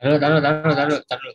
Taruh, taruh, taruh, taruh, taruh.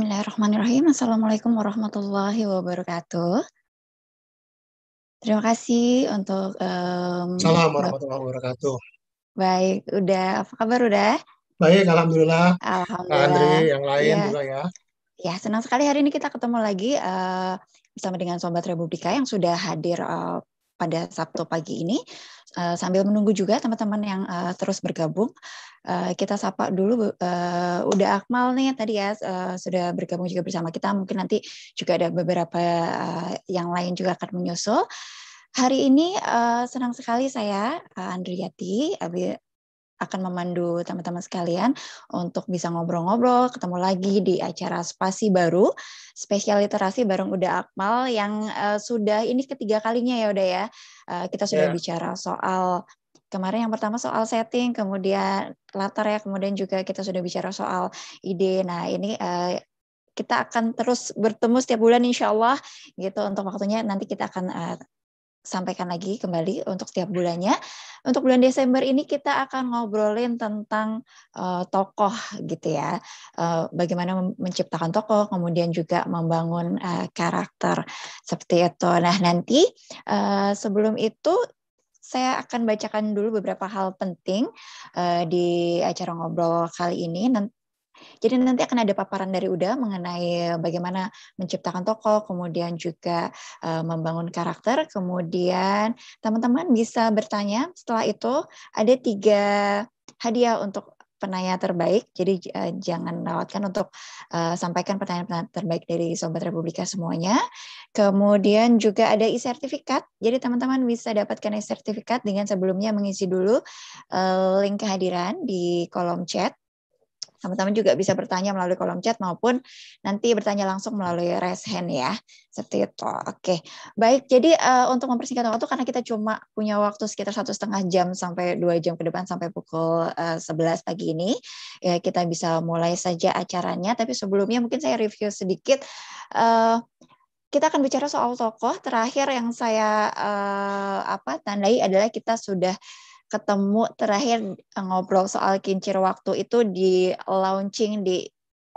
Bismillahirrahmanirrahim. Assalamualaikum warahmatullahi wabarakatuh. Terima kasih untuk. Um, Salam warahmatullahi wabarakatuh. Baik, udah apa kabar udah? Baik, alhamdulillah. Alhamdulillah. Andri, yang lain ya. juga ya. Ya, senang sekali hari ini kita ketemu lagi uh, bersama dengan Sobat Republika yang sudah hadir uh, pada Sabtu pagi ini. Uh, sambil menunggu juga teman-teman yang uh, terus bergabung Eh, kita sapa dulu uh, eh, udah Akmal nih tadi ya uh, sudah bergabung juga bersama kita. Mungkin nanti juga ada beberapa uh, yang lain juga akan menyusul. Hari ini uh, senang sekali saya uh, Andriati akan memandu teman-teman sekalian untuk bisa ngobrol-ngobrol, ketemu lagi di acara Spasi baru, spesial literasi bareng Uda Akmal yang uh, sudah ini ketiga kalinya ya Uda ya. Uh, kita sudah yeah. bicara soal kemarin yang pertama soal setting, kemudian latar ya, kemudian juga kita sudah bicara soal ide. Nah ini uh, kita akan terus bertemu setiap bulan insya Allah gitu untuk waktunya nanti kita akan uh, sampaikan lagi kembali untuk setiap bulannya. Untuk bulan Desember ini kita akan ngobrolin tentang uh, tokoh gitu ya, uh, bagaimana menciptakan tokoh, kemudian juga membangun uh, karakter seperti itu. Nah nanti uh, sebelum itu saya akan bacakan dulu beberapa hal penting uh, di acara ngobrol kali ini. jadi nanti akan ada paparan dari Uda mengenai bagaimana menciptakan tokoh, kemudian juga uh, membangun karakter, kemudian teman-teman bisa bertanya. Setelah itu ada tiga hadiah untuk penanya terbaik. Jadi uh, jangan lewatkan untuk uh, sampaikan pertanyaan-pertanyaan terbaik dari Sobat Republika semuanya. Kemudian juga ada e-sertifikat. Jadi teman-teman bisa dapatkan e-sertifikat dengan sebelumnya mengisi dulu uh, link kehadiran di kolom chat Teman-teman juga bisa bertanya melalui kolom chat maupun nanti bertanya langsung melalui raise hand ya. Seperti itu. Oke. Baik, jadi uh, untuk mempersingkat waktu karena kita cuma punya waktu sekitar satu setengah jam sampai dua jam ke depan sampai pukul uh, pagi ini, ya kita bisa mulai saja acaranya. Tapi sebelumnya mungkin saya review sedikit. Uh, kita akan bicara soal tokoh terakhir yang saya uh, apa tandai adalah kita sudah ketemu terakhir eh, ngobrol soal kincir waktu itu di launching di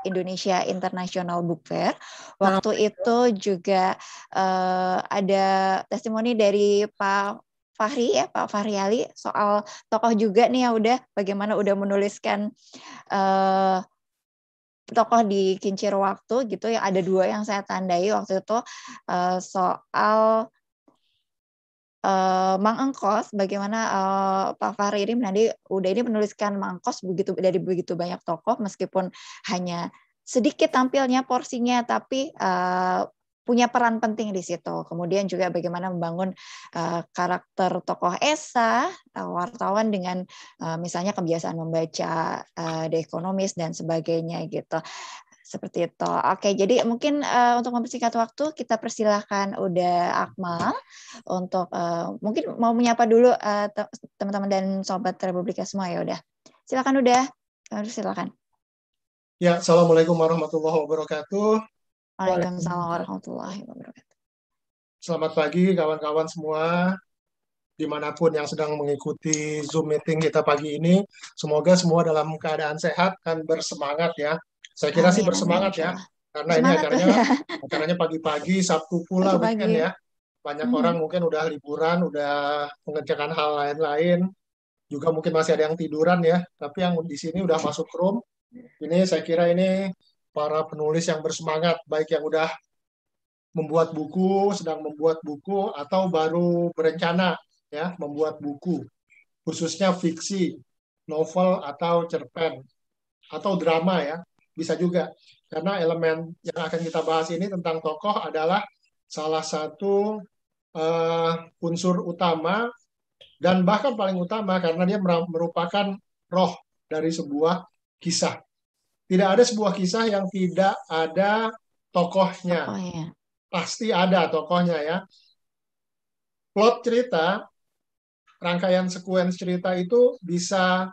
Indonesia International Book Fair. Nah, waktu nah. itu juga uh, ada testimoni dari Pak Fahri ya Pak Fahri Ali soal tokoh juga nih ya udah bagaimana udah menuliskan uh, tokoh di kincir waktu gitu yang ada dua yang saya tandai waktu itu uh, soal uh, eh, Mang Engkos, bagaimana uh, Pak Fahri ini nanti udah ini menuliskan Mang Engkos begitu dari begitu banyak tokoh meskipun hanya sedikit tampilnya porsinya tapi uh, punya peran penting di situ. Kemudian juga bagaimana membangun uh, karakter tokoh Esa, uh, wartawan dengan uh, misalnya kebiasaan membaca uh, The Economist dan sebagainya gitu. Seperti itu. Oke, jadi mungkin uh, untuk mempersingkat waktu kita persilahkan Uda Akmal untuk uh, mungkin mau menyapa dulu uh, teman-teman dan sobat Republika semua ya udah. Silakan udah. Silakan. Ya, assalamualaikum warahmatullahi wabarakatuh. Waalaikumsalam warahmatullahi wabarakatuh. Selamat pagi kawan-kawan semua dimanapun yang sedang mengikuti Zoom meeting kita pagi ini. Semoga semua dalam keadaan sehat dan bersemangat ya. Saya kira amin, sih bersemangat ya, karena Semangat ini acaranya ya. acaranya pagi-pagi Sabtu pula mungkin ya. Banyak hmm. orang mungkin udah liburan, udah mengerjakan hal lain-lain. Juga mungkin masih ada yang tiduran ya, tapi yang di sini udah masuk room. Ini saya kira ini para penulis yang bersemangat, baik yang udah membuat buku, sedang membuat buku, atau baru berencana ya membuat buku, khususnya fiksi, novel atau cerpen atau drama ya bisa juga karena elemen yang akan kita bahas ini tentang tokoh adalah salah satu uh, unsur utama dan bahkan paling utama karena dia merupakan roh dari sebuah kisah. Tidak ada sebuah kisah yang tidak ada tokohnya. Oh, Pasti ada tokohnya ya. Plot cerita, rangkaian sekuens cerita itu bisa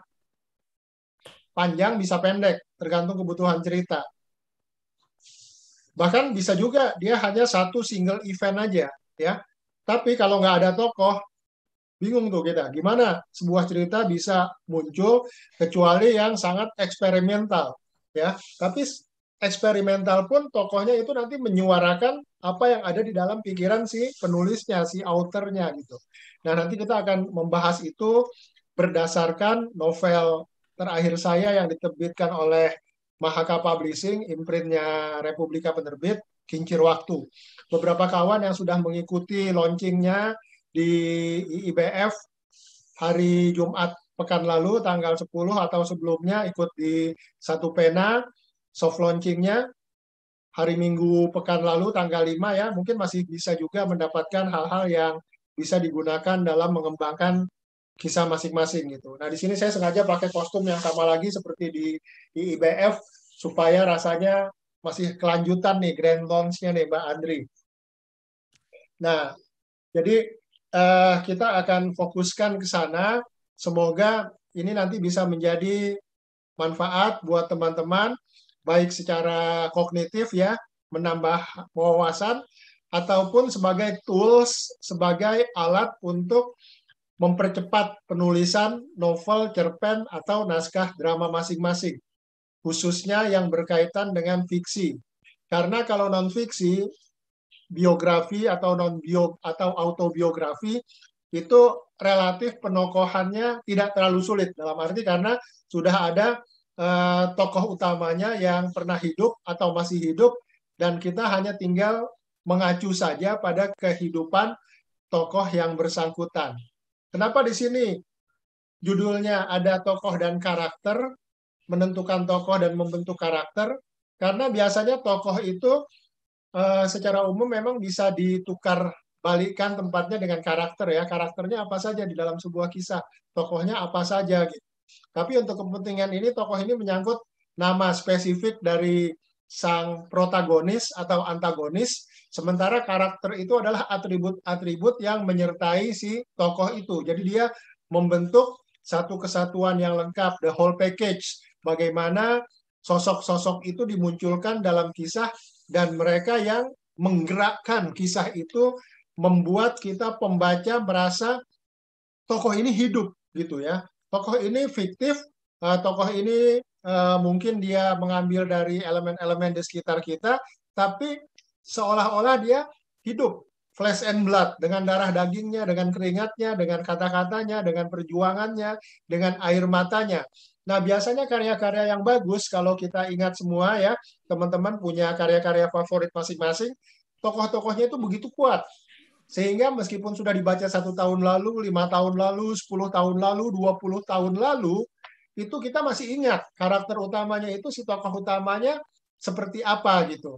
panjang, bisa pendek tergantung kebutuhan cerita. Bahkan bisa juga dia hanya satu single event aja, ya. Tapi kalau nggak ada tokoh, bingung tuh kita. Gimana sebuah cerita bisa muncul kecuali yang sangat eksperimental, ya. Tapi eksperimental pun tokohnya itu nanti menyuarakan apa yang ada di dalam pikiran si penulisnya, si autornya gitu. Nah nanti kita akan membahas itu berdasarkan novel terakhir saya yang diterbitkan oleh Mahaka Publishing, imprintnya Republika Penerbit, Kincir Waktu. Beberapa kawan yang sudah mengikuti launchingnya di IBF hari Jumat pekan lalu, tanggal 10 atau sebelumnya ikut di satu pena soft launchingnya hari Minggu pekan lalu tanggal 5 ya, mungkin masih bisa juga mendapatkan hal-hal yang bisa digunakan dalam mengembangkan kisah masing-masing gitu. Nah di sini saya sengaja pakai kostum yang sama lagi seperti di, di IBF supaya rasanya masih kelanjutan nih grand launch-nya nih Mbak Andri. Nah jadi uh, kita akan fokuskan ke sana. Semoga ini nanti bisa menjadi manfaat buat teman-teman baik secara kognitif ya menambah wawasan ataupun sebagai tools sebagai alat untuk mempercepat penulisan novel, cerpen, atau naskah drama masing-masing, khususnya yang berkaitan dengan fiksi. Karena kalau non-fiksi, biografi atau non bio atau autobiografi itu relatif penokohannya tidak terlalu sulit dalam arti karena sudah ada eh, tokoh utamanya yang pernah hidup atau masih hidup dan kita hanya tinggal mengacu saja pada kehidupan tokoh yang bersangkutan. Kenapa di sini judulnya ada tokoh dan karakter, menentukan tokoh dan membentuk karakter? Karena biasanya tokoh itu eh, secara umum memang bisa ditukar balikan tempatnya dengan karakter ya. Karakternya apa saja di dalam sebuah kisah, tokohnya apa saja gitu. Tapi untuk kepentingan ini tokoh ini menyangkut nama spesifik dari sang protagonis atau antagonis, sementara karakter itu adalah atribut-atribut yang menyertai si tokoh itu. Jadi dia membentuk satu kesatuan yang lengkap, the whole package. Bagaimana sosok-sosok itu dimunculkan dalam kisah dan mereka yang menggerakkan kisah itu membuat kita pembaca merasa tokoh ini hidup gitu ya. Tokoh ini fiktif, eh, tokoh ini Eh, mungkin dia mengambil dari elemen-elemen di sekitar kita, tapi seolah-olah dia hidup flesh and blood dengan darah dagingnya, dengan keringatnya, dengan kata-katanya, dengan perjuangannya, dengan air matanya. Nah, biasanya karya-karya yang bagus kalau kita ingat semua ya, teman-teman punya karya-karya favorit masing-masing, tokoh-tokohnya itu begitu kuat. Sehingga meskipun sudah dibaca satu tahun lalu, lima tahun lalu, sepuluh tahun lalu, dua puluh tahun lalu, itu kita masih ingat karakter utamanya itu si tokoh utamanya seperti apa gitu.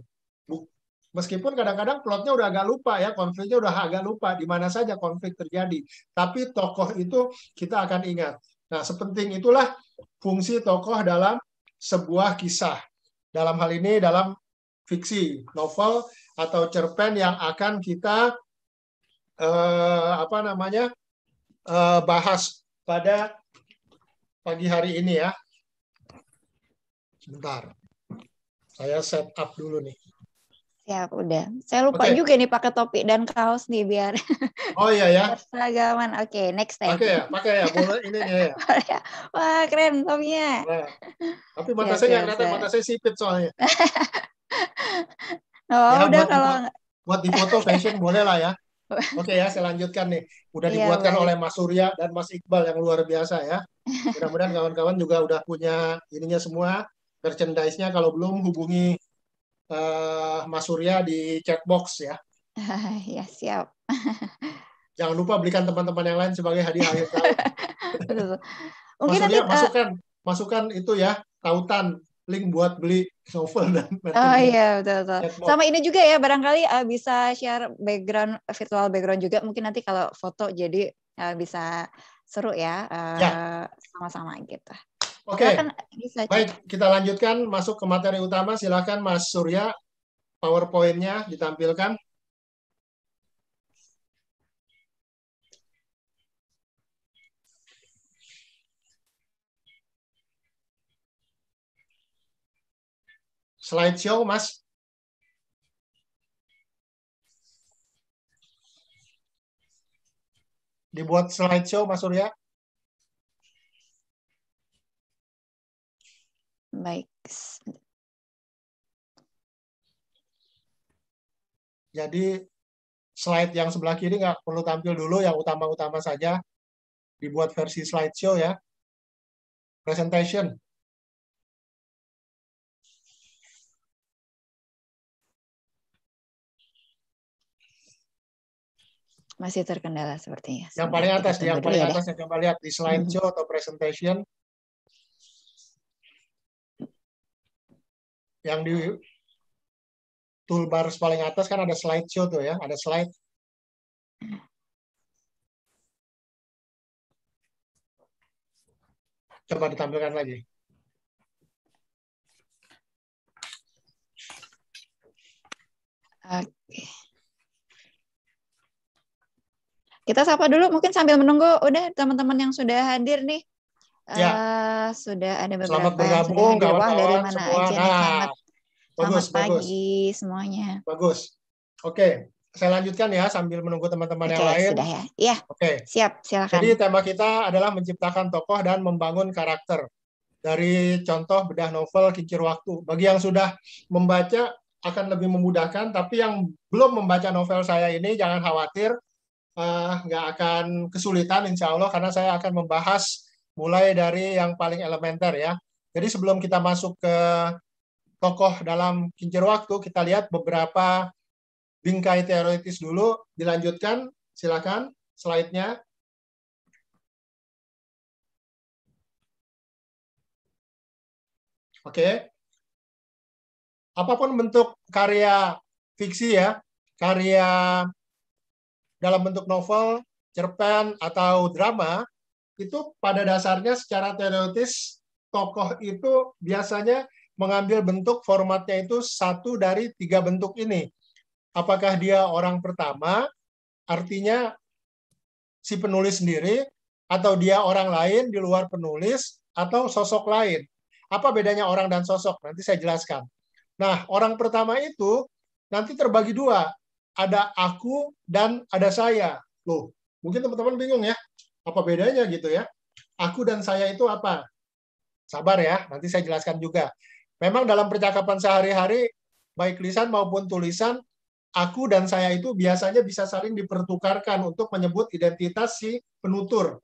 Meskipun kadang-kadang plotnya udah agak lupa ya, konfliknya udah agak lupa di mana saja konflik terjadi, tapi tokoh itu kita akan ingat. Nah, sepenting itulah fungsi tokoh dalam sebuah kisah. Dalam hal ini dalam fiksi, novel atau cerpen yang akan kita eh, apa namanya eh, bahas pada pagi hari ini ya. Sebentar. Saya set up dulu nih. Siap, udah. Saya lupa okay. juga nih pakai topi dan kaos nih biar. Oh iya ya. Seragaman. Oke, okay, next time. Oke okay, ya, pakai ya. Boleh ini ya. ya. Wah, keren topinya. Nah, tapi mata saya nggak kelihatan, mata saya sipit soalnya. oh, ya, udah buat, kalau buat di foto fashion boleh lah ya. Oke ya, saya lanjutkan nih. Udah iya, dibuatkan baik. oleh Mas Surya dan Mas Iqbal yang luar biasa ya. Mudah-mudahan kawan-kawan juga udah punya ininya semua, merchandise-nya. Kalau belum hubungi uh, Mas Surya di chatbox ya. Uh, ya siap. Jangan lupa belikan teman-teman yang lain sebagai hadiah akhir tahun. Mungkin Mas Surya, nanti, uh... masukkan itu ya, tautan link buat beli novel dan Oh iya betul betul. Sama ini juga ya barangkali uh, bisa share background eh, virtual background juga mungkin nanti kalau foto jadi uh, bisa seru ya uh, ya. sama-sama gitu. Oke. Okay. Baik, kita lanjutkan masuk ke materi utama. Silakan Mas Surya PowerPoint-nya ditampilkan. Slide show, Mas. Dibuat slide show, Mas Surya. Baik. Jadi slide yang sebelah kiri nggak perlu tampil dulu, yang utama-utama saja dibuat versi slide show ya. Presentation. masih terkendala sepertinya. Yang paling ya. atas, yang paling ya, atas ya. coba lihat di slide mm -hmm. atau presentation. Yang di toolbar paling atas kan ada slide show tuh ya, ada slide. Coba ditampilkan lagi. Oke. Okay. Kita sapa dulu mungkin sambil menunggu udah teman-teman yang sudah hadir nih. Ya. Uh, sudah ada beberapa selamat bergabung, yang sudah dari mana semua. aja nih. Nah, selamat, bagus, selamat pagi semuanya. Bagus. Oke, okay. saya lanjutkan ya sambil menunggu teman-teman okay, yang lain. Sudah ya. Iya. Oke. Okay. Siap, silakan. Jadi tema kita adalah menciptakan tokoh dan membangun karakter. Dari contoh bedah novel kincir Waktu. Bagi yang sudah membaca akan lebih memudahkan, tapi yang belum membaca novel saya ini jangan khawatir Eh, nggak akan kesulitan insya Allah karena saya akan membahas mulai dari yang paling elementer ya. Jadi sebelum kita masuk ke tokoh dalam kincir waktu, kita lihat beberapa bingkai teoritis dulu, dilanjutkan, silakan slide-nya. Oke. Okay. Apapun bentuk karya fiksi ya, karya dalam bentuk novel, cerpen, atau drama, itu pada dasarnya secara teoretis tokoh itu biasanya mengambil bentuk formatnya itu satu dari tiga bentuk ini. Apakah dia orang pertama, artinya si penulis sendiri, atau dia orang lain di luar penulis, atau sosok lain. Apa bedanya orang dan sosok? Nanti saya jelaskan. Nah, orang pertama itu nanti terbagi dua ada aku dan ada saya. Loh, mungkin teman-teman bingung ya, apa bedanya gitu ya. Aku dan saya itu apa? Sabar ya, nanti saya jelaskan juga. Memang dalam percakapan sehari-hari, baik lisan maupun tulisan, aku dan saya itu biasanya bisa saling dipertukarkan untuk menyebut identitas si penutur.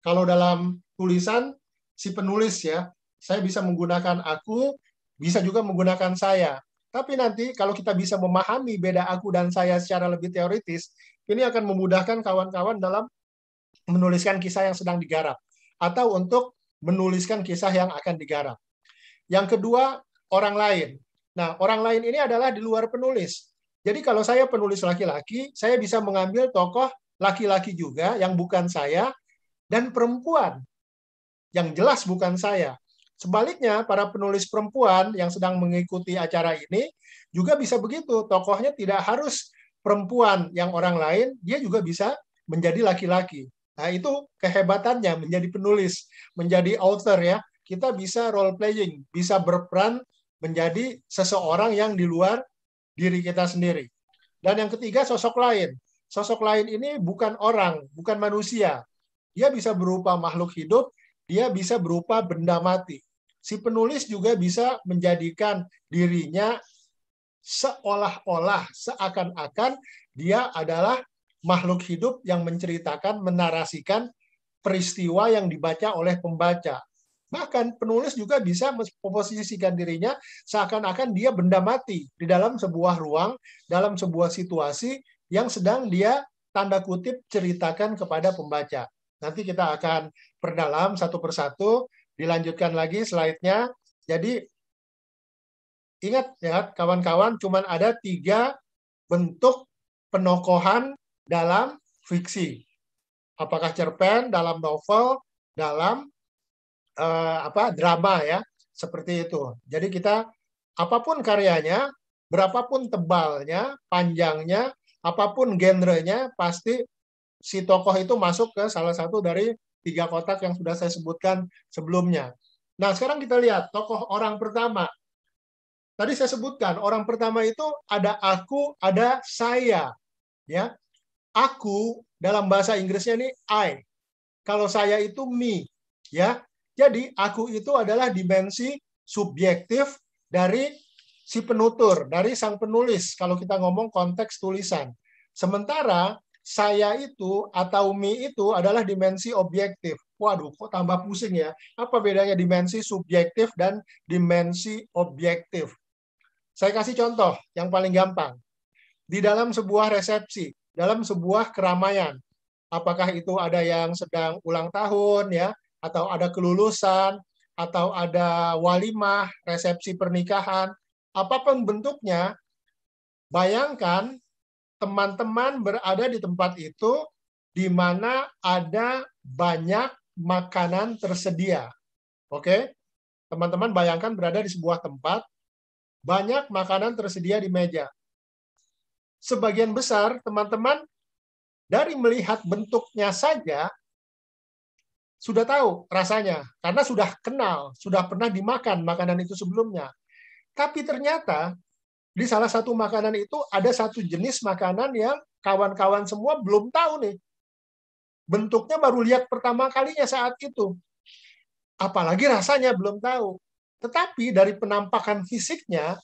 Kalau dalam tulisan, si penulis ya, saya bisa menggunakan aku, bisa juga menggunakan saya. Tapi nanti kalau kita bisa memahami beda aku dan saya secara lebih teoritis, ini akan memudahkan kawan-kawan dalam menuliskan kisah yang sedang digarap atau untuk menuliskan kisah yang akan digarap. Yang kedua, orang lain. Nah, orang lain ini adalah di luar penulis. Jadi kalau saya penulis laki-laki, saya bisa mengambil tokoh laki-laki juga yang bukan saya dan perempuan yang jelas bukan saya. Sebaliknya, para penulis perempuan yang sedang mengikuti acara ini juga bisa begitu. Tokohnya tidak harus perempuan yang orang lain, dia juga bisa menjadi laki-laki. Nah, itu kehebatannya menjadi penulis, menjadi author ya. Kita bisa role playing, bisa berperan menjadi seseorang yang di luar diri kita sendiri. Dan yang ketiga, sosok lain. Sosok lain ini bukan orang, bukan manusia. Dia bisa berupa makhluk hidup, dia bisa berupa benda mati si penulis juga bisa menjadikan dirinya seolah-olah, seakan-akan dia adalah makhluk hidup yang menceritakan, menarasikan peristiwa yang dibaca oleh pembaca. Bahkan penulis juga bisa memposisikan dirinya seakan-akan dia benda mati di dalam sebuah ruang, dalam sebuah situasi yang sedang dia tanda kutip ceritakan kepada pembaca. Nanti kita akan perdalam satu persatu Dilanjutkan lagi slide-nya. Jadi ingat ya kawan-kawan cuman ada tiga bentuk penokohan dalam fiksi. Apakah cerpen, dalam novel, dalam eh, apa drama ya seperti itu. Jadi kita apapun karyanya, berapapun tebalnya, panjangnya, apapun genrenya, pasti si tokoh itu masuk ke salah satu dari tiga kotak yang sudah saya sebutkan sebelumnya. Nah, sekarang kita lihat tokoh orang pertama. Tadi saya sebutkan orang pertama itu ada aku, ada saya. Ya. Aku dalam bahasa Inggrisnya ini I. Kalau saya itu me, ya. Jadi aku itu adalah dimensi subjektif dari si penutur, dari sang penulis kalau kita ngomong konteks tulisan. Sementara saya itu atau mi itu adalah dimensi objektif. Waduh, kok tambah pusing ya. Apa bedanya dimensi subjektif dan dimensi objektif? Saya kasih contoh yang paling gampang. Di dalam sebuah resepsi, dalam sebuah keramaian, apakah itu ada yang sedang ulang tahun ya, atau ada kelulusan, atau ada walimah, resepsi pernikahan, apapun bentuknya, bayangkan teman-teman berada di tempat itu di mana ada banyak makanan tersedia. Oke? Teman-teman bayangkan berada di sebuah tempat banyak makanan tersedia di meja. Sebagian besar teman-teman dari melihat bentuknya saja sudah tahu rasanya karena sudah kenal, sudah pernah dimakan makanan itu sebelumnya. Tapi ternyata di salah satu makanan itu ada satu jenis makanan yang kawan-kawan semua belum tahu nih. Bentuknya baru lihat pertama kalinya saat itu. Apalagi rasanya belum tahu. Tetapi dari penampakan fisiknya,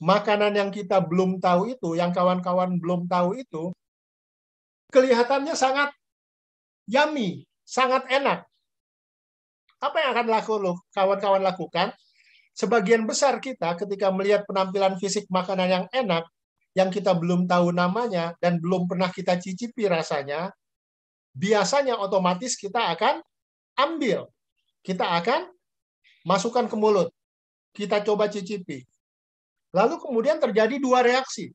makanan yang kita belum tahu itu, yang kawan-kawan belum tahu itu, kelihatannya sangat yummy, sangat enak. Apa yang akan laku kawan-kawan lakukan? sebagian besar kita ketika melihat penampilan fisik makanan yang enak, yang kita belum tahu namanya dan belum pernah kita cicipi rasanya, biasanya otomatis kita akan ambil. Kita akan masukkan ke mulut. Kita coba cicipi. Lalu kemudian terjadi dua reaksi.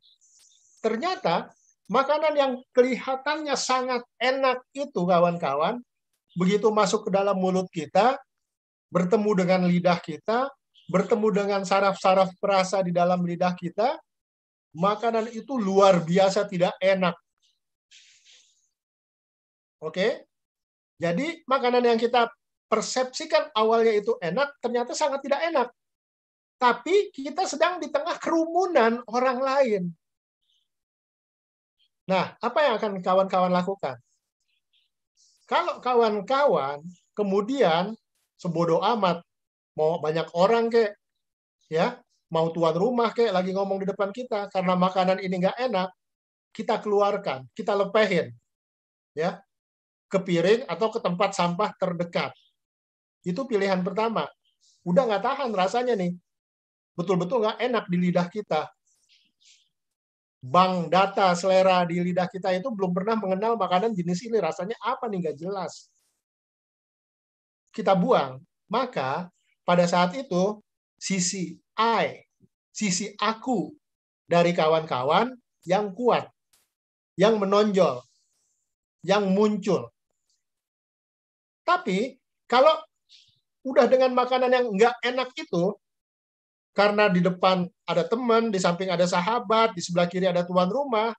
Ternyata makanan yang kelihatannya sangat enak itu kawan-kawan, begitu masuk ke dalam mulut kita, bertemu dengan lidah kita, bertemu dengan saraf-saraf perasa di dalam lidah kita, makanan itu luar biasa tidak enak. Oke? Jadi makanan yang kita persepsikan awalnya itu enak, ternyata sangat tidak enak. Tapi kita sedang di tengah kerumunan orang lain. Nah, apa yang akan kawan-kawan lakukan? Kalau kawan-kawan kemudian sebodoh amat mau banyak orang kek, ya mau tuan rumah kek lagi ngomong di depan kita karena makanan ini nggak enak, kita keluarkan, kita lepehin, ya ke piring atau ke tempat sampah terdekat. Itu pilihan pertama. Udah nggak tahan rasanya nih, betul-betul nggak enak di lidah kita. Bank data selera di lidah kita itu belum pernah mengenal makanan jenis ini rasanya apa nih nggak jelas. Kita buang, maka pada saat itu sisi I, sisi aku dari kawan-kawan yang kuat, yang menonjol, yang muncul. Tapi kalau udah dengan makanan yang nggak enak itu, karena di depan ada teman, di samping ada sahabat, di sebelah kiri ada tuan rumah,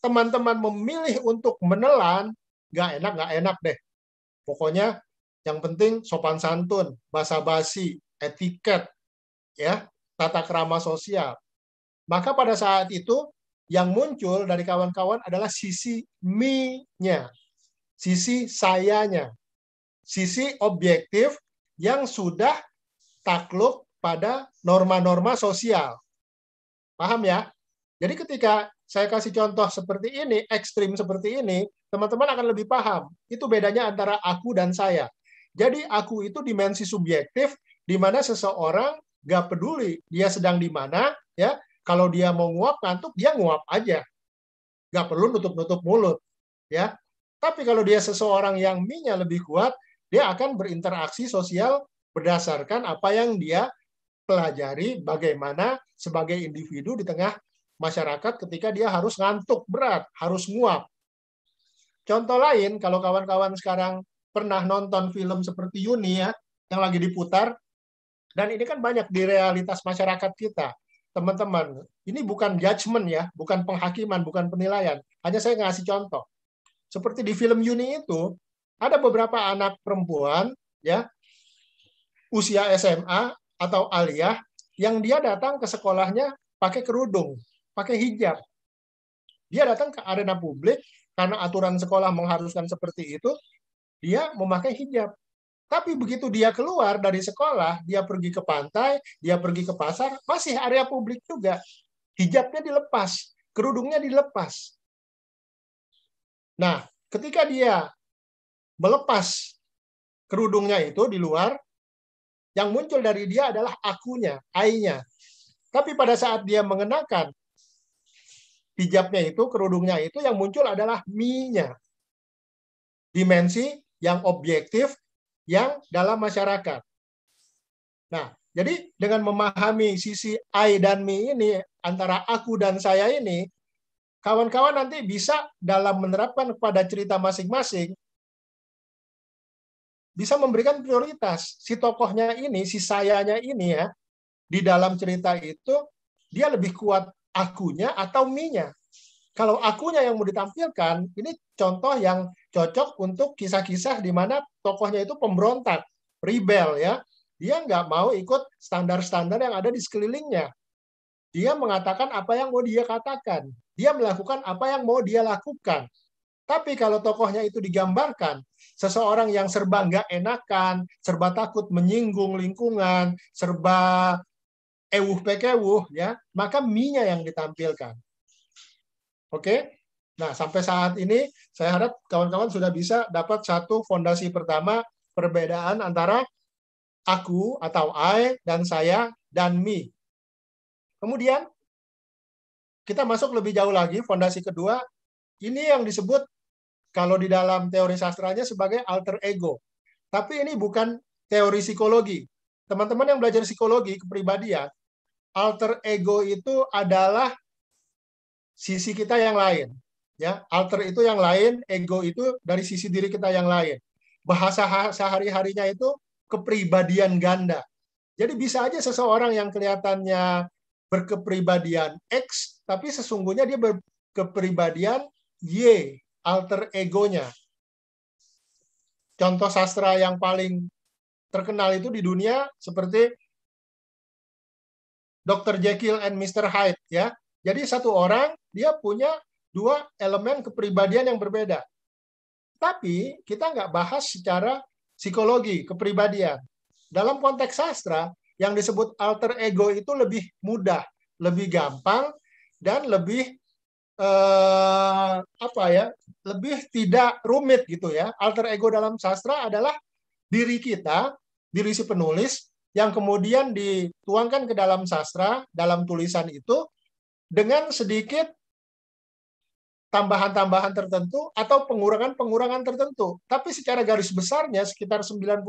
teman-teman memilih untuk menelan, nggak enak, nggak enak deh. Pokoknya yang penting sopan santun, basa-basi, etiket, ya, tata kerama sosial. Maka pada saat itu yang muncul dari kawan-kawan adalah sisi me-nya, sisi sayanya, sisi objektif yang sudah takluk pada norma-norma sosial. Paham ya? Jadi ketika saya kasih contoh seperti ini, ekstrim seperti ini, teman-teman akan lebih paham. Itu bedanya antara aku dan saya. Jadi aku itu dimensi subjektif di mana seseorang gak peduli dia sedang di mana, ya. Kalau dia mau nguap ngantuk, dia nguap aja. Gak perlu nutup-nutup mulut, ya. Tapi kalau dia seseorang yang minyak lebih kuat, dia akan berinteraksi sosial berdasarkan apa yang dia pelajari bagaimana sebagai individu di tengah masyarakat ketika dia harus ngantuk berat, harus nguap. Contoh lain, kalau kawan-kawan sekarang pernah nonton film seperti Yuni ya, yang lagi diputar, dan ini kan banyak di realitas masyarakat kita. Teman-teman, ini bukan judgement ya, bukan penghakiman, bukan penilaian. Hanya saya ngasih contoh. Seperti di film Yuni itu, ada beberapa anak perempuan ya usia SMA atau aliyah yang dia datang ke sekolahnya pakai kerudung, pakai hijab. Dia datang ke arena publik karena aturan sekolah mengharuskan seperti itu, dia memakai hijab. Tapi begitu dia keluar dari sekolah, dia pergi ke pantai, dia pergi ke pasar, masih area publik juga. Hijabnya dilepas, kerudungnya dilepas. Nah, ketika dia melepas kerudungnya itu di luar, yang muncul dari dia adalah akunya, ainya. Tapi pada saat dia mengenakan hijabnya itu, kerudungnya itu, yang muncul adalah mi-nya. Dimensi yang objektif yang dalam masyarakat. Nah, jadi dengan memahami sisi I dan me ini antara aku dan saya ini, kawan-kawan nanti bisa dalam menerapkan kepada cerita masing-masing bisa memberikan prioritas si tokohnya ini, si sayanya ini ya di dalam cerita itu dia lebih kuat akunya atau minya. Kalau akunya yang mau ditampilkan, ini contoh yang cocok untuk kisah-kisah di mana tokohnya itu pemberontak, rebel ya. Dia nggak mau ikut standar-standar yang ada di sekelilingnya. Dia mengatakan apa yang mau dia katakan. Dia melakukan apa yang mau dia lakukan. Tapi kalau tokohnya itu digambarkan seseorang yang serba nggak enakan, serba takut menyinggung lingkungan, serba ewuh pekewuh, ya, maka minya yang ditampilkan. Oke? Nah, sampai saat ini saya harap kawan-kawan sudah bisa dapat satu fondasi pertama perbedaan antara aku atau I dan saya dan me. Kemudian kita masuk lebih jauh lagi fondasi kedua. Ini yang disebut kalau di dalam teori sastranya sebagai alter ego. Tapi ini bukan teori psikologi. Teman-teman yang belajar psikologi kepribadian, ya, alter ego itu adalah sisi kita yang lain ya alter itu yang lain ego itu dari sisi diri kita yang lain bahasa sehari harinya itu kepribadian ganda jadi bisa aja seseorang yang kelihatannya berkepribadian X tapi sesungguhnya dia berkepribadian Y alter egonya contoh sastra yang paling terkenal itu di dunia seperti Dr. Jekyll and Mr. Hyde ya. Jadi satu orang dia punya dua elemen kepribadian yang berbeda. Tapi kita nggak bahas secara psikologi, kepribadian. Dalam konteks sastra, yang disebut alter ego itu lebih mudah, lebih gampang, dan lebih eh, apa ya lebih tidak rumit gitu ya alter ego dalam sastra adalah diri kita diri si penulis yang kemudian dituangkan ke dalam sastra dalam tulisan itu dengan sedikit tambahan-tambahan tertentu atau pengurangan-pengurangan tertentu. Tapi secara garis besarnya sekitar 90%,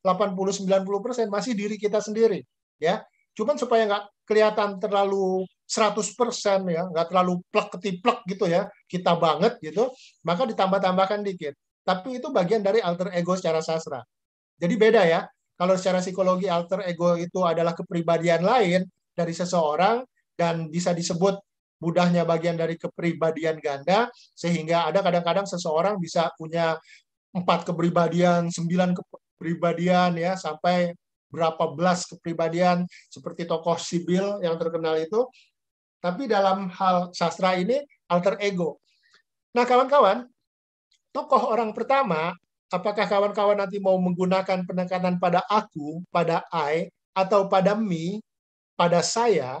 80-90% masih diri kita sendiri. ya. Cuman supaya nggak kelihatan terlalu 100% ya, nggak terlalu plek ketiplek gitu ya, kita banget gitu, maka ditambah-tambahkan dikit. Tapi itu bagian dari alter ego secara sastra. Jadi beda ya, kalau secara psikologi alter ego itu adalah kepribadian lain dari seseorang dan bisa disebut mudahnya bagian dari kepribadian ganda sehingga ada kadang-kadang seseorang bisa punya empat kepribadian, sembilan kepribadian ya sampai berapa belas kepribadian seperti tokoh Sibil yang terkenal itu. Tapi dalam hal sastra ini alter ego. Nah, kawan-kawan, tokoh orang pertama apakah kawan-kawan nanti mau menggunakan penekanan pada aku, pada I, atau pada me, pada saya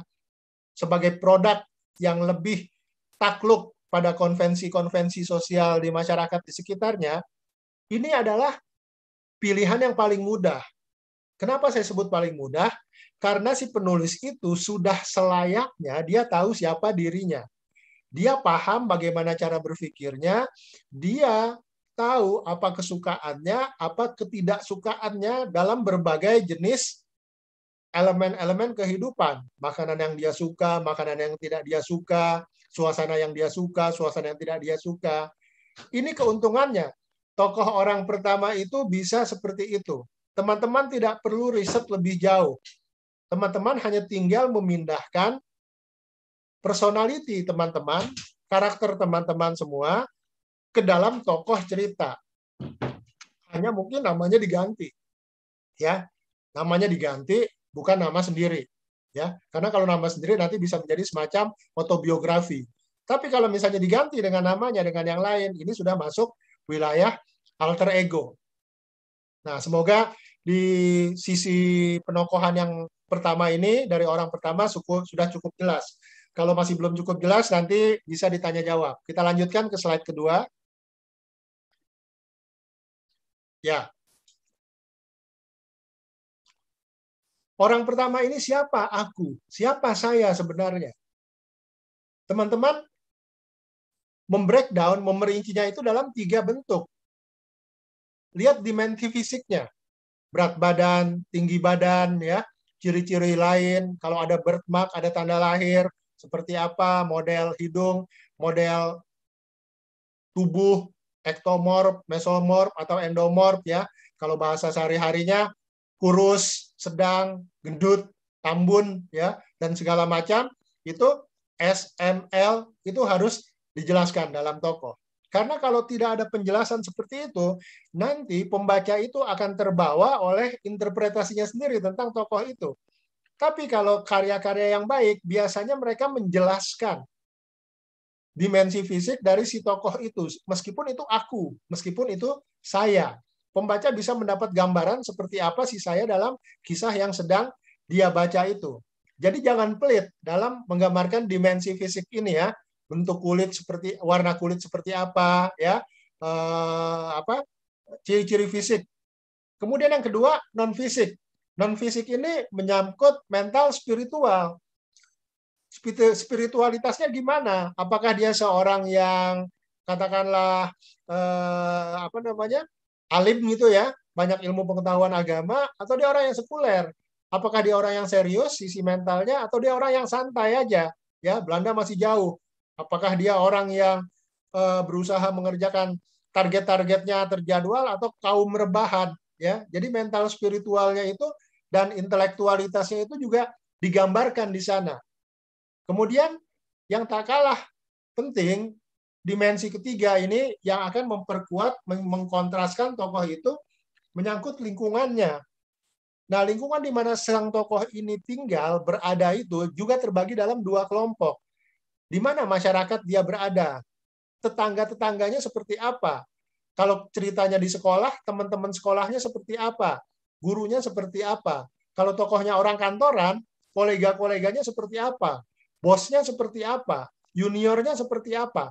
sebagai produk yang lebih takluk pada konvensi-konvensi sosial di masyarakat di sekitarnya, ini adalah pilihan yang paling mudah. Kenapa saya sebut paling mudah? Karena si penulis itu sudah selayaknya dia tahu siapa dirinya. Dia paham bagaimana cara berpikirnya, dia tahu apa kesukaannya, apa ketidaksukaannya dalam berbagai jenis elemen-elemen kehidupan, makanan yang dia suka, makanan yang tidak dia suka, suasana yang dia suka, suasana yang tidak dia suka. Ini keuntungannya. Tokoh orang pertama itu bisa seperti itu. Teman-teman tidak perlu riset lebih jauh. Teman-teman hanya tinggal memindahkan personality teman-teman, karakter teman-teman semua ke dalam tokoh cerita. Hanya mungkin namanya diganti. Ya, namanya diganti bukan nama sendiri ya karena kalau nama sendiri nanti bisa menjadi semacam autobiografi tapi kalau misalnya diganti dengan namanya dengan yang lain ini sudah masuk wilayah alter ego nah semoga di sisi penokohan yang pertama ini dari orang pertama suku, sudah cukup jelas kalau masih belum cukup jelas nanti bisa ditanya jawab kita lanjutkan ke slide kedua ya Orang pertama ini siapa? Aku. Siapa saya sebenarnya? Teman-teman, membreakdown, memerincinya itu dalam tiga bentuk. Lihat dimensi fisiknya. Berat badan, tinggi badan, ya ciri-ciri lain. Kalau ada birthmark, ada tanda lahir, seperti apa, model hidung, model tubuh, ektomorf, mesomorf, atau endomorf, ya. Kalau bahasa sehari-harinya, kurus, sedang, gendut, tambun, ya, dan segala macam itu SML itu harus dijelaskan dalam toko. Karena kalau tidak ada penjelasan seperti itu, nanti pembaca itu akan terbawa oleh interpretasinya sendiri tentang tokoh itu. Tapi kalau karya-karya yang baik, biasanya mereka menjelaskan dimensi fisik dari si tokoh itu, meskipun itu aku, meskipun itu saya pembaca bisa mendapat gambaran seperti apa sih saya dalam kisah yang sedang dia baca itu. Jadi jangan pelit dalam menggambarkan dimensi fisik ini ya, bentuk kulit seperti warna kulit seperti apa ya, eh, apa ciri-ciri fisik. Kemudian yang kedua non fisik. Non fisik ini menyangkut mental spiritual. Spiritualitasnya gimana? Apakah dia seorang yang katakanlah eh, apa namanya alim gitu ya, banyak ilmu pengetahuan agama, atau dia orang yang sekuler? Apakah dia orang yang serius sisi mentalnya, atau dia orang yang santai aja? Ya, Belanda masih jauh. Apakah dia orang yang e, berusaha mengerjakan target-targetnya terjadwal atau kaum rebahan? Ya, jadi mental spiritualnya itu dan intelektualitasnya itu juga digambarkan di sana. Kemudian yang tak kalah penting dimensi ketiga ini yang akan memperkuat, mengkontraskan tokoh itu menyangkut lingkungannya. Nah, lingkungan di mana sang tokoh ini tinggal, berada itu juga terbagi dalam dua kelompok. Di mana masyarakat dia berada, tetangga-tetangganya seperti apa. Kalau ceritanya di sekolah, teman-teman sekolahnya seperti apa, gurunya seperti apa. Kalau tokohnya orang kantoran, kolega-koleganya seperti apa, bosnya seperti apa, juniornya seperti apa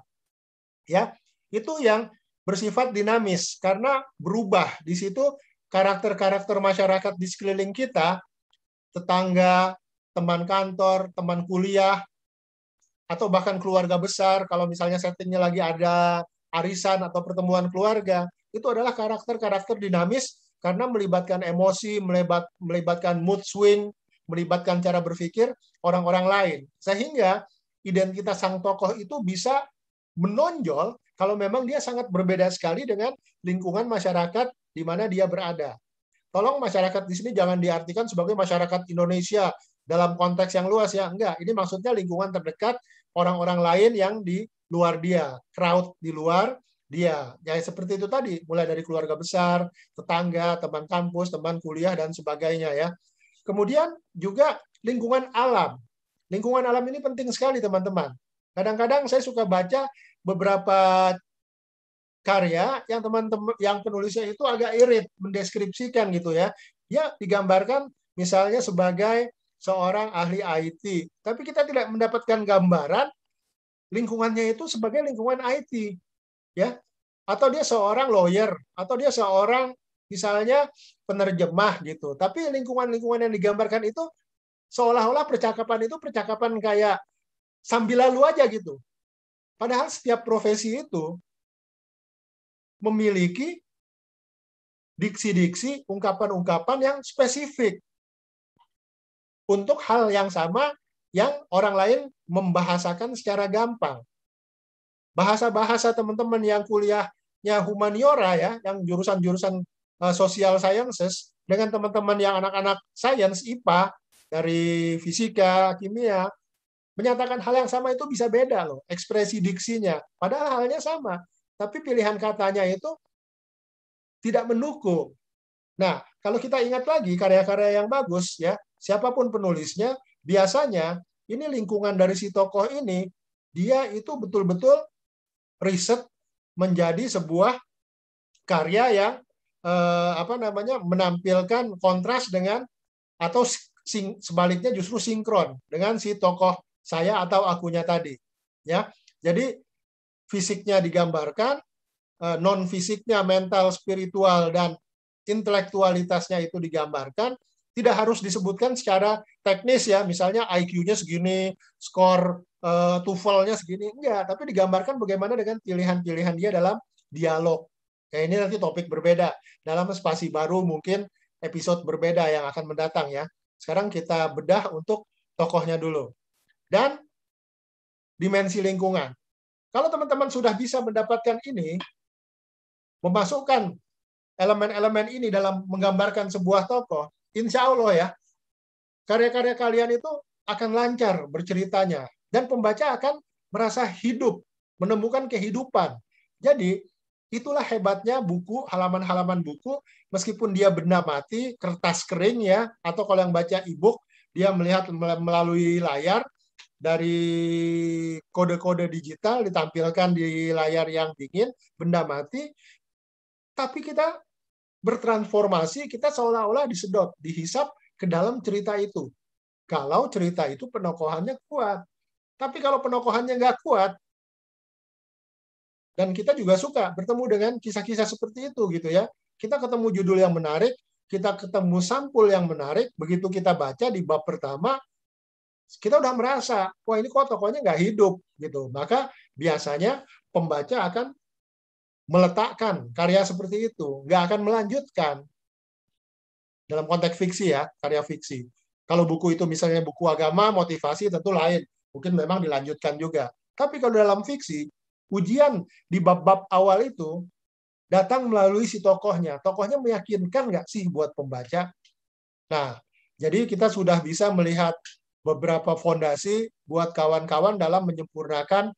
ya itu yang bersifat dinamis karena berubah di situ karakter-karakter masyarakat di sekeliling kita tetangga teman kantor teman kuliah atau bahkan keluarga besar kalau misalnya settingnya lagi ada arisan atau pertemuan keluarga itu adalah karakter-karakter dinamis karena melibatkan emosi melibat, melibatkan mood swing melibatkan cara berpikir orang-orang lain sehingga identitas sang tokoh itu bisa menonjol kalau memang dia sangat berbeda sekali dengan lingkungan masyarakat di mana dia berada. Tolong masyarakat di sini jangan diartikan sebagai masyarakat Indonesia dalam konteks yang luas ya. Enggak, ini maksudnya lingkungan terdekat orang-orang lain yang di luar dia, crowd di luar dia. Ya seperti itu tadi, mulai dari keluarga besar, tetangga, teman kampus, teman kuliah dan sebagainya ya. Kemudian juga lingkungan alam. Lingkungan alam ini penting sekali teman-teman. Kadang-kadang saya suka baca beberapa karya yang teman-teman yang penulisnya itu agak irit mendeskripsikan gitu ya. Ya digambarkan misalnya sebagai seorang ahli IT, tapi kita tidak mendapatkan gambaran lingkungannya itu sebagai lingkungan IT. Ya. Atau dia seorang lawyer, atau dia seorang misalnya penerjemah gitu. Tapi lingkungan-lingkungan yang digambarkan itu seolah-olah percakapan itu percakapan kayak sambil lalu aja gitu. Padahal setiap profesi itu memiliki diksi-diksi, ungkapan-ungkapan yang spesifik untuk hal yang sama yang orang lain membahasakan secara gampang. Bahasa-bahasa teman-teman yang kuliahnya humaniora ya, yang jurusan-jurusan eh, sosial sciences dengan teman-teman yang anak-anak science IPA dari fisika, kimia, menyatakan hal yang sama itu bisa beda loh, ekspresi diksinya. Padahal halnya sama, tapi pilihan katanya itu tidak mendukung. Nah, kalau kita ingat lagi karya-karya yang bagus ya, siapapun penulisnya, biasanya ini lingkungan dari si tokoh ini, dia itu betul-betul riset menjadi sebuah karya yang eh, apa namanya menampilkan kontras dengan atau sing, sebaliknya justru sinkron dengan si tokoh saya atau akunya tadi ya jadi fisiknya digambarkan eh, non fisiknya mental spiritual dan intelektualitasnya itu digambarkan tidak harus disebutkan secara teknis ya misalnya IQ-nya segini skor uh, eh, nya segini enggak tapi digambarkan bagaimana dengan pilihan-pilihan dia dalam dialog ya ini nanti topik berbeda dalam spasi baru mungkin episode berbeda yang akan mendatang ya sekarang kita bedah untuk tokohnya dulu dan dimensi lingkungan. Kalau teman-teman sudah bisa mendapatkan ini, memasukkan elemen-elemen ini dalam menggambarkan sebuah tokoh, insya Allah ya, karya-karya kalian itu akan lancar berceritanya. Dan pembaca akan merasa hidup, menemukan kehidupan. Jadi, itulah hebatnya buku, halaman-halaman buku, meskipun dia benda mati, kertas kering ya, atau kalau yang baca e-book, dia melihat melalui layar, dari kode-kode digital ditampilkan di layar yang dingin, benda mati, tapi kita bertransformasi, kita seolah-olah disedot, dihisap ke dalam cerita itu. Kalau cerita itu penokohannya kuat. Tapi kalau penokohannya nggak kuat, dan kita juga suka bertemu dengan kisah-kisah seperti itu gitu ya. Kita ketemu judul yang menarik, kita ketemu sampul yang menarik, begitu kita baca di bab pertama, kita udah merasa, wah ini kok tokonya nggak hidup gitu. Maka biasanya pembaca akan meletakkan karya seperti itu, nggak akan melanjutkan dalam konteks fiksi ya, karya fiksi. Kalau buku itu misalnya buku agama, motivasi tentu lain, mungkin memang dilanjutkan juga. Tapi kalau dalam fiksi, ujian di bab-bab awal itu datang melalui si tokohnya. Tokohnya meyakinkan nggak sih buat pembaca? Nah, jadi kita sudah bisa melihat beberapa fondasi buat kawan-kawan dalam menyempurnakan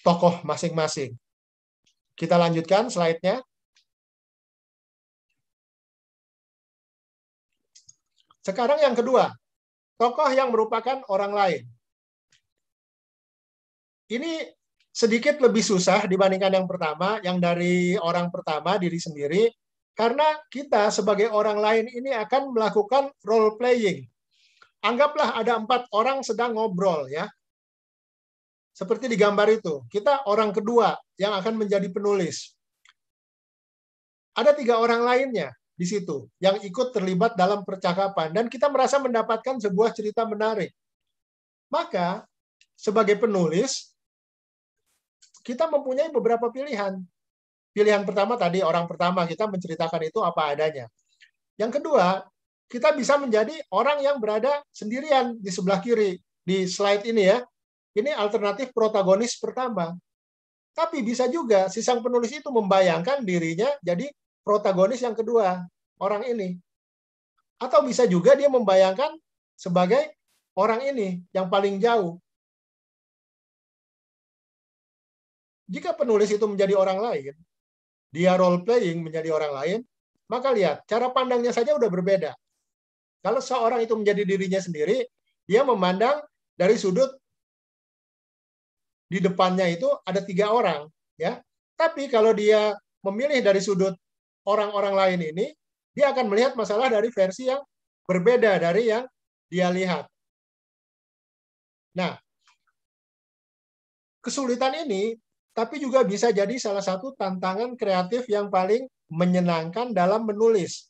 tokoh masing-masing. Kita lanjutkan slide-nya. Sekarang yang kedua, tokoh yang merupakan orang lain. Ini sedikit lebih susah dibandingkan yang pertama, yang dari orang pertama, diri sendiri, karena kita sebagai orang lain ini akan melakukan role playing anggaplah ada empat orang sedang ngobrol ya. Seperti di gambar itu, kita orang kedua yang akan menjadi penulis. Ada tiga orang lainnya di situ yang ikut terlibat dalam percakapan dan kita merasa mendapatkan sebuah cerita menarik. Maka sebagai penulis kita mempunyai beberapa pilihan. Pilihan pertama tadi orang pertama kita menceritakan itu apa adanya. Yang kedua, kita bisa menjadi orang yang berada sendirian di sebelah kiri di slide ini ya. Ini alternatif protagonis pertama. Tapi bisa juga si sang penulis itu membayangkan dirinya jadi protagonis yang kedua, orang ini. Atau bisa juga dia membayangkan sebagai orang ini yang paling jauh. Jika penulis itu menjadi orang lain, dia role playing menjadi orang lain, maka lihat cara pandangnya saja udah berbeda. Kalau seorang itu menjadi dirinya sendiri, dia memandang dari sudut di depannya itu ada tiga orang, ya. Tapi kalau dia memilih dari sudut orang-orang lain ini, dia akan melihat masalah dari versi yang berbeda dari yang dia lihat. Nah, kesulitan ini tapi juga bisa jadi salah satu tantangan kreatif yang paling menyenangkan dalam menulis.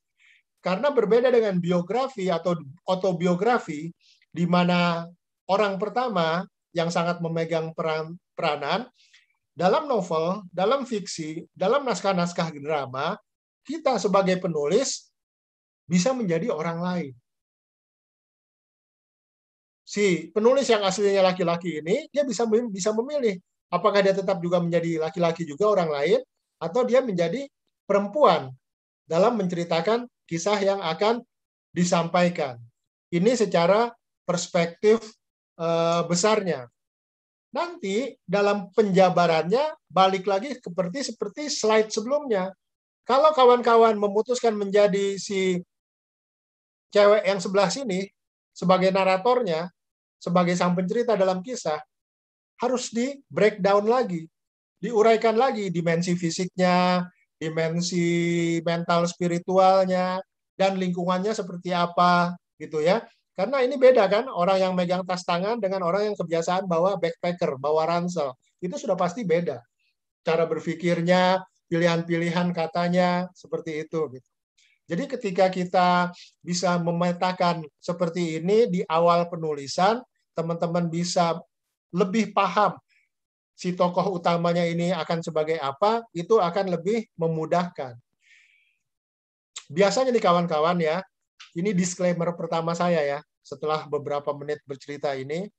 Karena berbeda dengan biografi atau autobiografi, di mana orang pertama yang sangat memegang peran, peranan, dalam novel, dalam fiksi, dalam naskah-naskah drama, kita sebagai penulis bisa menjadi orang lain. Si penulis yang aslinya laki-laki ini, dia bisa bisa memilih apakah dia tetap juga menjadi laki-laki juga orang lain atau dia menjadi perempuan dalam menceritakan kisah yang akan disampaikan. Ini secara perspektif eh, besarnya. Nanti dalam penjabarannya balik lagi seperti seperti slide sebelumnya. Kalau kawan-kawan memutuskan menjadi si cewek yang sebelah sini sebagai naratornya, sebagai sang pencerita dalam kisah, harus di breakdown lagi, diuraikan lagi dimensi fisiknya, dimensi mental spiritualnya dan lingkungannya seperti apa gitu ya. Karena ini beda kan orang yang megang tas tangan dengan orang yang kebiasaan bawa backpacker, bawa ransel. Itu sudah pasti beda. Cara berpikirnya, pilihan-pilihan katanya seperti itu gitu. Jadi ketika kita bisa memetakan seperti ini di awal penulisan, teman-teman bisa lebih paham si tokoh utamanya ini akan sebagai apa, itu akan lebih memudahkan. Biasanya nih kawan-kawan ya, ini disclaimer pertama saya ya, setelah beberapa menit bercerita ini,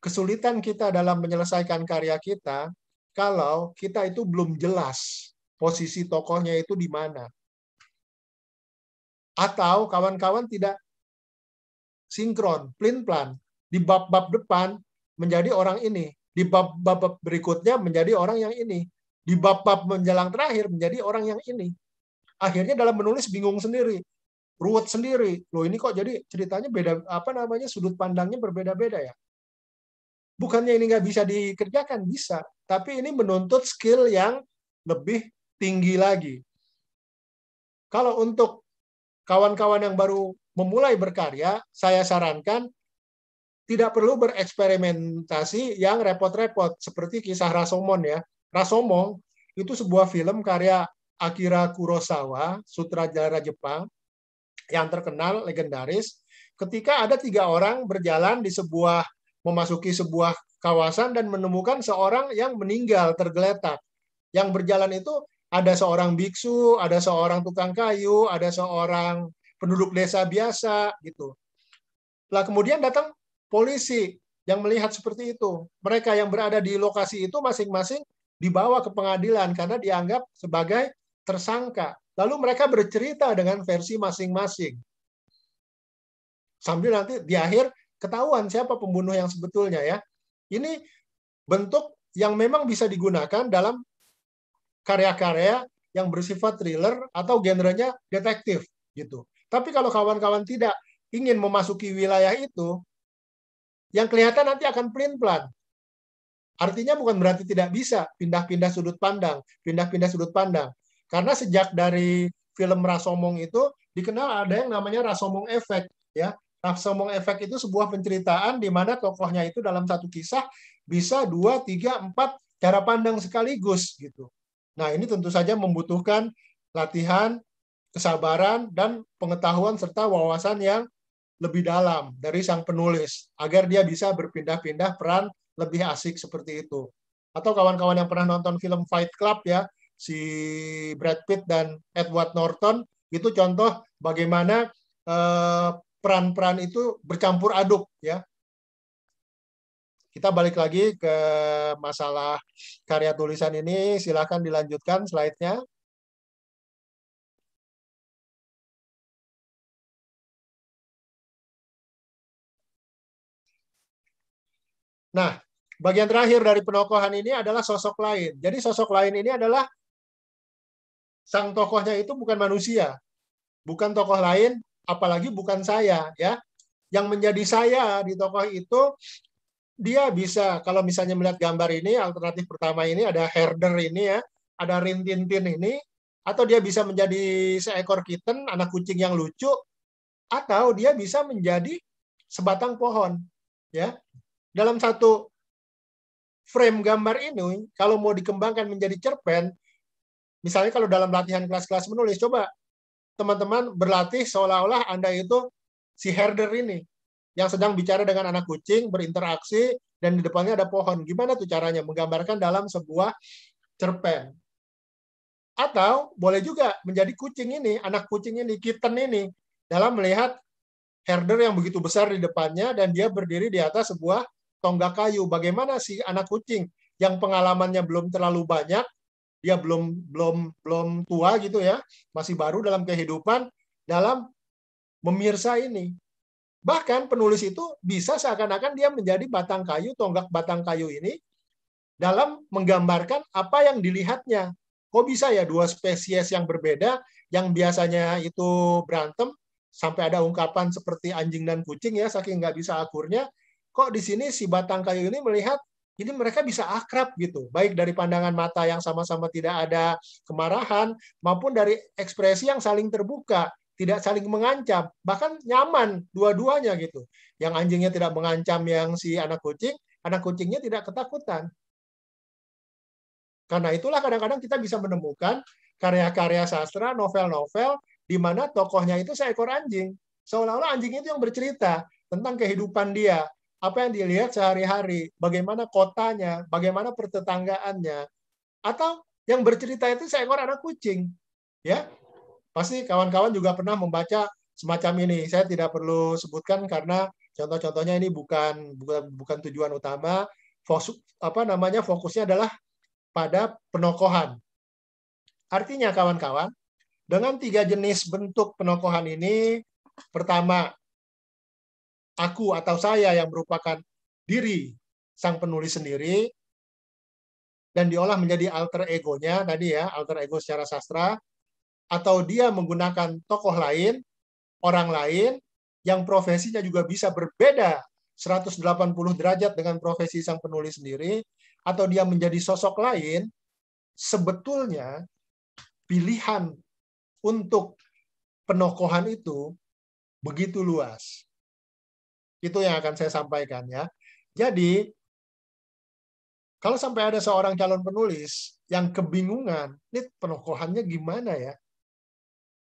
kesulitan kita dalam menyelesaikan karya kita kalau kita itu belum jelas posisi tokohnya itu di mana. Atau kawan-kawan tidak sinkron, plin-plan. Di bab-bab depan menjadi orang ini, di bab-bab berikutnya menjadi orang yang ini. Di bab-bab menjelang terakhir menjadi orang yang ini. Akhirnya dalam menulis bingung sendiri, ruwet sendiri. Loh ini kok jadi ceritanya beda apa namanya sudut pandangnya berbeda-beda ya. Bukannya ini nggak bisa dikerjakan bisa, tapi ini menuntut skill yang lebih tinggi lagi. Kalau untuk kawan-kawan yang baru memulai berkarya, saya sarankan tidak perlu bereksperimentasi yang repot-repot seperti kisah Rasomon ya. Rasomon itu sebuah film karya Akira Kurosawa, sutradara Jepang yang terkenal legendaris ketika ada tiga orang berjalan di sebuah memasuki sebuah kawasan dan menemukan seorang yang meninggal tergeletak. Yang berjalan itu ada seorang biksu, ada seorang tukang kayu, ada seorang penduduk desa biasa gitu. Lah kemudian datang polisi yang melihat seperti itu. Mereka yang berada di lokasi itu masing-masing dibawa ke pengadilan karena dianggap sebagai tersangka. Lalu mereka bercerita dengan versi masing-masing. Sambil nanti di akhir ketahuan siapa pembunuh yang sebetulnya ya. Ini bentuk yang memang bisa digunakan dalam karya-karya yang bersifat thriller atau genrenya detektif gitu. Tapi kalau kawan-kawan tidak ingin memasuki wilayah itu, yang kelihatan nanti akan pelin-pelan. Artinya bukan berarti tidak bisa pindah-pindah sudut pandang, pindah-pindah sudut pandang. Karena sejak dari film Rasomong itu dikenal ada yang namanya Rasomong Effect, ya. Rasomong Effect itu sebuah penceritaan di mana tokohnya itu dalam satu kisah bisa dua, tiga, empat cara pandang sekaligus gitu. Nah ini tentu saja membutuhkan latihan, kesabaran dan pengetahuan serta wawasan yang lebih dalam dari sang penulis agar dia bisa berpindah-pindah peran lebih asik seperti itu. Atau kawan-kawan yang pernah nonton film Fight Club ya, si Brad Pitt dan Edward Norton itu contoh bagaimana eh, peran-peran itu bercampur aduk ya. Kita balik lagi ke masalah karya tulisan ini, silahkan dilanjutkan slide-nya. Nah, bagian terakhir dari penokohan ini adalah sosok lain. Jadi sosok lain ini adalah sang tokohnya itu bukan manusia, bukan tokoh lain, apalagi bukan saya ya. Yang menjadi saya di tokoh itu dia bisa kalau misalnya melihat gambar ini alternatif pertama ini ada herder ini ya, ada rintintin ini atau dia bisa menjadi seekor kitten, anak kucing yang lucu atau dia bisa menjadi sebatang pohon ya dalam satu frame gambar ini, kalau mau dikembangkan menjadi cerpen, misalnya kalau dalam latihan kelas-kelas menulis, coba teman-teman berlatih seolah-olah Anda itu si herder ini yang sedang bicara dengan anak kucing, berinteraksi, dan di depannya ada pohon. Gimana tuh caranya menggambarkan dalam sebuah cerpen? Atau boleh juga menjadi kucing ini, anak kucing ini, kitten ini, dalam melihat herder yang begitu besar di depannya dan dia berdiri di atas sebuah tonggak kayu. Bagaimana si anak kucing yang pengalamannya belum terlalu banyak, dia belum belum belum tua gitu ya, masih baru dalam kehidupan dalam memirsa ini. Bahkan penulis itu bisa seakan-akan dia menjadi batang kayu, tonggak batang kayu ini dalam menggambarkan apa yang dilihatnya. Kok bisa ya dua spesies yang berbeda yang biasanya itu berantem sampai ada ungkapan seperti anjing dan kucing ya saking nggak bisa akurnya kok di sini si batang kayu ini melihat ini mereka bisa akrab gitu, baik dari pandangan mata yang sama-sama tidak ada kemarahan, maupun dari ekspresi yang saling terbuka, tidak saling mengancam, bahkan nyaman dua-duanya gitu. Yang anjingnya tidak mengancam yang si anak kucing, anak kucingnya tidak ketakutan. Karena itulah kadang-kadang kita bisa menemukan karya-karya sastra, novel-novel, di mana tokohnya itu seekor anjing. Seolah-olah anjing itu yang bercerita tentang kehidupan dia, apa yang dilihat sehari-hari, bagaimana kotanya, bagaimana pertetanggaannya, atau yang bercerita itu seekor anak kucing, ya pasti kawan-kawan juga pernah membaca semacam ini. Saya tidak perlu sebutkan karena contoh-contohnya ini bukan bukan bukan tujuan utama. Fokus apa namanya fokusnya adalah pada penokohan. Artinya kawan-kawan dengan tiga jenis bentuk penokohan ini, pertama aku atau saya yang merupakan diri sang penulis sendiri dan diolah menjadi alter egonya tadi ya, alter ego secara sastra atau dia menggunakan tokoh lain, orang lain yang profesinya juga bisa berbeda 180 derajat dengan profesi sang penulis sendiri atau dia menjadi sosok lain, sebetulnya pilihan untuk penokohan itu begitu luas. Itu yang akan saya sampaikan ya. Jadi kalau sampai ada seorang calon penulis yang kebingungan, ini penokohannya gimana ya?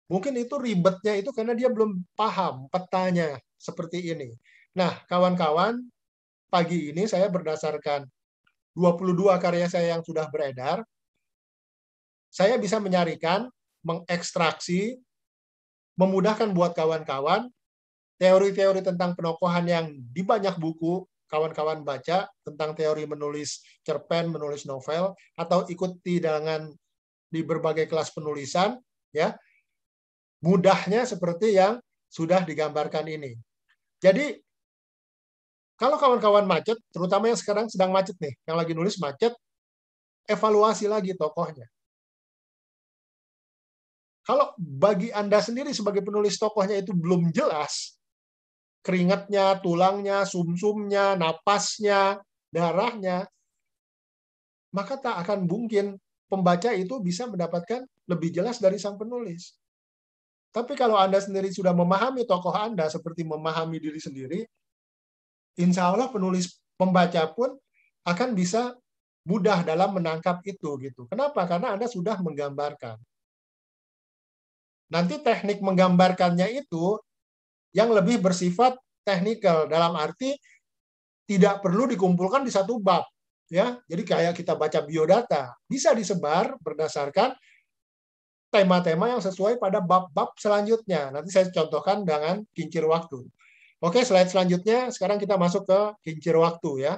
Mungkin itu ribetnya itu karena dia belum paham petanya seperti ini. Nah, kawan-kawan, pagi ini saya berdasarkan 22 karya saya yang sudah beredar, saya bisa menyarikan, mengekstraksi, memudahkan buat kawan-kawan teori-teori tentang penokohan yang di banyak buku kawan-kawan baca tentang teori menulis cerpen, menulis novel, atau ikuti dengan di berbagai kelas penulisan, ya mudahnya seperti yang sudah digambarkan ini. Jadi kalau kawan-kawan macet, terutama yang sekarang sedang macet nih, yang lagi nulis macet, evaluasi lagi tokohnya. Kalau bagi Anda sendiri sebagai penulis tokohnya itu belum jelas, keringatnya, tulangnya, sumsumnya, napasnya, darahnya, maka tak akan mungkin pembaca itu bisa mendapatkan lebih jelas dari sang penulis. Tapi kalau Anda sendiri sudah memahami tokoh Anda seperti memahami diri sendiri, insya Allah penulis pembaca pun akan bisa mudah dalam menangkap itu gitu. Kenapa? Karena Anda sudah menggambarkan. Nanti teknik menggambarkannya itu yang lebih bersifat teknikal dalam arti tidak perlu dikumpulkan di satu bab ya. Jadi kayak kita baca biodata bisa disebar berdasarkan tema-tema yang sesuai pada bab-bab selanjutnya. Nanti saya contohkan dengan kincir waktu. Oke, slide selanjutnya. Sekarang kita masuk ke kincir waktu ya.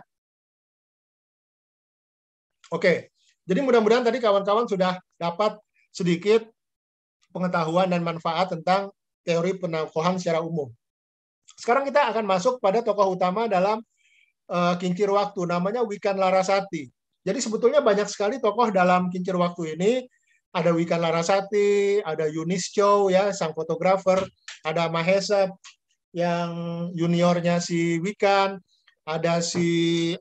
Oke, jadi mudah-mudahan tadi kawan-kawan sudah dapat sedikit pengetahuan dan manfaat tentang teori penangkohan secara umum. Sekarang kita akan masuk pada tokoh utama dalam uh, kincir waktu, namanya Wikan Larasati. Jadi sebetulnya banyak sekali tokoh dalam kincir waktu ini. Ada Wikan Larasati, ada Yunis Chow ya, sang fotografer, ada Mahesa yang juniornya si Wikan, ada si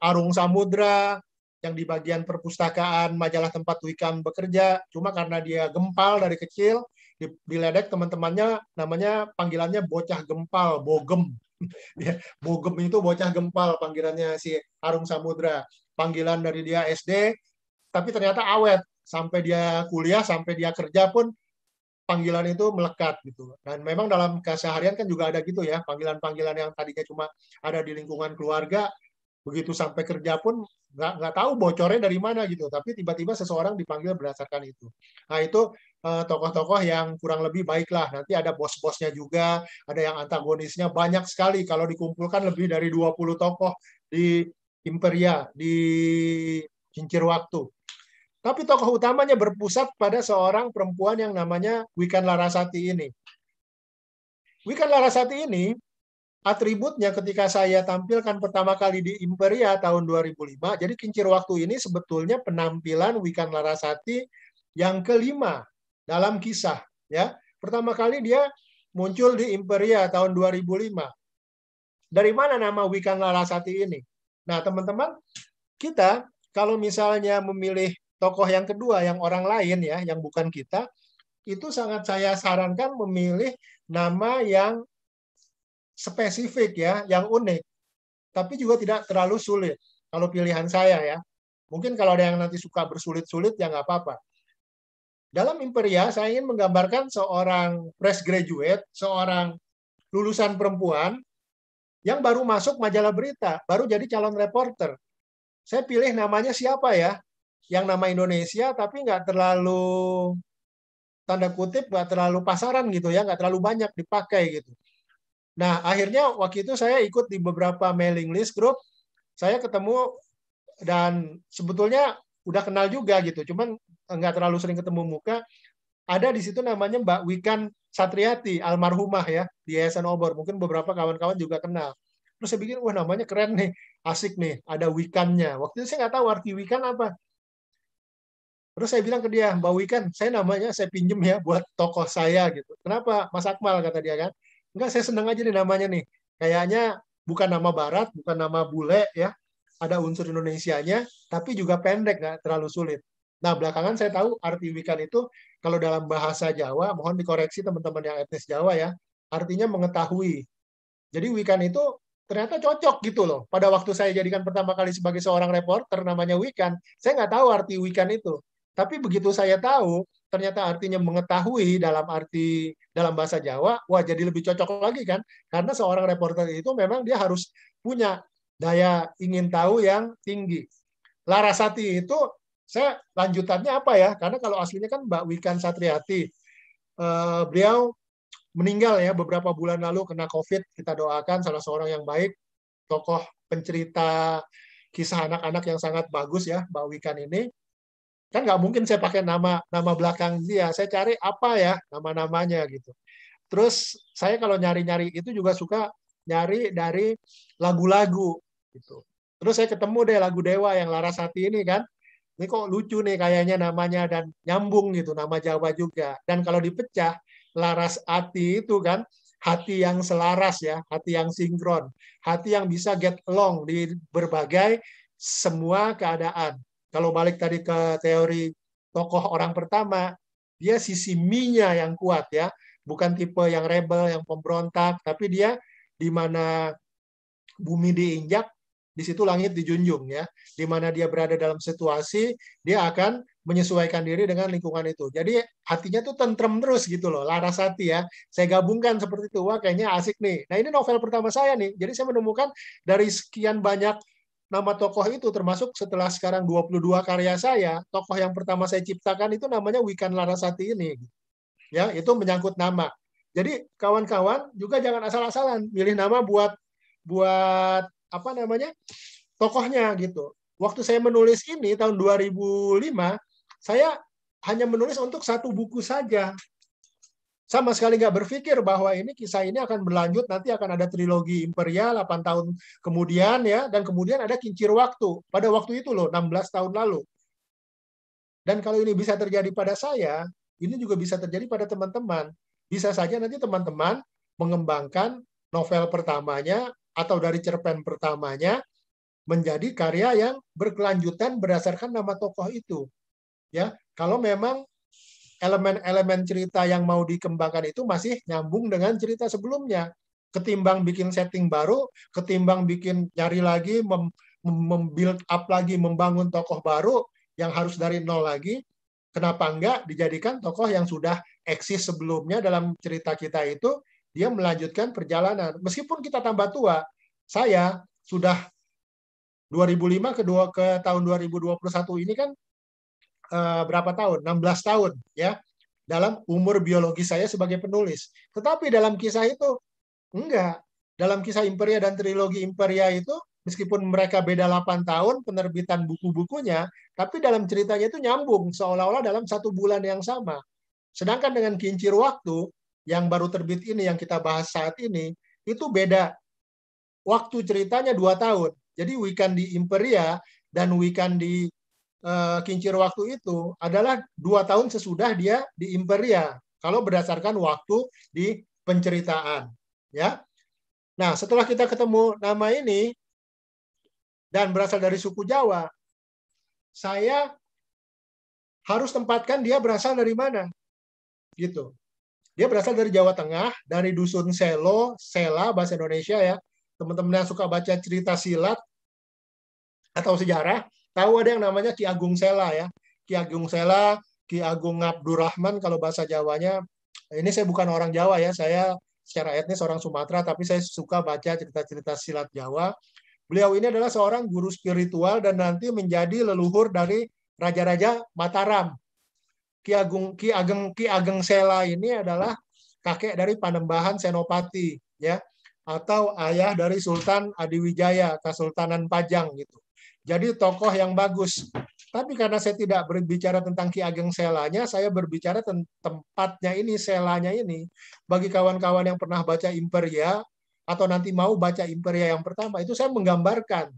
Arung Samudra yang di bagian perpustakaan majalah tempat Wikan bekerja. Cuma karena dia gempal dari kecil, di, di teman-temannya namanya panggilannya bocah gempal, bogem. Ya, bogem itu bocah gempal panggilannya si Arung Samudra. Panggilan dari dia SD, tapi ternyata awet sampai dia kuliah, sampai dia kerja pun panggilan itu melekat gitu. Dan memang dalam keseharian kan juga ada gitu ya, panggilan-panggilan yang tadinya cuma ada di lingkungan keluarga, begitu sampai kerja pun nggak nggak tahu bocornya dari mana gitu tapi tiba-tiba seseorang dipanggil berdasarkan itu nah itu eh, tokoh-tokoh eh, yang kurang lebih baiklah nanti ada bos-bosnya juga ada yang antagonisnya banyak sekali kalau dikumpulkan lebih dari 20 tokoh di Imperia di cincir Waktu tapi tokoh utamanya berpusat pada seorang perempuan yang namanya Wikan Larasati ini Wikan Larasati ini atributnya ketika saya tampilkan pertama kali di Imperia tahun 2005. Jadi kincir waktu ini sebetulnya penampilan Wikan Larasati yang kelima dalam kisah ya. Pertama kali dia muncul di Imperia tahun 2005. Dari mana nama Wikan Larasati ini? Nah, teman-teman, kita kalau misalnya memilih tokoh yang kedua yang orang lain ya, yang bukan kita, itu sangat saya sarankan memilih nama yang spesifik ya, yang unik, tapi juga tidak terlalu sulit. Kalau pilihan saya ya, mungkin kalau ada yang nanti suka bersulit-sulit ya nggak apa-apa. Dalam Imperia, saya ingin menggambarkan seorang fresh graduate, seorang lulusan perempuan yang baru masuk majalah berita, baru jadi calon reporter. Saya pilih namanya siapa ya? Yang nama Indonesia tapi nggak terlalu tanda kutip nggak terlalu pasaran gitu ya, nggak terlalu banyak dipakai gitu. Nah, akhirnya waktu itu saya ikut di beberapa mailing list grup, saya ketemu dan sebetulnya udah kenal juga gitu, cuman nggak terlalu sering ketemu muka. Ada di situ namanya Mbak Wikan Satriati, almarhumah ya, di Yayasan Obor. Mungkin beberapa kawan-kawan juga kenal. Terus saya pikir, wah namanya keren nih, asik nih, ada Wikannya. Waktu itu saya nggak tahu arti Wikan apa. Terus saya bilang ke dia, Mbak Wikan, saya namanya saya pinjem ya buat tokoh saya gitu. Kenapa Mas Akmal kata dia kan? Enggak, saya senang aja nih namanya nih. Kayaknya bukan nama barat, bukan nama bule ya. Ada unsur Indonesianya, tapi juga pendek, nggak terlalu sulit. Nah, belakangan saya tahu arti wikan itu kalau dalam bahasa Jawa, mohon dikoreksi teman-teman yang etnis Jawa ya, artinya mengetahui. Jadi wikan itu ternyata cocok gitu loh. Pada waktu saya jadikan pertama kali sebagai seorang reporter namanya wikan, saya nggak tahu arti wikan itu. Tapi begitu saya tahu, ternyata artinya mengetahui dalam arti dalam bahasa Jawa, wah jadi lebih cocok lagi kan? Karena seorang reporter itu memang dia harus punya daya ingin tahu yang tinggi. Larasati itu saya lanjutannya apa ya? Karena kalau aslinya kan Mbak Wikan Satriati, eh, beliau meninggal ya beberapa bulan lalu kena COVID. Kita doakan salah seorang yang baik, tokoh pencerita kisah anak-anak yang sangat bagus ya Mbak Wikan ini kan nggak mungkin saya pakai nama nama belakang dia saya cari apa ya nama namanya gitu terus saya kalau nyari nyari itu juga suka nyari dari lagu-lagu gitu terus saya ketemu deh lagu dewa yang larasati ini kan ini kok lucu nih kayaknya namanya dan nyambung gitu nama jawa juga dan kalau dipecah laras hati itu kan hati yang selaras ya, hati yang sinkron, hati yang bisa get along di berbagai semua keadaan. Kalau balik tadi ke teori tokoh orang pertama, dia sisi minya yang kuat ya, bukan tipe yang rebel, yang pemberontak, tapi dia di mana bumi diinjak, di situ langit dijunjung ya. Di mana dia berada dalam situasi, dia akan menyesuaikan diri dengan lingkungan itu. Jadi hatinya tuh tentrem terus gitu loh, laras hati ya. Saya gabungkan seperti itu, wah kayaknya asik nih. Nah ini novel pertama saya nih, jadi saya menemukan dari sekian banyak nama tokoh itu termasuk setelah sekarang 22 karya saya, tokoh yang pertama saya ciptakan itu namanya Wikan Larasati ini. Ya, itu menyangkut nama. Jadi kawan-kawan juga jangan asal-asalan milih nama buat buat apa namanya? tokohnya gitu. Waktu saya menulis ini tahun 2005, saya hanya menulis untuk satu buku saja sama sekali nggak berpikir bahwa ini kisah ini akan berlanjut nanti akan ada trilogi imperial 8 tahun kemudian ya dan kemudian ada kincir waktu pada waktu itu loh 16 tahun lalu dan kalau ini bisa terjadi pada saya ini juga bisa terjadi pada teman-teman bisa saja nanti teman-teman mengembangkan novel pertamanya atau dari cerpen pertamanya menjadi karya yang berkelanjutan berdasarkan nama tokoh itu ya kalau memang elemen-elemen cerita yang mau dikembangkan itu masih nyambung dengan cerita sebelumnya. Ketimbang bikin setting baru, ketimbang bikin nyari lagi, membuild mem up lagi, membangun tokoh baru yang harus dari nol lagi, kenapa enggak dijadikan tokoh yang sudah eksis sebelumnya dalam cerita kita itu, dia melanjutkan perjalanan. Meskipun kita tambah tua, saya sudah 2005 ke, dua, ke tahun 2021 ini kan Eh, berapa tahun? 16 tahun ya dalam umur biologi saya sebagai penulis. Tetapi dalam kisah itu enggak. Dalam kisah Imperia dan trilogi Imperia itu meskipun mereka beda 8 tahun penerbitan buku-bukunya, tapi dalam ceritanya itu nyambung seolah-olah dalam satu bulan yang sama. Sedangkan dengan kincir waktu yang baru terbit ini yang kita bahas saat ini itu beda waktu ceritanya dua tahun. Jadi Weekend di Imperia dan Weekend di Eh, kincir waktu itu adalah dua tahun sesudah dia di Imperia kalau berdasarkan waktu di penceritaan ya nah setelah kita ketemu nama ini dan berasal dari suku Jawa saya harus tempatkan dia berasal dari mana gitu dia berasal dari Jawa Tengah dari dusun Selo Sela bahasa Indonesia ya teman-teman yang suka baca cerita silat atau sejarah Tahu ada yang namanya Ki Agung Sela ya. Ki Agung Sela, Ki Agung Abdurrahman kalau bahasa Jawanya. Ini saya bukan orang Jawa ya, saya secara etnis orang Sumatera, tapi saya suka baca cerita-cerita silat Jawa. Beliau ini adalah seorang guru spiritual dan nanti menjadi leluhur dari raja-raja Mataram. Ki Agung Ki Ageng Ki Ageng Sela ini adalah kakek dari Panembahan Senopati ya atau ayah dari Sultan Adiwijaya Kesultanan Pajang gitu jadi tokoh yang bagus. Tapi karena saya tidak berbicara tentang Ki Ageng Selanya, saya berbicara tentang tempatnya ini, selanya ini. Bagi kawan-kawan yang pernah baca Imperia, atau nanti mau baca Imperia yang pertama, itu saya menggambarkan.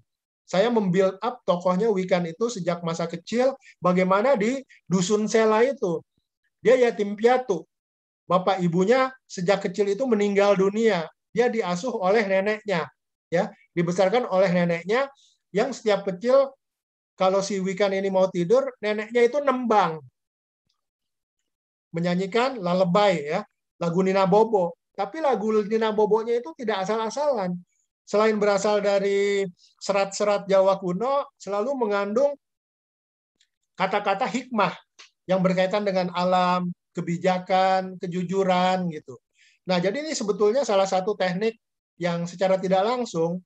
Saya membuild up tokohnya Wikan itu sejak masa kecil, bagaimana di Dusun Sela itu. Dia yatim piatu. Bapak ibunya sejak kecil itu meninggal dunia. Dia diasuh oleh neneknya. ya Dibesarkan oleh neneknya, yang setiap kecil kalau si Wikan ini mau tidur, neneknya itu nembang. Menyanyikan lalebay ya, lagu Nina Bobo. Tapi lagu Nina Bobonya itu tidak asal-asalan. Selain berasal dari serat-serat Jawa kuno, selalu mengandung kata-kata hikmah yang berkaitan dengan alam, kebijakan, kejujuran gitu. Nah, jadi ini sebetulnya salah satu teknik yang secara tidak langsung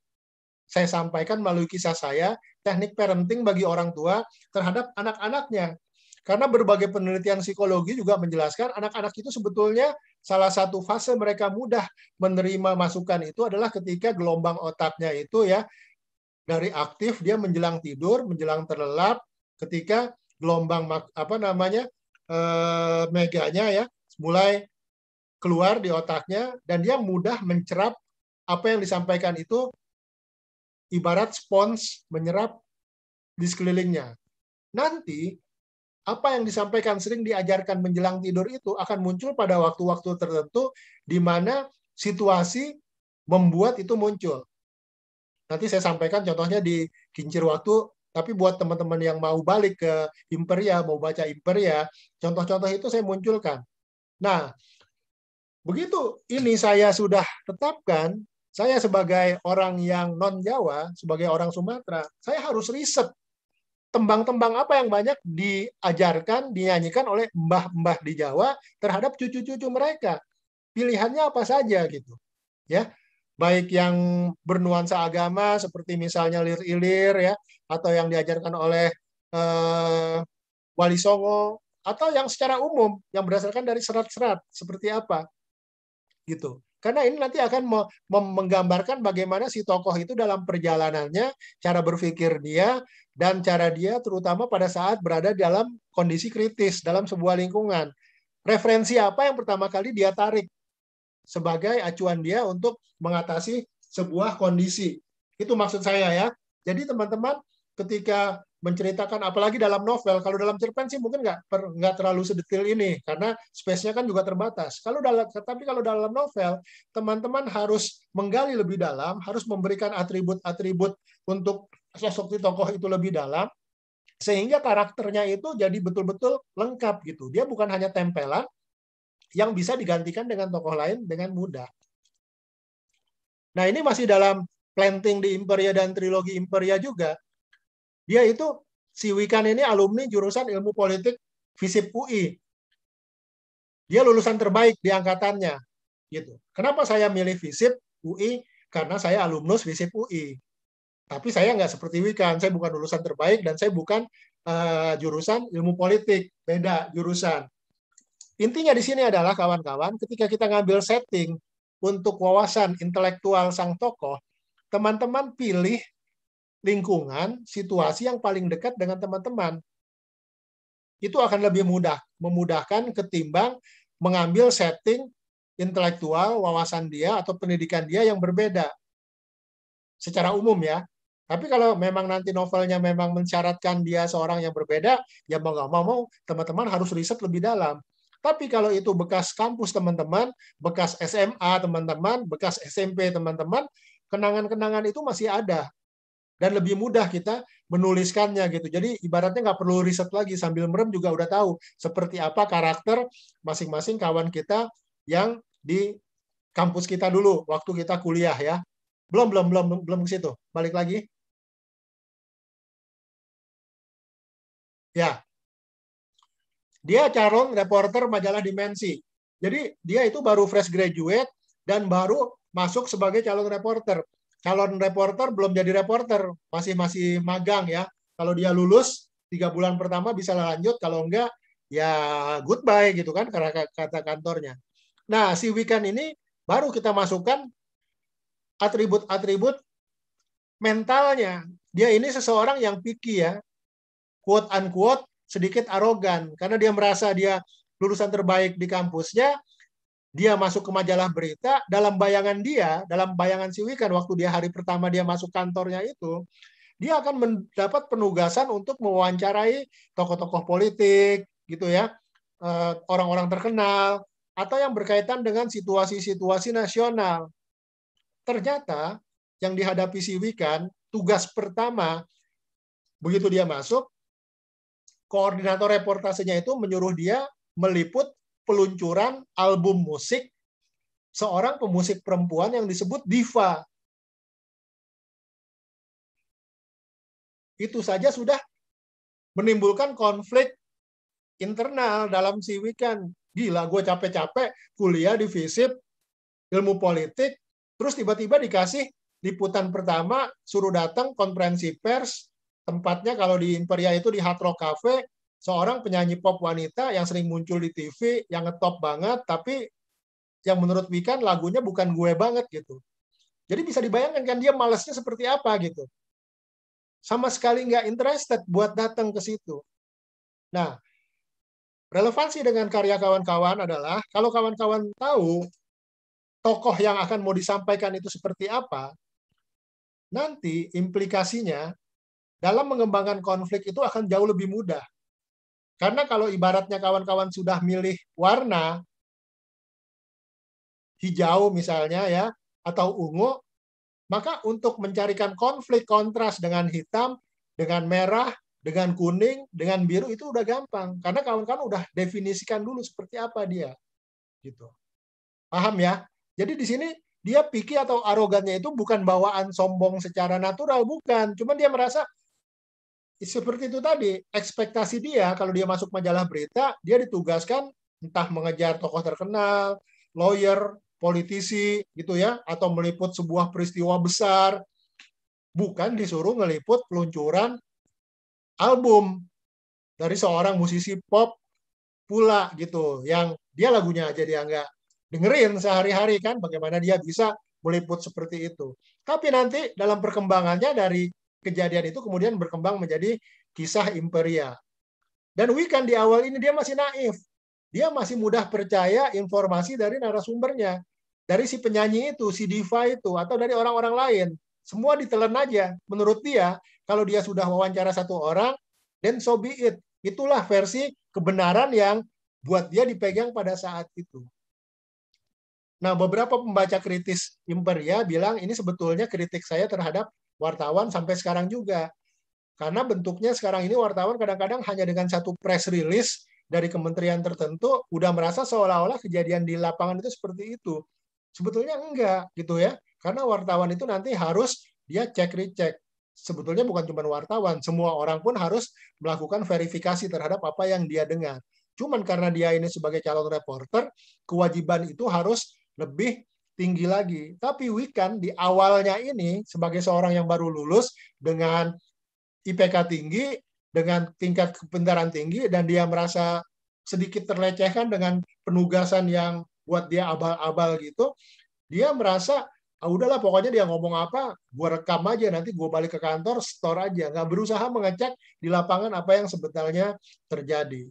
saya sampaikan melalui kisah saya, teknik parenting bagi orang tua terhadap anak-anaknya. Karena berbagai penelitian psikologi juga menjelaskan anak-anak itu sebetulnya salah satu fase mereka mudah menerima masukan itu adalah ketika gelombang otaknya itu ya dari aktif dia menjelang tidur, menjelang terlelap, ketika gelombang apa namanya eh, meganya ya mulai keluar di otaknya dan dia mudah mencerap apa yang disampaikan itu ibarat spons menyerap di sekelilingnya. Nanti apa yang disampaikan sering diajarkan menjelang tidur itu akan muncul pada waktu-waktu tertentu di mana situasi membuat itu muncul. Nanti saya sampaikan contohnya di kincir waktu, tapi buat teman-teman yang mau balik ke Imperia, mau baca Imperia, contoh-contoh itu saya munculkan. Nah, begitu ini saya sudah tetapkan, saya sebagai orang yang non Jawa, sebagai orang Sumatera, saya harus riset tembang-tembang apa yang banyak diajarkan, dinyanyikan oleh mbah-mbah di Jawa terhadap cucu-cucu mereka. Pilihannya apa saja gitu. Ya, baik yang bernuansa agama seperti misalnya lir-ilir ya atau yang diajarkan oleh eh, wali songo atau yang secara umum yang berdasarkan dari serat-serat seperti apa gitu karena ini nanti akan menggambarkan bagaimana si tokoh itu dalam perjalanannya, cara berpikir dia, dan cara dia terutama pada saat berada dalam kondisi kritis, dalam sebuah lingkungan. Referensi apa yang pertama kali dia tarik sebagai acuan dia untuk mengatasi sebuah kondisi. Itu maksud saya ya. Jadi teman-teman ketika menceritakan apalagi dalam novel kalau dalam cerpen sih mungkin nggak nggak terlalu sedetil ini karena space-nya kan juga terbatas kalau dalam tapi kalau dalam novel teman-teman harus menggali lebih dalam harus memberikan atribut-atribut untuk sosok si tokoh itu lebih dalam sehingga karakternya itu jadi betul-betul lengkap gitu dia bukan hanya tempelan yang bisa digantikan dengan tokoh lain dengan mudah nah ini masih dalam planting di Imperia dan trilogi Imperia juga dia itu si Wikan ini alumni jurusan ilmu politik FISIP UI. Dia lulusan terbaik di angkatannya. Gitu. Kenapa saya milih FISIP UI? Karena saya alumnus FISIP UI. Tapi saya nggak seperti Wikan, saya bukan lulusan terbaik dan saya bukan uh, jurusan ilmu politik, beda jurusan. Intinya di sini adalah kawan-kawan, ketika kita ngambil setting untuk wawasan intelektual sang tokoh, teman-teman pilih lingkungan, situasi yang paling dekat dengan teman-teman. Itu akan lebih mudah, memudahkan ketimbang mengambil setting intelektual, wawasan dia atau pendidikan dia yang berbeda. Secara umum ya. Tapi kalau memang nanti novelnya memang mensyaratkan dia seorang yang berbeda, ya mau nggak mau teman-teman harus riset lebih dalam. Tapi kalau itu bekas kampus teman-teman, bekas SMA teman-teman, bekas SMP teman-teman, kenangan-kenangan itu masih ada dan lebih mudah kita menuliskannya gitu. Jadi ibaratnya nggak perlu riset lagi sambil merem juga udah tahu seperti apa karakter masing-masing kawan kita yang di kampus kita dulu waktu kita kuliah ya. Belum belum belum belum ke situ. Balik lagi. Ya. Dia calon reporter majalah Dimensi. Jadi dia itu baru fresh graduate dan baru masuk sebagai calon reporter calon reporter belum jadi reporter, masih masih magang ya. Kalau dia lulus tiga bulan pertama bisa lanjut, kalau enggak ya goodbye gitu kan karena kata kantornya. Nah si weekend ini baru kita masukkan atribut-atribut mentalnya. Dia ini seseorang yang picky ya, quote unquote sedikit arogan karena dia merasa dia lulusan terbaik di kampusnya, dia masuk ke majalah berita dalam bayangan dia dalam bayangan si Wikan waktu dia hari pertama dia masuk kantornya itu dia akan mendapat penugasan untuk mewawancarai tokoh-tokoh politik gitu ya eh, orang-orang terkenal atau yang berkaitan dengan situasi-situasi nasional ternyata yang dihadapi si Wikan tugas pertama begitu dia masuk koordinator reportasenya itu menyuruh dia meliput peluncuran album musik seorang pemusik perempuan yang disebut diva. Itu saja sudah menimbulkan konflik internal dalam si weekend. Gila, gue capek-capek kuliah di FISIP, ilmu politik, terus tiba-tiba dikasih liputan pertama, suruh datang konferensi pers, tempatnya kalau di Imperia itu di Hard Rock Cafe, seorang penyanyi pop wanita yang sering muncul di TV, yang ngetop banget, tapi yang menurut Wikan lagunya bukan gue banget gitu. Jadi bisa dibayangkan kan dia malesnya seperti apa gitu. Sama sekali nggak interested buat datang ke situ. Nah, relevansi dengan karya kawan-kawan adalah kalau kawan-kawan tahu tokoh yang akan mau disampaikan itu seperti apa, nanti implikasinya dalam mengembangkan konflik itu akan jauh lebih mudah karena kalau ibaratnya kawan-kawan sudah milih warna hijau misalnya ya atau ungu, maka untuk mencarikan konflik kontras dengan hitam, dengan merah, dengan kuning, dengan biru itu udah gampang karena kawan-kawan udah definisikan dulu seperti apa dia. Gitu. Paham ya? Jadi di sini dia pikir atau arogannya itu bukan bawaan sombong secara natural, bukan. Cuman dia merasa seperti itu tadi, ekspektasi dia kalau dia masuk majalah berita, dia ditugaskan entah mengejar tokoh terkenal, lawyer, politisi gitu ya, atau meliput sebuah peristiwa besar, bukan disuruh ngeliput peluncuran album dari seorang musisi pop pula gitu, yang dia lagunya aja dia nggak dengerin sehari-hari kan, bagaimana dia bisa meliput seperti itu. Tapi nanti dalam perkembangannya dari kejadian itu kemudian berkembang menjadi kisah Imperia. Dan Wikan di awal ini dia masih naif. Dia masih mudah percaya informasi dari narasumbernya. Dari si penyanyi itu, si diva itu, atau dari orang-orang lain. Semua ditelan aja. Menurut dia, kalau dia sudah wawancara satu orang, then so be it. Itulah versi kebenaran yang buat dia dipegang pada saat itu. Nah, beberapa pembaca kritis Imperia bilang ini sebetulnya kritik saya terhadap wartawan sampai sekarang juga. Karena bentuknya sekarang ini wartawan kadang-kadang hanya dengan satu press release dari kementerian tertentu udah merasa seolah-olah kejadian di lapangan itu seperti itu. Sebetulnya enggak gitu ya. Karena wartawan itu nanti harus dia cek recheck. Sebetulnya bukan cuma wartawan, semua orang pun harus melakukan verifikasi terhadap apa yang dia dengar. Cuman karena dia ini sebagai calon reporter, kewajiban itu harus lebih tinggi lagi. Tapi Wikan di awalnya ini sebagai seorang yang baru lulus dengan IPK tinggi, dengan tingkat kebenaran tinggi, dan dia merasa sedikit terlecehkan dengan penugasan yang buat dia abal-abal gitu, dia merasa ah udahlah pokoknya dia ngomong apa, gue rekam aja nanti gue balik ke kantor store aja, nggak berusaha mengecek di lapangan apa yang sebenarnya terjadi.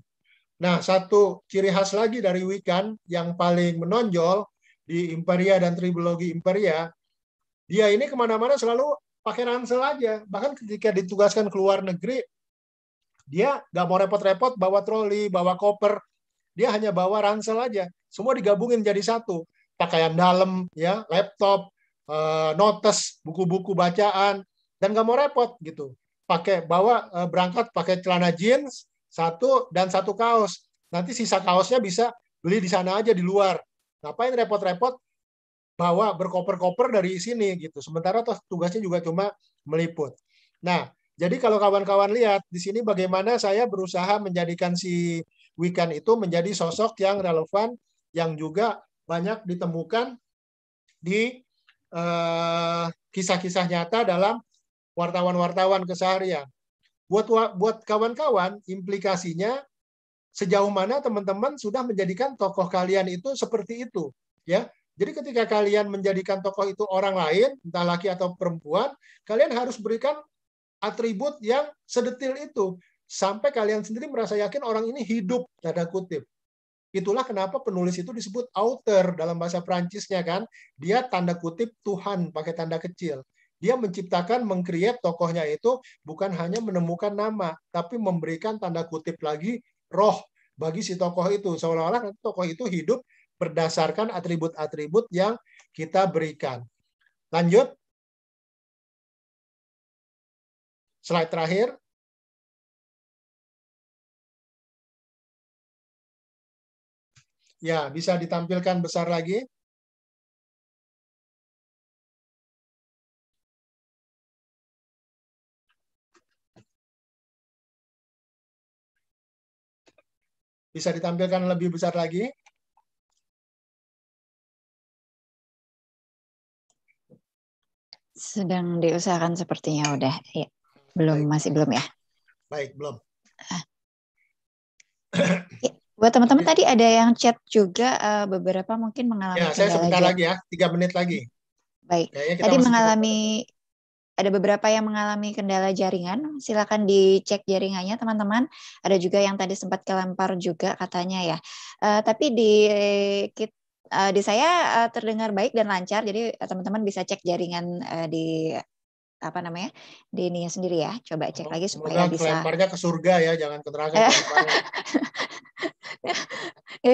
Nah satu ciri khas lagi dari Wikan yang paling menonjol di Imperia dan tribologi Imperia, dia ini kemana-mana selalu pakai ransel aja. Bahkan ketika ditugaskan ke luar negeri, dia nggak mau repot-repot bawa troli, bawa koper, dia hanya bawa ransel aja. Semua digabungin jadi satu. Pakaian dalam, ya, laptop, eh, notes, buku-buku bacaan, dan nggak mau repot gitu. Pakai bawa eh, berangkat pakai celana jeans satu dan satu kaos. Nanti sisa kaosnya bisa beli di sana aja di luar Ngapain repot-repot bawa berkoper-koper dari sini gitu. Sementara tugasnya juga cuma meliput. Nah, jadi kalau kawan-kawan lihat di sini bagaimana saya berusaha menjadikan si Wikan itu menjadi sosok yang relevan yang juga banyak ditemukan di eh, kisah-kisah nyata dalam wartawan-wartawan keseharian. Buat buat kawan-kawan implikasinya sejauh mana teman-teman sudah menjadikan tokoh kalian itu seperti itu, ya. Jadi ketika kalian menjadikan tokoh itu orang lain, entah laki atau perempuan, kalian harus berikan atribut yang sedetil itu sampai kalian sendiri merasa yakin orang ini hidup tanda kutip. Itulah kenapa penulis itu disebut author dalam bahasa Perancisnya kan. Dia tanda kutip Tuhan pakai tanda kecil. Dia menciptakan, mengkreat tokohnya itu bukan hanya menemukan nama, tapi memberikan tanda kutip lagi roh bagi si tokoh itu. Seolah-olah tokoh itu hidup berdasarkan atribut-atribut yang kita berikan. Lanjut. Slide terakhir. Ya, bisa ditampilkan besar lagi. Bisa ditampilkan lebih besar lagi. Sedang diusahakan sepertinya udah. Ya. Belum, Baik. masih belum ya? Baik, belum. Ah. Iya. buat teman-teman tadi ada yang chat juga uh, beberapa mungkin mengalami ya, saya sebentar lagi ya, tiga menit lagi. Baik. Tadi mengalami ada beberapa yang mengalami kendala jaringan. Silakan dicek jaringannya, teman-teman. Ada juga yang tadi sempat kelempar juga katanya ya. Uh, tapi di kita eh, di saya eh, terdengar baik dan lancar. Jadi teman-teman bisa cek jaringan di apa namanya di ini sendiri ya. Coba cek oh, lagi supaya bisa. Lemparnya ke surga ya, jangan ke neraka. ya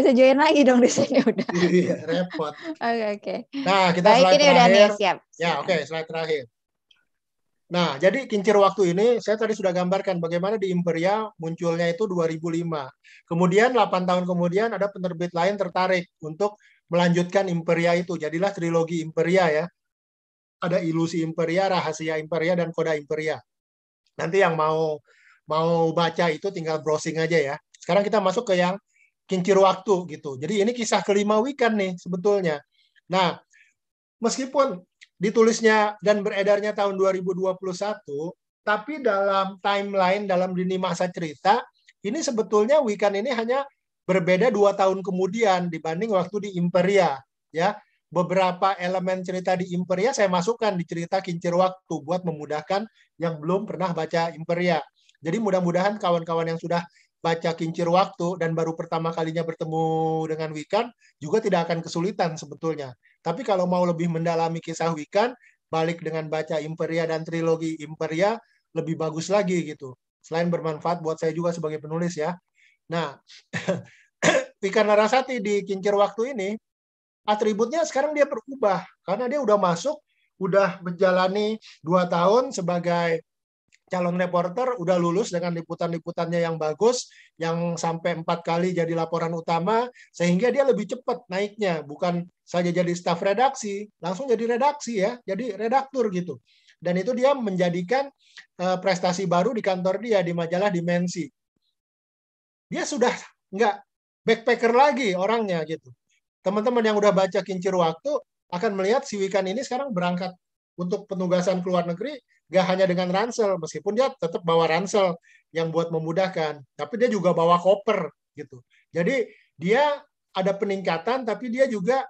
bisa join lagi dong di sini udah. Iya, repot. Oke oke. Okay. Nah kita baik, slide ini terakhir. Udah nih, siap. Ya oke okay, slide terakhir. Nah, jadi kincir waktu ini saya tadi sudah gambarkan bagaimana di Imperia munculnya itu 2005. Kemudian 8 tahun kemudian ada penerbit lain tertarik untuk melanjutkan Imperia itu. Jadilah trilogi Imperia ya. Ada Ilusi Imperia, Rahasia Imperia dan Koda Imperia. Nanti yang mau mau baca itu tinggal browsing aja ya. Sekarang kita masuk ke yang kincir waktu gitu. Jadi ini kisah kelima weekend nih sebetulnya. Nah, meskipun ditulisnya dan beredarnya tahun 2021, tapi dalam timeline dalam lini masa cerita ini sebetulnya Wikan ini hanya berbeda dua tahun kemudian dibanding waktu di Imperia, ya. Beberapa elemen cerita di Imperia saya masukkan di cerita Kincir Waktu buat memudahkan yang belum pernah baca Imperia. Jadi mudah-mudahan kawan-kawan yang sudah baca kincir waktu dan baru pertama kalinya bertemu dengan Wikan juga tidak akan kesulitan sebetulnya. Tapi kalau mau lebih mendalami kisah Wikan, balik dengan baca Imperia dan trilogi Imperia lebih bagus lagi gitu. Selain bermanfaat buat saya juga sebagai penulis ya. Nah, Wikan Larasati di kincir waktu ini atributnya sekarang dia berubah karena dia udah masuk, udah menjalani dua tahun sebagai calon reporter udah lulus dengan liputan-liputannya yang bagus, yang sampai empat kali jadi laporan utama, sehingga dia lebih cepat naiknya. Bukan saja jadi staf redaksi, langsung jadi redaksi ya, jadi redaktur gitu. Dan itu dia menjadikan eh, prestasi baru di kantor dia, di majalah Dimensi. Dia sudah nggak backpacker lagi orangnya gitu. Teman-teman yang udah baca Kincir Waktu akan melihat si Wikan ini sekarang berangkat untuk penugasan ke luar negeri Gak hanya dengan ransel, meskipun dia tetap bawa ransel yang buat memudahkan, tapi dia juga bawa koper gitu. Jadi dia ada peningkatan, tapi dia juga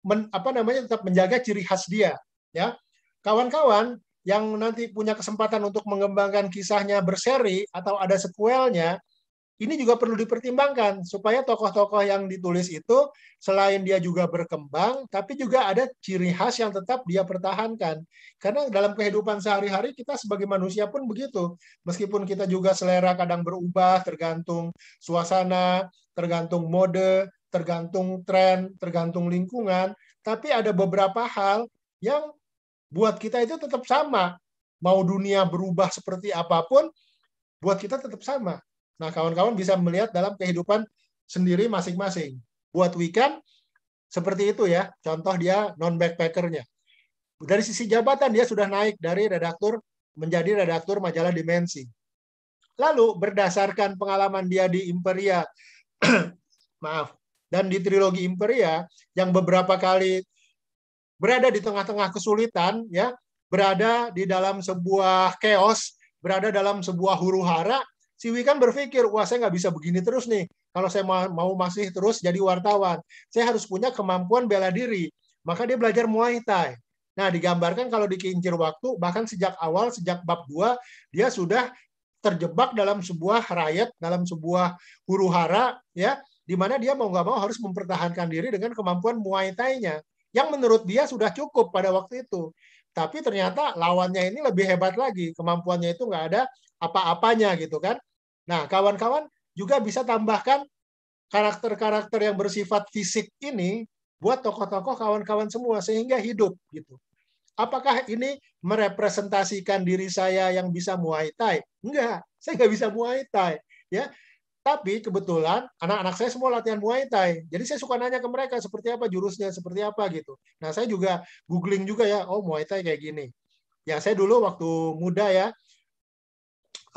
men, apa namanya tetap menjaga ciri khas dia. Ya, kawan-kawan yang nanti punya kesempatan untuk mengembangkan kisahnya berseri atau ada sequelnya, ini juga perlu dipertimbangkan supaya tokoh-tokoh yang ditulis itu selain dia juga berkembang, tapi juga ada ciri khas yang tetap dia pertahankan. Karena dalam kehidupan sehari-hari kita sebagai manusia pun begitu. Meskipun kita juga selera kadang berubah tergantung suasana, tergantung mode, tergantung tren, tergantung lingkungan, tapi ada beberapa hal yang buat kita itu tetap sama. Mau dunia berubah seperti apapun, buat kita tetap sama Nah, kawan-kawan bisa melihat dalam kehidupan sendiri masing-masing. Buat weekend, seperti itu ya. Contoh dia non-backpackernya. Dari sisi jabatan, dia sudah naik dari redaktur menjadi redaktur majalah Dimensi. Lalu, berdasarkan pengalaman dia di Imperia, maaf, dan di trilogi Imperia, yang beberapa kali berada di tengah-tengah kesulitan, ya berada di dalam sebuah chaos, berada dalam sebuah huru hara, si kan berpikir, wah saya nggak bisa begini terus nih. Kalau saya mau masih terus jadi wartawan, saya harus punya kemampuan bela diri. Maka dia belajar Muay Thai. Nah, digambarkan kalau dikincir waktu, bahkan sejak awal, sejak bab dua, dia sudah terjebak dalam sebuah rakyat dalam sebuah huru hara, ya, di mana dia mau nggak mau harus mempertahankan diri dengan kemampuan Muay Thai-nya yang menurut dia sudah cukup pada waktu itu tapi ternyata lawannya ini lebih hebat lagi kemampuannya itu nggak ada apa-apanya gitu kan nah kawan-kawan juga bisa tambahkan karakter-karakter yang bersifat fisik ini buat tokoh-tokoh kawan-kawan semua sehingga hidup gitu apakah ini merepresentasikan diri saya yang bisa muay thai enggak saya nggak bisa muay thai ya tapi kebetulan anak-anak saya semua latihan Muay Thai. Jadi saya suka nanya ke mereka seperti apa jurusnya, seperti apa gitu. Nah, saya juga googling juga ya, oh Muay Thai kayak gini. Ya, saya dulu waktu muda ya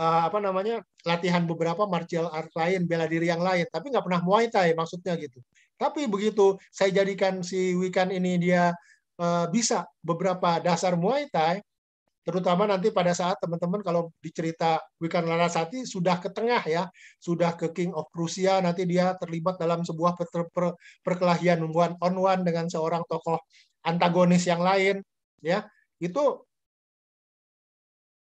uh, apa namanya? latihan beberapa martial art lain, bela diri yang lain, tapi nggak pernah Muay Thai maksudnya gitu. Tapi begitu saya jadikan si Wikan ini dia uh, bisa beberapa dasar Muay Thai, terutama nanti pada saat teman-teman kalau dicerita Wikan Larasati sudah ke tengah ya, sudah ke King of Prussia, nanti dia terlibat dalam sebuah per per perkelahian one on one dengan seorang tokoh antagonis yang lain, ya itu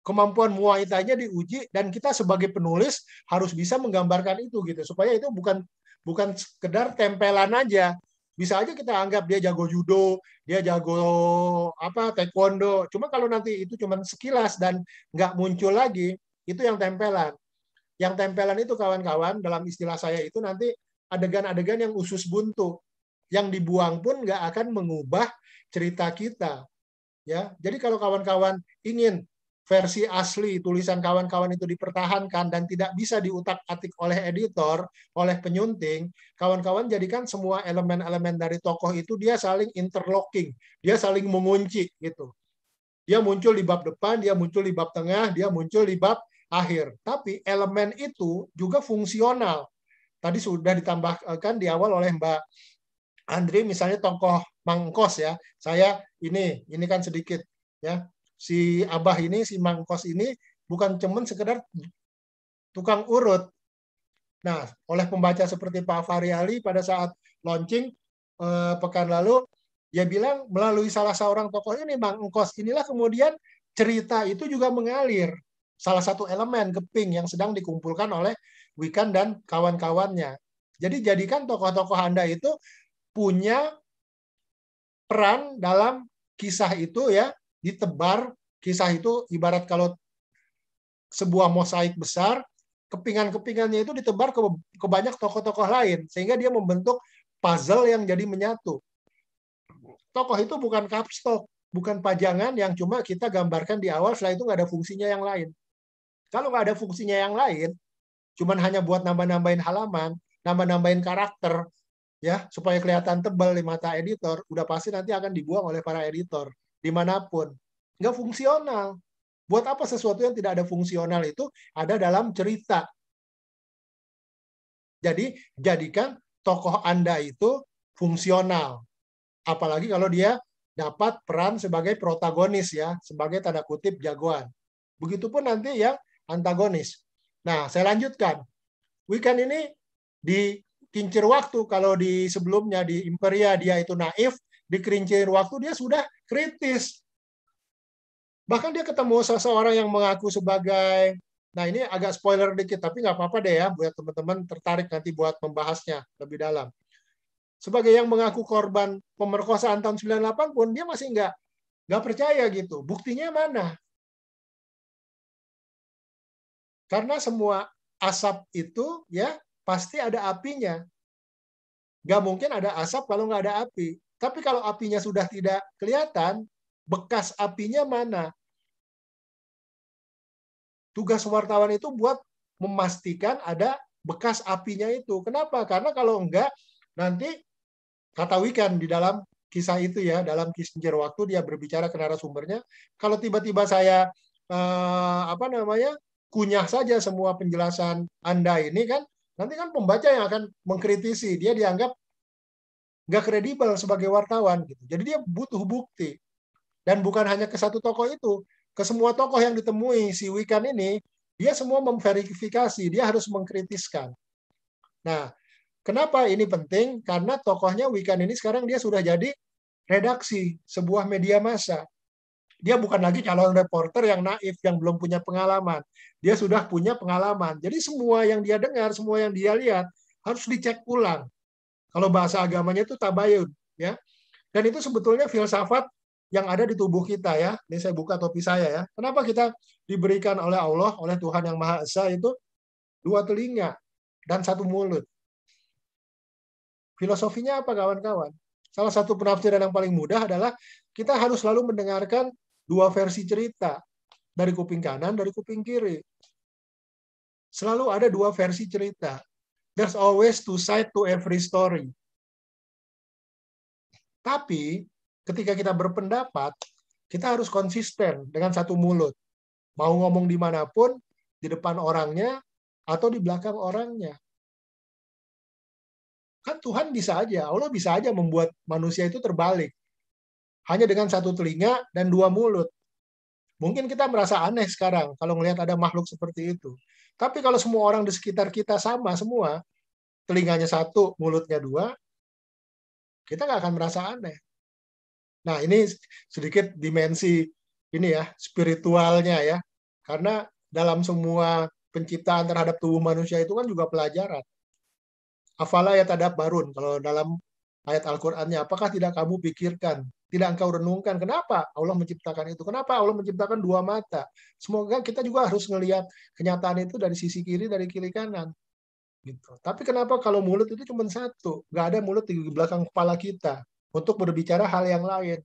kemampuan muaitanya diuji dan kita sebagai penulis harus bisa menggambarkan itu gitu supaya itu bukan bukan sekedar tempelan aja bisa aja kita anggap dia jago judo, dia jago apa taekwondo. Cuma kalau nanti itu cuma sekilas dan nggak muncul lagi, itu yang tempelan. Yang tempelan itu kawan-kawan dalam istilah saya itu nanti adegan-adegan yang usus buntu, yang dibuang pun nggak akan mengubah cerita kita. Ya, jadi kalau kawan-kawan ingin versi asli tulisan kawan-kawan itu dipertahankan dan tidak bisa diutak-atik oleh editor, oleh penyunting, kawan-kawan jadikan semua elemen-elemen dari tokoh itu dia saling interlocking, dia saling mengunci gitu. Dia muncul di bab depan, dia muncul di bab tengah, dia muncul di bab akhir. Tapi elemen itu juga fungsional. Tadi sudah ditambahkan di awal oleh Mbak Andri misalnya tokoh Mangkos ya. Saya ini, ini kan sedikit ya si abah ini, si mangkos ini bukan cuman sekedar tukang urut. Nah, oleh pembaca seperti Pak Faryali pada saat launching eh, pekan lalu, dia bilang melalui salah seorang tokoh ini, Bang inilah kemudian cerita itu juga mengalir. Salah satu elemen keping yang sedang dikumpulkan oleh Wikan dan kawan-kawannya. Jadi jadikan tokoh-tokoh Anda itu punya peran dalam kisah itu ya ditebar kisah itu ibarat kalau sebuah mosaik besar, kepingan-kepingannya itu ditebar ke, ke banyak tokoh-tokoh lain sehingga dia membentuk puzzle yang jadi menyatu. Tokoh itu bukan kapstok, bukan pajangan yang cuma kita gambarkan di awal setelah itu nggak ada fungsinya yang lain. Kalau nggak ada fungsinya yang lain, cuman hanya buat nambah-nambahin halaman, nambah-nambahin karakter, ya supaya kelihatan tebal di mata editor, udah pasti nanti akan dibuang oleh para editor dimanapun. Nggak fungsional. Buat apa sesuatu yang tidak ada fungsional itu ada dalam cerita. Jadi jadikan tokoh Anda itu fungsional. Apalagi kalau dia dapat peran sebagai protagonis ya, sebagai tanda kutip jagoan. Begitupun nanti yang antagonis. Nah, saya lanjutkan. Weekend ini di kincir waktu kalau di sebelumnya di Imperia dia itu naif, dikerinciin waktu dia sudah kritis. Bahkan dia ketemu seseorang yang mengaku sebagai Nah ini agak spoiler dikit, tapi nggak apa-apa deh ya buat teman-teman tertarik nanti buat membahasnya lebih dalam. Sebagai yang mengaku korban pemerkosaan tahun 98 pun dia masih nggak nggak percaya gitu. Buktinya mana? Karena semua asap itu ya pasti ada apinya. Nggak mungkin ada asap kalau nggak ada api. Tapi kalau apinya sudah tidak kelihatan, bekas apinya mana? Tugas wartawan itu buat memastikan ada bekas apinya itu. Kenapa? Karena kalau enggak, nanti kata Wikan di dalam kisah itu ya, dalam kisah waktu dia berbicara ke narasumbernya, kalau tiba-tiba saya eh, apa namanya kunyah saja semua penjelasan Anda ini kan, nanti kan pembaca yang akan mengkritisi. Dia dianggap nggak kredibel sebagai wartawan gitu. Jadi dia butuh bukti dan bukan hanya ke satu tokoh itu, ke semua tokoh yang ditemui si Wikan ini, dia semua memverifikasi, dia harus mengkritiskan. Nah, kenapa ini penting? Karena tokohnya Wikan ini sekarang dia sudah jadi redaksi sebuah media massa. Dia bukan lagi calon reporter yang naif, yang belum punya pengalaman. Dia sudah punya pengalaman. Jadi semua yang dia dengar, semua yang dia lihat harus dicek ulang kalau bahasa agamanya itu tabayun, ya. Dan itu sebetulnya filsafat yang ada di tubuh kita ya. Ini saya buka topi saya ya. Kenapa kita diberikan oleh Allah, oleh Tuhan yang Maha Esa itu dua telinga dan satu mulut. Filosofinya apa kawan-kawan? Salah satu penafsiran yang paling mudah adalah kita harus selalu mendengarkan dua versi cerita dari kuping kanan, dari kuping kiri. Selalu ada dua versi cerita. There's always two side to every story. Tapi ketika kita berpendapat, kita harus konsisten dengan satu mulut. Mau ngomong dimanapun, di depan orangnya atau di belakang orangnya. Kan Tuhan bisa aja, Allah bisa aja membuat manusia itu terbalik. Hanya dengan satu telinga dan dua mulut. Mungkin kita merasa aneh sekarang kalau melihat ada makhluk seperti itu. Tapi kalau semua orang di sekitar kita sama semua, telinganya satu, mulutnya dua, kita nggak akan merasa aneh. Nah ini sedikit dimensi ini ya spiritualnya ya, karena dalam semua penciptaan terhadap tubuh manusia itu kan juga pelajaran. Afala ya tadab barun kalau dalam ayat Al-Qur'annya apakah tidak kamu pikirkan tidak engkau renungkan. Kenapa Allah menciptakan itu? Kenapa Allah menciptakan dua mata? Semoga kita juga harus melihat kenyataan itu dari sisi kiri, dari kiri kanan. Gitu. Tapi kenapa kalau mulut itu cuma satu? Nggak ada mulut di belakang kepala kita untuk berbicara hal yang lain.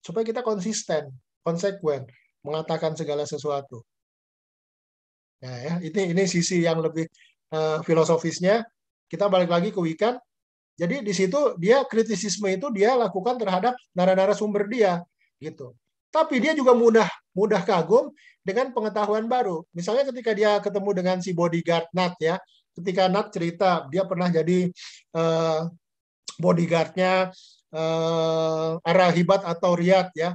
Supaya kita konsisten, konsekuen, mengatakan segala sesuatu. Nah, ya, ini ini sisi yang lebih uh, filosofisnya. Kita balik lagi ke Wikan. Jadi di situ dia kritisisme itu dia lakukan terhadap narasumber sumber dia gitu. Tapi dia juga mudah mudah kagum dengan pengetahuan baru. Misalnya ketika dia ketemu dengan si bodyguard Nat ya, ketika Nat cerita dia pernah jadi eh, bodyguardnya eh, Arahibat atau Riat ya.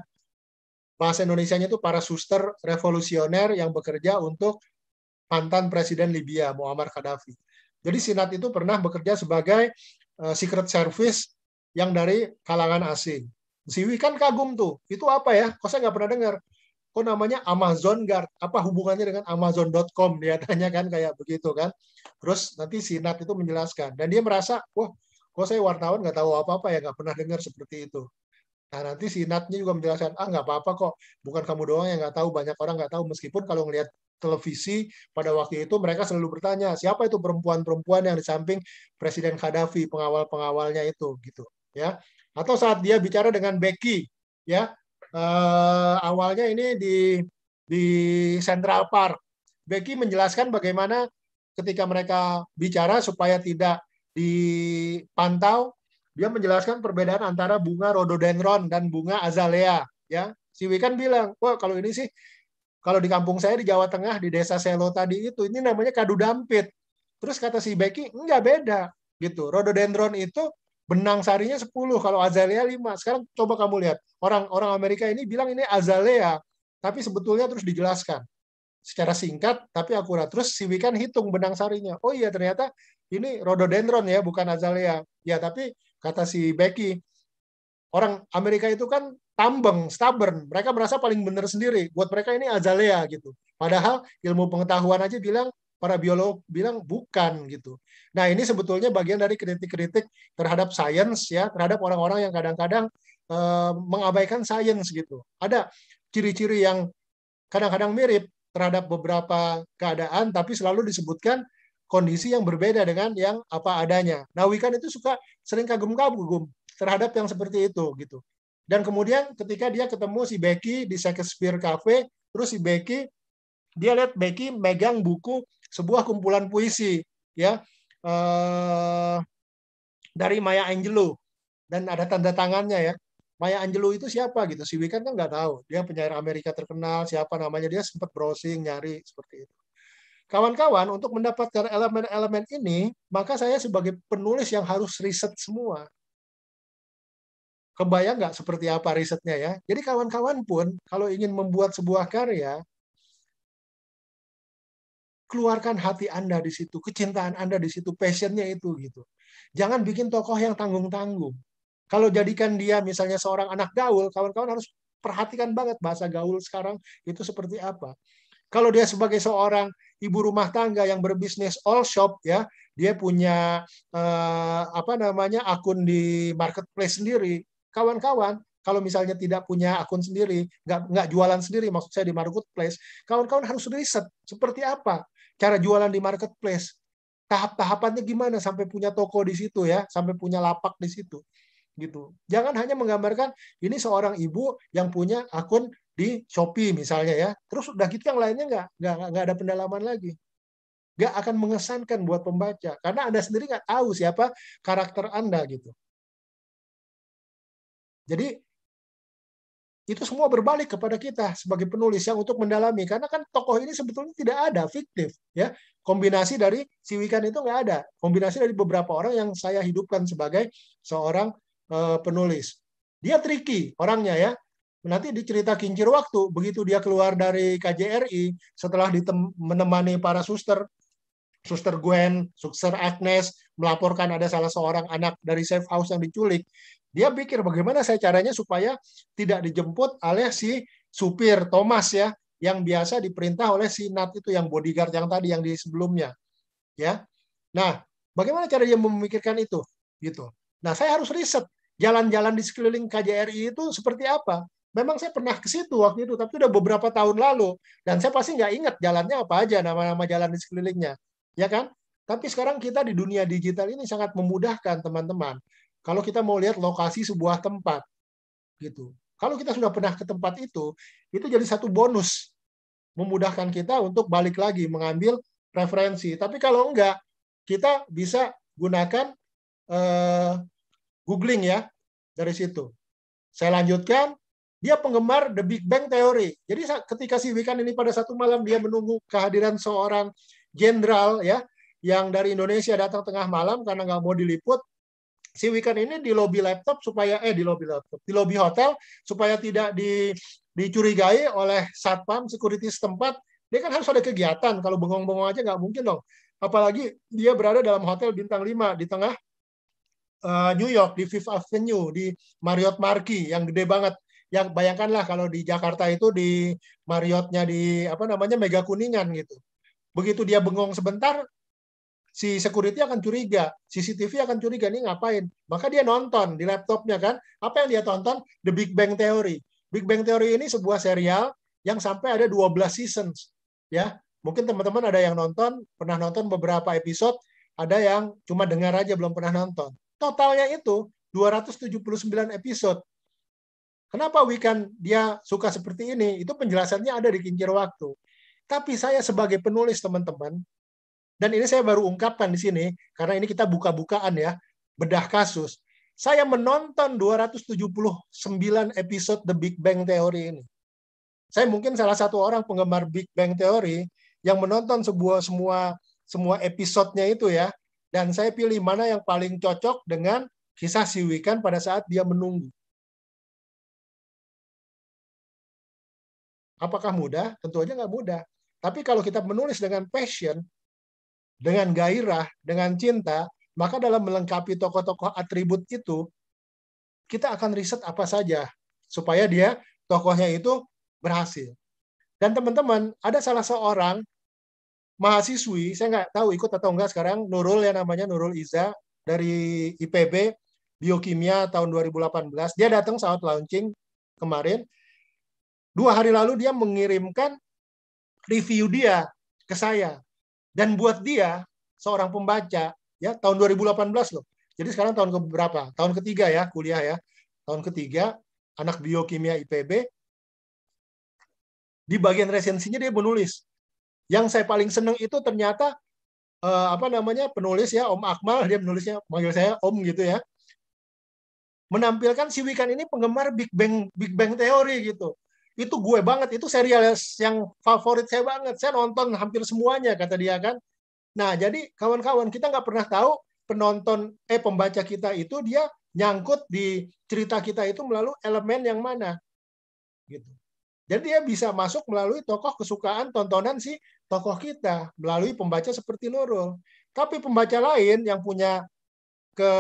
Bahasa Indonesianya itu para suster revolusioner yang bekerja untuk mantan presiden Libya Muammar Gaddafi. Jadi Sinat itu pernah bekerja sebagai Eh, secret Service yang dari kalangan asing. Siwi kan kagum tuh. Itu apa ya? Kok saya nggak pernah dengar. Kok namanya Amazon Guard? Apa hubungannya dengan Amazon.com? Dia tanya kan kayak begitu kan. Terus nanti si Sinat itu menjelaskan. Dan dia merasa, wah kok saya wartawan nggak tahu apa-apa ya, nggak pernah dengar seperti itu. Nah nanti Natnya juga menjelaskan, ah nggak apa-apa kok, bukan kamu doang yang nggak tahu, banyak orang nggak tahu. Meskipun kalau ngelihat televisi pada waktu itu mereka selalu bertanya siapa itu perempuan-perempuan yang di samping Presiden Gaddafi pengawal-pengawalnya itu gitu ya atau saat dia bicara dengan Becky ya eh, awalnya ini di di Central Park Becky menjelaskan bagaimana ketika mereka bicara supaya tidak dipantau dia menjelaskan perbedaan antara bunga rhododendron dan bunga azalea. Ya, si Wikan bilang, wah kalau ini sih kalau di kampung saya di Jawa Tengah di desa Selo tadi itu ini namanya kadu dampit. Terus kata si Becky, enggak beda gitu. Rhododendron itu benang sarinya 10, kalau azalea 5. Sekarang coba kamu lihat, orang orang Amerika ini bilang ini azalea, tapi sebetulnya terus dijelaskan secara singkat tapi akurat. Terus si Wikan hitung benang sarinya. Oh iya ternyata ini rhododendron ya, bukan azalea. Ya, tapi kata si Becky orang Amerika itu kan tambeng, stubborn. Mereka merasa paling benar sendiri. Buat mereka ini azalea gitu. Padahal ilmu pengetahuan aja bilang para biolog bilang bukan gitu. Nah ini sebetulnya bagian dari kritik-kritik terhadap sains ya, terhadap orang-orang yang kadang-kadang eh, mengabaikan sains gitu. Ada ciri-ciri yang kadang-kadang mirip terhadap beberapa keadaan, tapi selalu disebutkan kondisi yang berbeda dengan yang apa adanya. Nah, Wikan itu suka sering kagum-kagum terhadap yang seperti itu gitu. Dan kemudian ketika dia ketemu si Becky di Shakespeare Cafe, terus si Becky dia lihat Becky megang buku sebuah kumpulan puisi ya eh, dari Maya Angelou dan ada tanda tangannya ya. Maya Angelou itu siapa gitu? Si Wikan kan nggak tahu. Dia penyair Amerika terkenal. Siapa namanya? Dia sempat browsing nyari seperti itu. Kawan-kawan, untuk mendapatkan elemen-elemen ini, maka saya sebagai penulis yang harus riset semua. Kebayang nggak seperti apa risetnya ya? Jadi kawan-kawan pun, kalau ingin membuat sebuah karya, keluarkan hati Anda di situ, kecintaan Anda di situ, passionnya itu gitu. Jangan bikin tokoh yang tanggung-tanggung. Kalau jadikan dia misalnya seorang anak gaul, kawan-kawan harus perhatikan banget bahasa gaul sekarang itu seperti apa. Kalau dia sebagai seorang ibu rumah tangga yang berbisnis all shop ya, dia punya eh, apa namanya akun di marketplace sendiri. Kawan-kawan, kalau misalnya tidak punya akun sendiri, nggak nggak jualan sendiri, maksud saya di marketplace, kawan-kawan harus riset seperti apa cara jualan di marketplace, tahap-tahapannya gimana sampai punya toko di situ ya, sampai punya lapak di situ gitu. Jangan hanya menggambarkan ini seorang ibu yang punya akun di Shopee misalnya ya. Terus udah gitu yang lainnya nggak nggak nggak ada pendalaman lagi. Nggak akan mengesankan buat pembaca karena anda sendiri nggak tahu siapa karakter anda gitu. Jadi itu semua berbalik kepada kita sebagai penulis yang untuk mendalami karena kan tokoh ini sebetulnya tidak ada fiktif ya kombinasi dari siwikan itu nggak ada kombinasi dari beberapa orang yang saya hidupkan sebagai seorang Eh, penulis. Dia tricky orangnya ya. Nanti dicerita kincir waktu, begitu dia keluar dari KJRI, setelah menemani para suster, suster Gwen, suster Agnes, melaporkan ada salah seorang anak dari safe house yang diculik, dia pikir bagaimana saya caranya supaya tidak dijemput oleh si supir Thomas ya, yang biasa diperintah oleh si Nat itu yang bodyguard yang tadi yang di sebelumnya. Ya. Nah, bagaimana cara dia memikirkan itu? Gitu. Nah, saya harus riset jalan-jalan di sekeliling KJRI itu seperti apa. Memang saya pernah ke situ waktu itu, tapi udah beberapa tahun lalu. Dan saya pasti nggak ingat jalannya apa aja, nama-nama jalan di sekelilingnya. Ya kan? Tapi sekarang kita di dunia digital ini sangat memudahkan, teman-teman. Kalau kita mau lihat lokasi sebuah tempat. gitu. Kalau kita sudah pernah ke tempat itu, itu jadi satu bonus. Memudahkan kita untuk balik lagi, mengambil referensi. Tapi kalau enggak, kita bisa gunakan eh, googling ya dari situ. Saya lanjutkan, dia penggemar The Big Bang Theory. Jadi ketika si Wikan ini pada satu malam dia menunggu kehadiran seorang jenderal ya yang dari Indonesia datang tengah malam karena nggak mau diliput. Si Wikan ini di lobi laptop supaya eh di lobi laptop, di lobi hotel supaya tidak di, dicurigai oleh satpam security setempat. Dia kan harus ada kegiatan. Kalau bengong-bengong aja nggak mungkin dong. Apalagi dia berada dalam hotel bintang 5 di tengah Eh, New York di Fifth Avenue di Marriott Marquis yang gede banget yang bayangkanlah kalau di Jakarta itu di Marriottnya di apa namanya Mega Kuningan gitu begitu dia bengong sebentar si security akan curiga, CCTV akan curiga nih ngapain. Maka dia nonton di laptopnya kan. Apa yang dia tonton? The Big Bang Theory. Big Bang Theory ini sebuah serial yang sampai ada 12 seasons. Ya, mungkin teman-teman ada yang nonton, pernah nonton beberapa episode, ada yang cuma dengar aja belum pernah nonton totalnya itu 279 episode. Kenapa Wikan dia suka seperti ini? Itu penjelasannya ada di kincir waktu. Tapi saya sebagai penulis teman-teman, dan ini saya baru ungkapkan di sini, karena ini kita buka-bukaan ya, bedah kasus. Saya menonton 279 episode The Big Bang Theory ini. Saya mungkin salah satu orang penggemar Big Bang Theory yang menonton sebuah semua semua episodenya itu ya dan saya pilih mana yang paling cocok dengan kisah si Wikan pada saat dia menunggu. Apakah mudah? Tentu aja nggak mudah. Tapi kalau kita menulis dengan passion, dengan gairah, dengan cinta, maka dalam melengkapi tokoh-tokoh atribut itu, kita akan riset apa saja supaya dia tokohnya itu berhasil. Dan teman-teman, ada salah seorang mahasiswi, saya nggak tahu ikut atau enggak sekarang, Nurul ya namanya, Nurul Iza dari IPB, Biokimia tahun 2018. Dia datang saat launching kemarin. Dua hari lalu dia mengirimkan review dia ke saya. Dan buat dia, seorang pembaca, ya tahun 2018 loh. Jadi sekarang tahun keberapa? Tahun ketiga ya, kuliah ya. Tahun ketiga, anak biokimia IPB, di bagian resensinya dia menulis yang saya paling seneng itu ternyata eh, apa namanya penulis ya Om Akmal dia menulisnya manggil saya Om gitu ya. Menampilkan si Wikan ini penggemar Big Bang Big Bang Theory gitu. Itu gue banget, itu serial yang favorit saya banget. Saya nonton hampir semuanya kata dia kan. Nah, jadi kawan-kawan kita nggak pernah tahu penonton eh pembaca kita itu dia nyangkut di cerita kita itu melalui elemen yang mana gitu. Jadi dia bisa masuk melalui tokoh kesukaan tontonan si tokoh kita melalui pembaca seperti Nurul. Tapi pembaca lain yang punya ke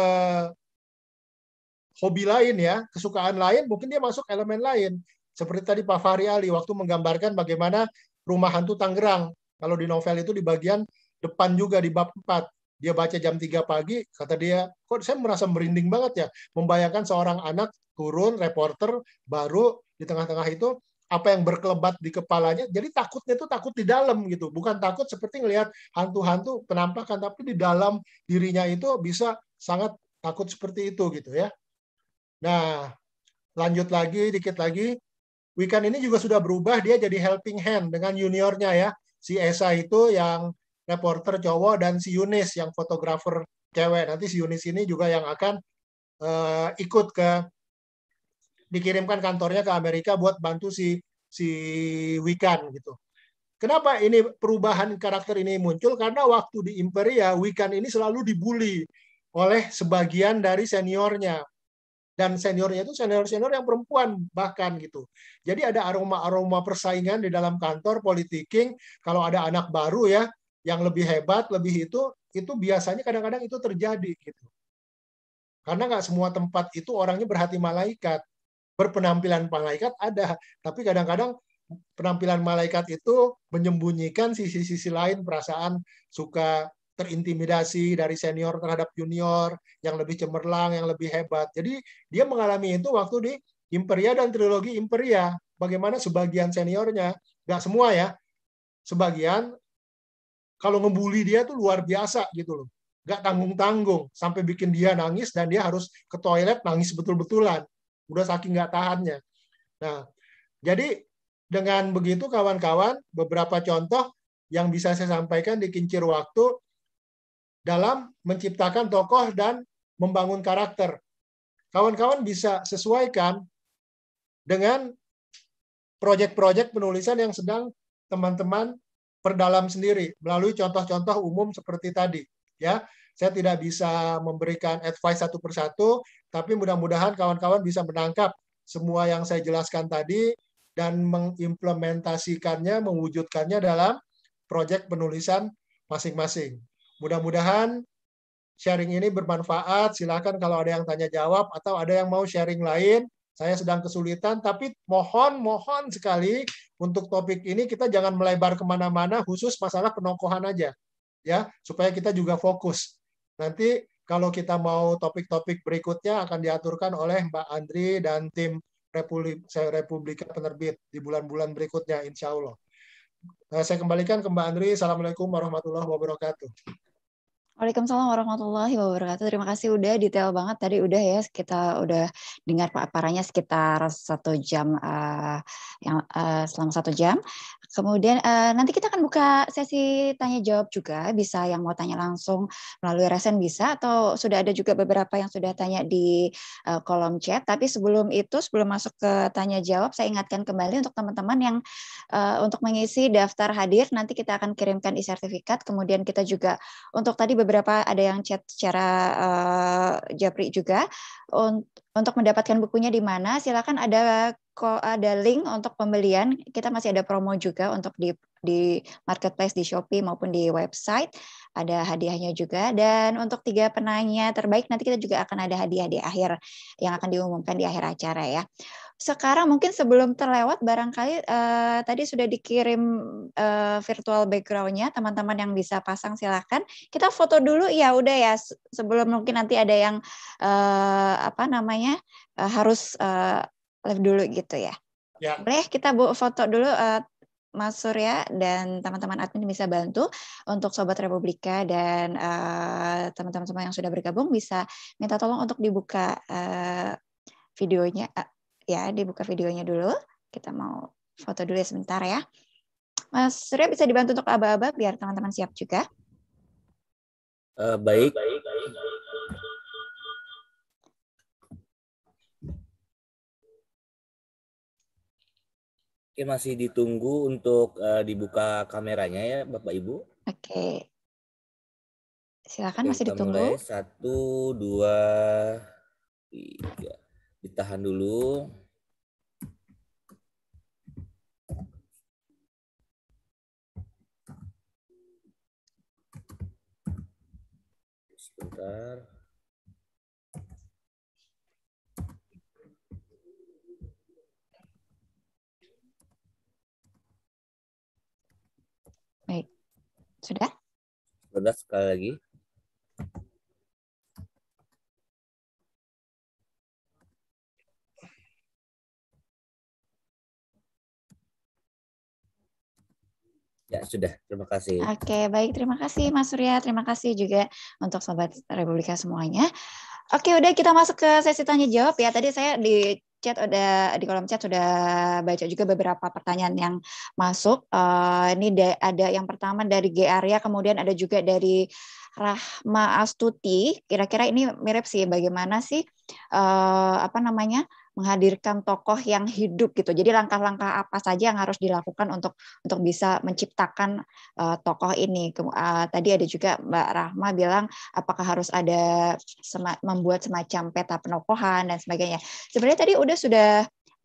hobi lain ya, kesukaan lain, mungkin dia masuk elemen lain. Seperti tadi Pak Fahri Ali waktu menggambarkan bagaimana rumah hantu Tangerang. Kalau di novel itu di bagian depan juga di bab 4. Dia baca jam 3 pagi, kata dia, kok saya merasa merinding banget ya. Membayangkan seorang anak turun, reporter, baru di tengah-tengah itu apa yang berkelebat di kepalanya. Jadi takutnya itu takut di dalam gitu, bukan takut seperti ngelihat hantu-hantu penampakan, tapi di dalam dirinya itu bisa sangat takut seperti itu gitu ya. Nah, lanjut lagi, dikit lagi. Weekend ini juga sudah berubah, dia jadi helping hand dengan juniornya ya. Si Esa itu yang reporter cowok dan si Yunis yang fotografer cewek. Nanti si Yunis ini juga yang akan uh, ikut ke dikirimkan kantornya ke Amerika buat bantu si si Wikan gitu. Kenapa ini perubahan karakter ini muncul? Karena waktu di Imperia, Wikan ini selalu dibully oleh sebagian dari seniornya. Dan seniornya itu senior-senior yang perempuan bahkan gitu. Jadi ada aroma-aroma persaingan di dalam kantor, politiking, kalau ada anak baru ya, yang lebih hebat, lebih itu, itu biasanya kadang-kadang itu terjadi gitu. Karena nggak semua tempat itu orangnya berhati malaikat berpenampilan malaikat ada, tapi kadang-kadang penampilan malaikat itu menyembunyikan sisi-sisi lain perasaan suka terintimidasi dari senior terhadap junior yang lebih cemerlang, yang lebih hebat. Jadi dia mengalami itu waktu di Imperia dan trilogi Imperia. Bagaimana sebagian seniornya, nggak semua ya, sebagian kalau ngebully dia tuh luar biasa gitu loh. Nggak tanggung-tanggung sampai bikin dia nangis dan dia harus ke toilet nangis betul-betulan udah saking nggak tahannya. Nah, jadi dengan begitu kawan-kawan beberapa contoh yang bisa saya sampaikan di kincir waktu dalam menciptakan tokoh dan membangun karakter. Kawan-kawan bisa sesuaikan dengan proyek-proyek penulisan yang sedang teman-teman perdalam sendiri melalui contoh-contoh umum seperti tadi ya saya tidak bisa memberikan advice satu persatu, tapi mudah-mudahan kawan-kawan bisa menangkap semua yang saya jelaskan tadi dan mengimplementasikannya, mewujudkannya dalam proyek penulisan masing-masing. Mudah-mudahan sharing ini bermanfaat. Silakan kalau ada yang tanya jawab atau ada yang mau sharing lain. Saya sedang kesulitan, tapi mohon, mohon sekali untuk topik ini kita jangan melebar kemana-mana, khusus masalah penokohan aja, ya supaya kita juga fokus. Nanti kalau kita mau topik-topik berikutnya akan diaturkan oleh Mbak Andri dan tim Republik, Republika Penerbit di bulan-bulan berikutnya, insya Allah. Eh, saya kembalikan ke Mbak Andri. Assalamualaikum warahmatullahi wabarakatuh. Waalaikumsalam warahmatullahi wabarakatuh. Terima kasih udah detail banget tadi udah ya kita udah dengar paparannya sekitar satu jam uh, yang uh, selama satu jam. Kemudian uh, nanti kita akan buka sesi tanya jawab juga. Bisa yang mau tanya langsung melalui resen bisa atau sudah ada juga beberapa yang sudah tanya di uh, kolom chat. Tapi sebelum itu sebelum masuk ke tanya jawab saya ingatkan kembali untuk teman-teman yang uh, untuk mengisi daftar hadir nanti kita akan kirimkan e-sertifikat. Kemudian kita juga untuk tadi beberapa ada yang chat secara uh, japri juga untuk mendapatkan bukunya di mana silakan ada ada link untuk pembelian kita masih ada promo juga untuk di di marketplace di Shopee maupun di website ada hadiahnya juga dan untuk tiga penanya terbaik nanti kita juga akan ada hadiah di akhir yang akan diumumkan di akhir acara ya sekarang mungkin sebelum terlewat barangkali uh, tadi sudah dikirim uh, virtual backgroundnya teman-teman yang bisa pasang silakan kita foto dulu ya udah ya sebelum mungkin nanti ada yang uh, apa namanya uh, harus uh, live dulu gitu ya. ya. Boleh kita foto dulu uh, Mas Surya dan teman-teman admin bisa bantu untuk Sobat Republika dan teman teman-teman semua yang sudah bergabung bisa minta tolong untuk dibuka uh, videonya, uh, ya dibuka videonya dulu. Kita mau foto dulu ya sebentar ya. Mas Surya bisa dibantu untuk aba-aba biar teman-teman siap juga. Uh, eh, baik. baik. Oke, masih ditunggu untuk uh, dibuka kameranya ya, Bapak Ibu. Oke. Silakan masih ditunggu. Satu, dua, tiga. Ditahan dulu. Sebentar. Baik. Sudah? Sudah sekali lagi. Ya, sudah. Terima kasih. Oke, baik. Terima kasih Mas Surya. Terima kasih juga untuk Sobat Republika semuanya. Oke, udah kita masuk ke sesi tanya jawab ya. Tadi saya di chat ada di kolom chat sudah baca juga beberapa pertanyaan yang masuk. Uh, ini ada yang pertama dari G Arya kemudian ada juga dari Rahma Astuti. Kira-kira ini mirip sih bagaimana sih uh, apa namanya? menghadirkan tokoh yang hidup gitu. Jadi langkah-langkah apa saja yang harus dilakukan untuk untuk bisa menciptakan uh, tokoh ini. Uh, tadi ada juga Mbak Rahma bilang apakah harus ada sema membuat semacam peta penokohan dan sebagainya. Sebenarnya tadi udah sudah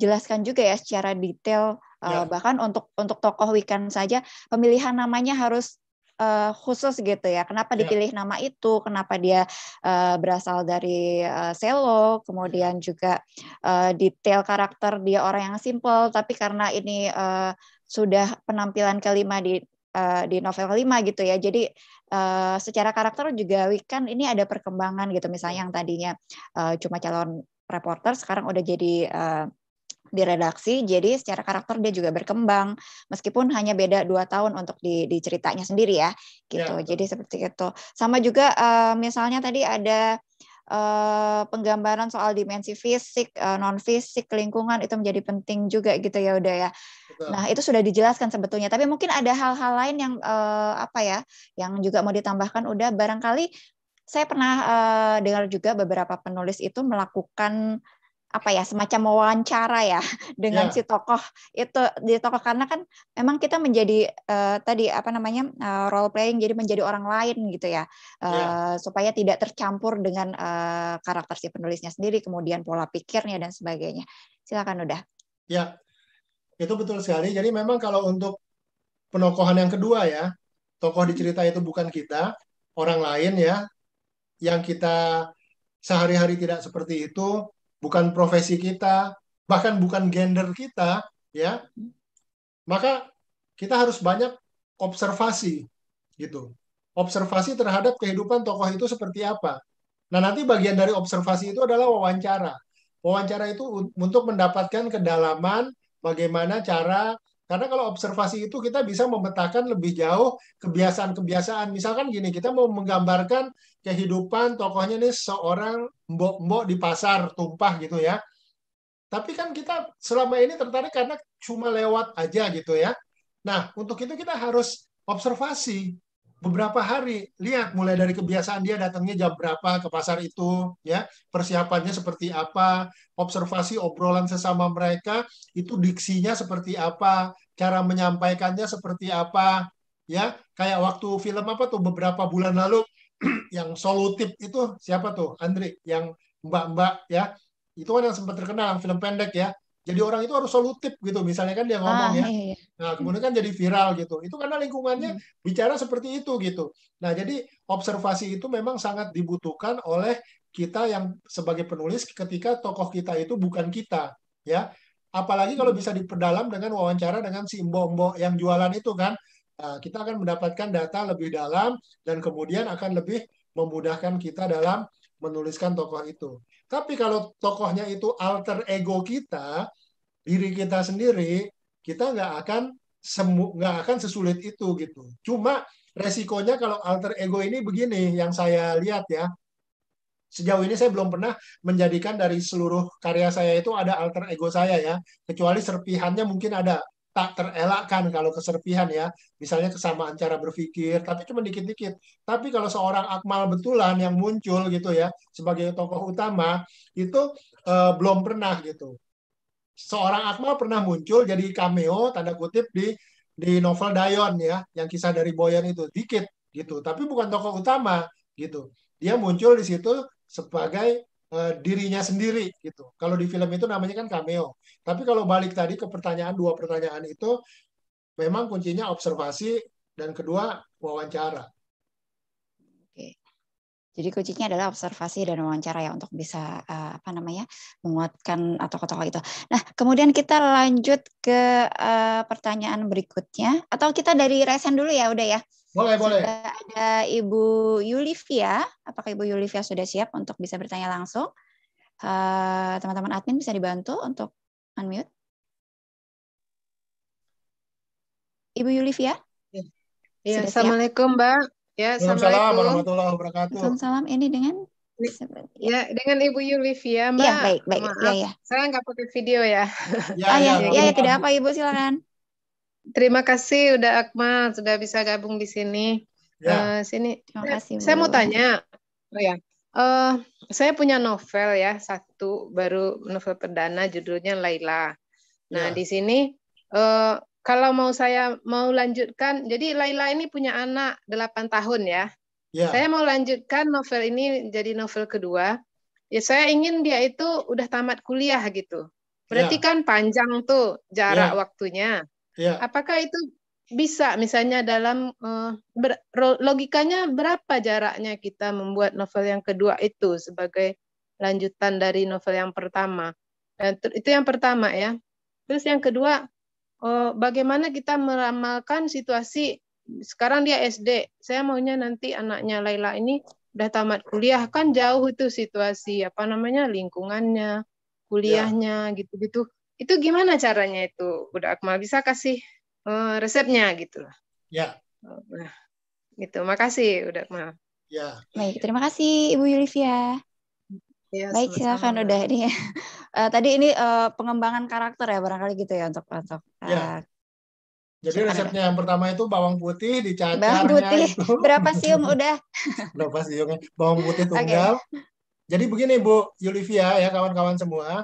jelaskan juga ya secara detail eh, ya. bahkan untuk untuk tokoh weekend saja pemilihan namanya harus uh, khusus gitu ya. Kenapa ya. dipilih nama itu? Kenapa dia uh, berasal dari uh, Selo? Kemudian juga uh, detail karakter dia orang yang simple, tapi karena ini uh, sudah penampilan kelima di uh, di novel kelima gitu ya. Jadi uh, secara karakter juga Wikan ini ada perkembangan gitu. Misalnya ya. yang tadinya uh, cuma calon reporter, sekarang udah jadi di redaksi jadi secara karakter dia juga berkembang meskipun hanya beda dua tahun untuk di, di ceritanya sendiri ya gitu ya. jadi seperti itu sama juga uh, misalnya tadi ada Uh, penggambaran soal dimensi fisik, uh, eh, non fisik, lingkungan itu menjadi penting juga gitu ya udah ya. Nah itu sudah dijelaskan sebetulnya, tapi mungkin ada hal-hal lain yang uh, apa ya, yang juga mau ditambahkan udah barangkali saya pernah uh, dengar juga beberapa penulis itu melakukan apa ya semacam wawancara ya dengan yeah. si tokoh itu di tokoh karena kan memang kita menjadi uh, tadi apa namanya uh, role playing jadi menjadi orang lain gitu ya uh, eh, yeah. supaya tidak tercampur dengan uh, karakter si penulisnya sendiri kemudian pola pikirnya dan sebagainya silakan udah ya itu betul sekali jadi memang kalau untuk penokohan yang kedua ya tokoh di cerita itu bukan kita orang lain ya yang kita sehari-hari tidak seperti itu bukan profesi kita, bahkan bukan gender kita, ya. Maka kita harus banyak observasi gitu. Observasi terhadap kehidupan tokoh itu seperti apa. Nah, nanti bagian dari observasi itu adalah wawancara. Wawancara itu untuk mendapatkan kedalaman bagaimana cara karena kalau observasi itu kita bisa memetakan lebih jauh kebiasaan-kebiasaan. Misalkan gini, kita mau menggambarkan kehidupan tokohnya nih seorang mbok-mbok di pasar tumpah gitu ya. Tapi kan kita selama ini tertarik karena cuma lewat aja gitu ya. Nah, untuk itu kita harus observasi beberapa hari lihat mulai dari kebiasaan dia datangnya jam berapa ke pasar itu ya persiapannya seperti apa observasi obrolan sesama mereka itu diksinya seperti apa cara menyampaikannya seperti apa ya kayak waktu film apa tuh beberapa bulan lalu yang solutif itu siapa tuh Andre yang mbak-mbak ya itu kan yang sempat terkenal film pendek ya jadi orang itu harus solutif gitu misalnya kan dia ah, ngomong ah, ya iya, iya, iya. nah hmm. kemudian kan jadi viral gitu itu karena lingkungannya hmm. bicara seperti itu gitu nah jadi observasi itu memang sangat dibutuhkan oleh kita yang sebagai penulis ketika tokoh kita itu bukan kita ya apalagi kalau hmm. bisa diperdalam dengan wawancara dengan si mbok-mbok yang jualan itu kan nah, kita akan mendapatkan data lebih dalam dan kemudian akan lebih memudahkan kita dalam menuliskan tokoh itu. Tapi kalau tokohnya itu alter ego kita, diri kita sendiri, kita nggak akan semu nggak akan sesulit itu gitu. Cuma resikonya kalau alter ego ini begini yang saya lihat ya. Sejauh ini saya belum pernah menjadikan dari seluruh karya saya itu ada alter ego saya ya, kecuali serpihannya mungkin ada tak terelakkan kalau keserpihan ya. Misalnya kesamaan cara berpikir, tapi cuma dikit-dikit. Tapi kalau seorang Akmal betulan yang muncul gitu ya sebagai tokoh utama itu eh, belum pernah gitu. Seorang Akmal pernah muncul jadi cameo tanda kutip di di novel Dayon ya, yang kisah dari Boyan itu dikit gitu, tapi bukan tokoh utama gitu. Dia muncul di situ sebagai eh, dirinya sendiri gitu. Kalau di film itu namanya kan cameo tapi kalau balik tadi ke pertanyaan dua pertanyaan itu, memang kuncinya observasi dan kedua wawancara. Oke. Jadi kuncinya adalah observasi dan wawancara ya untuk bisa uh, apa namanya menguatkan atau tokoh itu. Nah kemudian kita lanjut ke uh, pertanyaan berikutnya atau kita dari resen dulu ya udah ya. Boleh sudah boleh. Ada Ibu Yulivia. Apakah Ibu Yulivia sudah siap untuk bisa bertanya langsung? Eh, teman-teman uh, teman -teman admin bisa dibantu untuk Unmute. Ibu Yulivia? Ya, ya Assalamualaikum siap? Mbak. Ya, Assalamualaikum warahmatullahi wabarakatuh. Salam ini dengan Ya, dengan Ibu Yulivia, Mbak. Ya baik, baik. Maaf, ya, ya. Saya nggak pakai video ya. Ya, iya ya, ya, ya, ya, tidak apa Ibu, silakan. Terima kasih udah Akmal sudah bisa gabung di sini. Ya. Uh, sini. Terima kasih. Saya mau tanya. Oh ya. Uh, saya punya novel ya satu baru novel perdana judulnya Laila. Nah ya. di sini uh, kalau mau saya mau lanjutkan, jadi Laila ini punya anak 8 tahun ya. ya. Saya mau lanjutkan novel ini jadi novel kedua. Ya saya ingin dia itu udah tamat kuliah gitu. Berarti ya. kan panjang tuh jarak ya. waktunya. Ya. Apakah itu bisa misalnya dalam uh, ber, logikanya berapa jaraknya kita membuat novel yang kedua itu sebagai lanjutan dari novel yang pertama. Dan nah, itu yang pertama ya. Terus yang kedua uh, bagaimana kita meramalkan situasi sekarang dia SD. Saya maunya nanti anaknya Laila ini udah tamat kuliah kan jauh itu situasi apa namanya lingkungannya, iya. kuliahnya gitu-gitu. Ya. Itu gimana caranya itu? Udah Akmal bisa kasih uh, resepnya gitu loh. Ya. Oh, nah, gitu. Makasih udah maaf. Ya. Baik, terima kasih Ibu Yulivia. Ya, Baik, sama silakan udah ini. Uh, tadi ini uh, pengembangan karakter ya barangkali gitu ya untuk untuk. Uh, ya. Jadi resepnya yang pertama itu bawang putih dicacar Bawang putih itu. berapa siung udah? berapa siungnya? Bawang putih tunggal. Okay. Jadi begini Bu Yulivia ya kawan-kawan semua,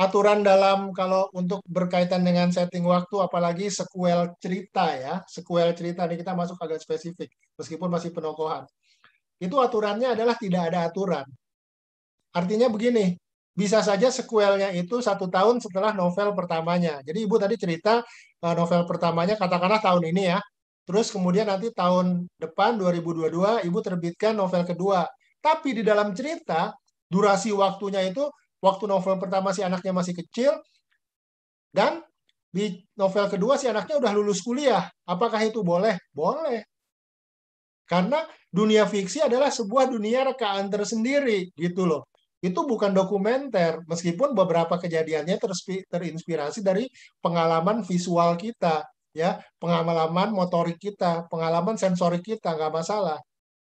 aturan dalam kalau untuk berkaitan dengan setting waktu apalagi sequel cerita ya sequel cerita ini kita masuk agak spesifik meskipun masih penokohan itu aturannya adalah tidak ada aturan artinya begini bisa saja sequelnya itu satu tahun setelah novel pertamanya jadi ibu tadi cerita eh, novel pertamanya katakanlah tahun ini ya terus kemudian nanti tahun depan 2022 ibu terbitkan novel kedua tapi di dalam cerita durasi waktunya itu waktu novel pertama si anaknya masih kecil dan di novel kedua si anaknya udah lulus kuliah. Apakah itu boleh? Boleh. Karena dunia fiksi adalah sebuah dunia rekaan tersendiri gitu loh. Itu bukan dokumenter, meskipun beberapa kejadiannya terinspirasi dari pengalaman visual kita, ya, pengalaman motorik kita, pengalaman sensorik kita, nggak masalah.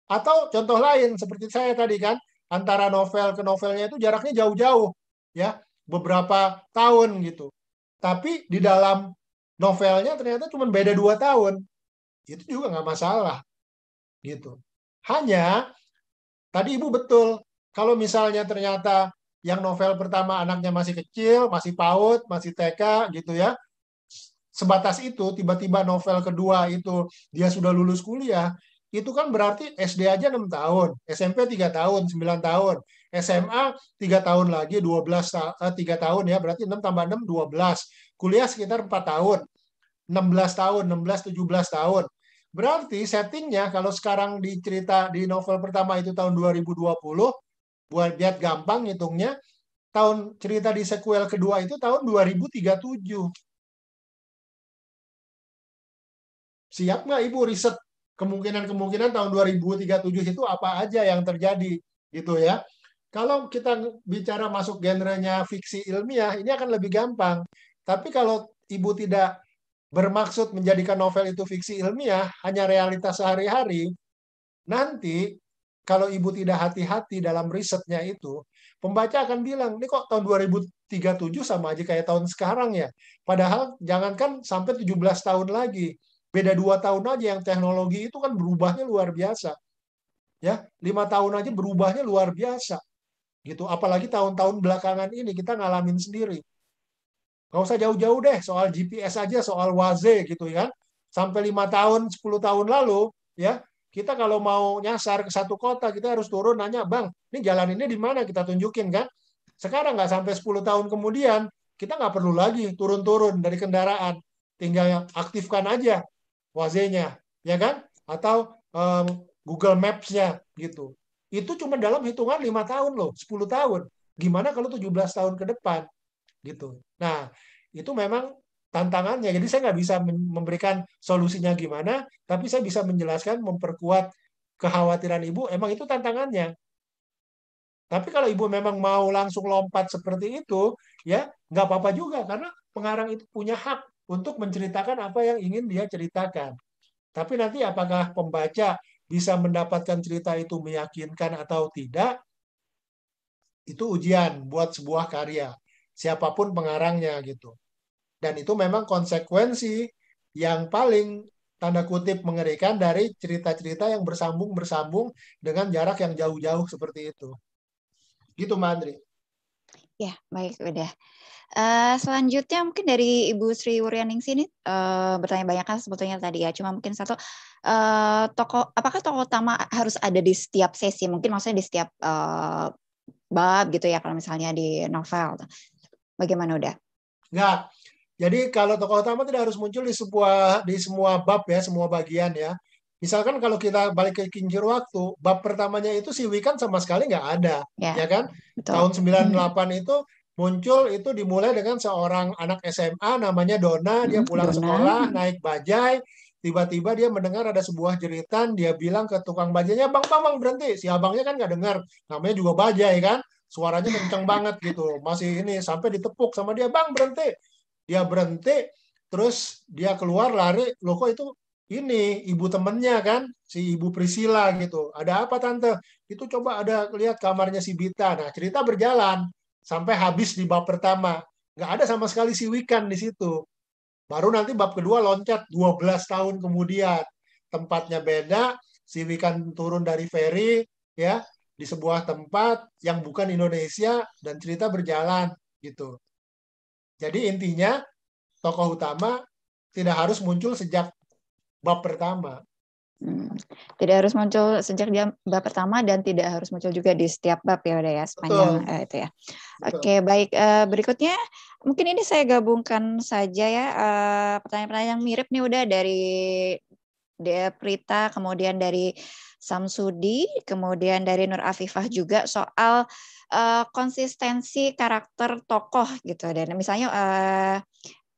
Atau contoh lain seperti saya tadi kan, antara novel ke novelnya itu jaraknya jauh-jauh ya beberapa tahun gitu tapi di dalam novelnya ternyata cuma beda dua tahun itu juga nggak masalah gitu hanya tadi ibu betul kalau misalnya ternyata yang novel pertama anaknya masih kecil masih PAUD masih TK gitu ya sebatas itu tiba-tiba novel kedua itu dia sudah lulus kuliah itu kan berarti SD aja 6 tahun, SMP 3 tahun, 9 tahun, SMA 3 tahun lagi 12 3 eh, tahun ya, berarti 6 tambah 6 12. Kuliah sekitar 4 tahun. 16 tahun, 16 17 tahun. Berarti settingnya kalau sekarang di cerita di novel pertama itu tahun 2020, buat lihat gampang hitungnya, tahun cerita di sequel kedua itu tahun 2037. Siap nggak Ibu riset kemungkinan-kemungkinan tahun 2037 itu apa aja yang terjadi gitu ya. Kalau kita bicara masuk genrenya fiksi ilmiah, ini akan lebih gampang. Tapi kalau ibu tidak bermaksud menjadikan novel itu fiksi ilmiah, hanya realitas sehari-hari, nanti kalau ibu tidak hati-hati dalam risetnya itu, pembaca akan bilang, ini kok tahun 2037 sama aja kayak tahun sekarang ya. Padahal jangankan sampai 17 tahun lagi. Beda dua tahun aja yang teknologi itu kan berubahnya luar biasa. Ya, lima tahun aja berubahnya luar biasa. Gitu. Apalagi tahun-tahun belakangan ini kita ngalamin sendiri. Gak usah jauh-jauh deh soal GPS aja, soal Waze gitu ya. Sampai lima tahun, 10 tahun lalu, ya kita kalau mau nyasar ke satu kota, kita harus turun nanya, Bang, ini jalan ini di mana? Kita tunjukin kan. Sekarang nggak sampai 10 tahun kemudian, kita nggak perlu lagi turun-turun dari kendaraan. Tinggal aktifkan aja Waze-nya, ya kan? Atau um, Google Maps-nya gitu. Itu cuma dalam hitungan lima tahun loh, 10 tahun. Gimana kalau 17 tahun ke depan? Gitu. Nah, itu memang tantangannya. Jadi saya nggak bisa memberikan solusinya gimana, tapi saya bisa menjelaskan, memperkuat kekhawatiran ibu, emang itu tantangannya. Tapi kalau ibu memang mau langsung lompat seperti itu, ya nggak apa-apa juga, karena pengarang itu punya hak untuk menceritakan apa yang ingin dia ceritakan. Tapi nanti apakah pembaca bisa mendapatkan cerita itu meyakinkan atau tidak, itu ujian buat sebuah karya. Siapapun pengarangnya gitu. Dan itu memang konsekuensi yang paling tanda kutip mengerikan dari cerita-cerita yang bersambung-bersambung dengan jarak yang jauh-jauh seperti itu. Gitu, Mandri. Ya, baik. Udah. Uh, selanjutnya mungkin dari Ibu Sri Wuryaning sini uh, eh, bertanya banyak kan sebetulnya tadi ya, cuma mungkin satu uh, toko apakah toko utama harus ada di setiap sesi? Mungkin maksudnya di setiap uh, bab gitu ya kalau misalnya di novel. Bagaimana udah? Enggak. Jadi kalau tokoh utama tidak harus muncul di sebuah di semua bab ya, semua bagian ya. Misalkan kalau kita balik ke kincir waktu, bab pertamanya itu si Wikan sama sekali nggak ada, yeah. ya kan? Betul. Tahun 98 hmm. itu muncul itu dimulai dengan seorang anak SMA namanya Dona dia hmm, pulang Dona. sekolah naik bajai tiba-tiba dia mendengar ada sebuah jeritan dia bilang ke tukang bajainya bang bang bang berhenti si abangnya kan nggak dengar namanya juga bajai kan suaranya kencang banget gitu masih ini sampai ditepuk sama dia bang berhenti dia berhenti terus dia keluar lari loh kok itu ini ibu temennya kan si ibu Priscila gitu ada apa tante itu coba ada lihat kamarnya si Bita nah cerita berjalan sampai habis di bab pertama. Nggak ada sama sekali si Wikan di situ. Baru nanti bab kedua loncat 12 tahun kemudian. Tempatnya beda, si Wikan turun dari ferry ya di sebuah tempat yang bukan Indonesia dan cerita berjalan gitu. Jadi intinya tokoh utama tidak harus muncul sejak bab pertama. Hmm. Tidak harus muncul sejak jam bab pertama dan tidak harus muncul juga di setiap bab ya udah ya sepanjang Betul. Uh, itu ya. Oke okay, baik uh, berikutnya mungkin ini saya gabungkan saja ya eh, pertanyaan-pertanyaan yang mirip nih udah dari Dea Prita kemudian dari Samsudi kemudian dari Nur Afifah juga soal uh, konsistensi karakter tokoh gitu dan nah, misalnya uh,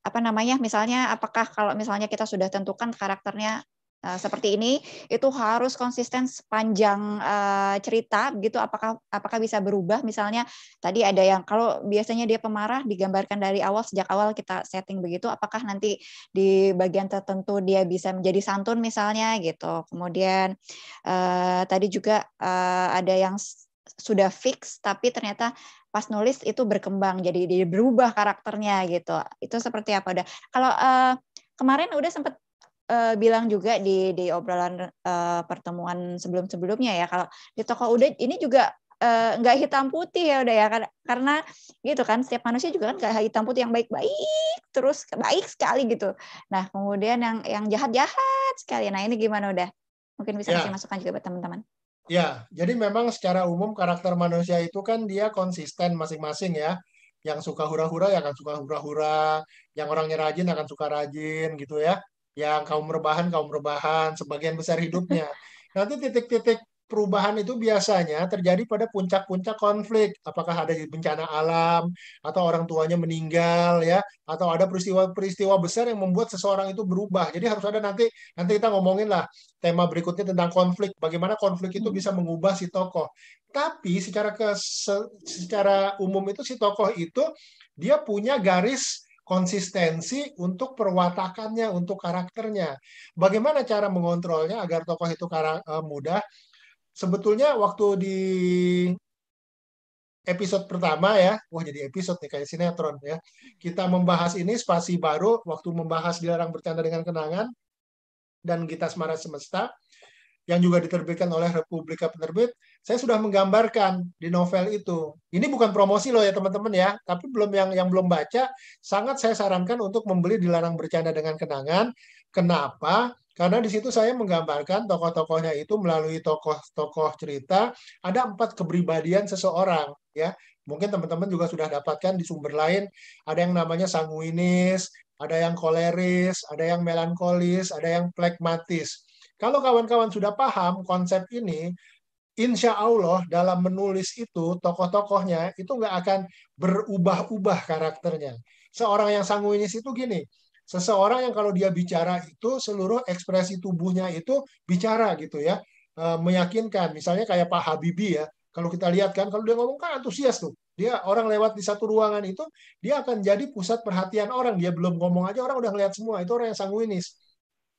apa namanya misalnya apakah kalau misalnya kita sudah tentukan karakternya Nah, seperti ini itu harus konsisten sepanjang uh, cerita gitu apakah apakah bisa berubah misalnya tadi ada yang kalau biasanya dia pemarah digambarkan dari awal sejak awal kita setting begitu apakah nanti di bagian tertentu dia bisa menjadi santun misalnya gitu kemudian uh, tadi juga uh, ada yang sudah fix tapi ternyata pas nulis itu berkembang jadi dia berubah karakternya gitu itu seperti apa udah kalau uh, kemarin udah sempat uh, bilang juga di di obrolan uh, pertemuan sebelum-sebelumnya ya kalau di toko udah ini juga eh, nggak uh, hitam putih ya udah ya karena gitu kan setiap manusia juga kan kayak hitam putih yang baik-baik terus baik sekali gitu nah kemudian yang yang jahat-jahat sekali nah ini gimana udah mungkin bisa ya. masukan juga buat teman-teman ya jadi memang secara umum karakter manusia itu kan dia konsisten masing-masing ya yang suka hura-hura ya akan suka hura-hura yang orangnya rajin akan suka rajin gitu ya yang kaum rebahan kaum rebahan sebagian besar hidupnya. Nanti titik-titik perubahan itu biasanya terjadi pada puncak-puncak konflik. Apakah ada bencana alam atau orang tuanya meninggal ya atau ada peristiwa-peristiwa besar yang membuat seseorang itu berubah. Jadi harus ada nanti nanti kita ngomongin lah tema berikutnya tentang konflik. Bagaimana konflik itu hmm. bisa mengubah si tokoh. Tapi secara ke secara umum itu si tokoh itu dia punya garis konsistensi untuk perwatakannya, untuk karakternya. Bagaimana cara mengontrolnya agar tokoh itu eh, mudah? Sebetulnya waktu di episode pertama ya, wah jadi episode nih kayak sinetron ya. Kita membahas ini spasi baru waktu membahas dilarang bercanda dengan kenangan dan Gita Semara Semesta yang juga diterbitkan oleh Republika Penerbit saya sudah menggambarkan di novel itu. Ini bukan promosi loh ya teman-teman ya, tapi belum yang yang belum baca sangat saya sarankan untuk membeli di Larang Bercanda dengan Kenangan. Kenapa? Karena di situ saya menggambarkan tokoh-tokohnya itu melalui tokoh-tokoh cerita ada empat kepribadian seseorang ya. Mungkin teman-teman juga sudah dapatkan di sumber lain ada yang namanya sanguinis, ada yang koleris, ada yang melankolis, ada yang plekmatis. Kalau kawan-kawan sudah paham konsep ini, insya Allah dalam menulis itu tokoh-tokohnya itu nggak akan berubah-ubah karakternya. Seorang yang sanguinis itu gini, seseorang yang kalau dia bicara itu seluruh ekspresi tubuhnya itu bicara gitu ya, e, meyakinkan. Misalnya kayak Pak Habibie ya, kalau kita lihat kan kalau dia ngomong kan antusias tuh. Dia orang lewat di satu ruangan itu dia akan jadi pusat perhatian orang. Dia belum ngomong aja orang udah ngeliat semua. Itu orang yang sanguinis.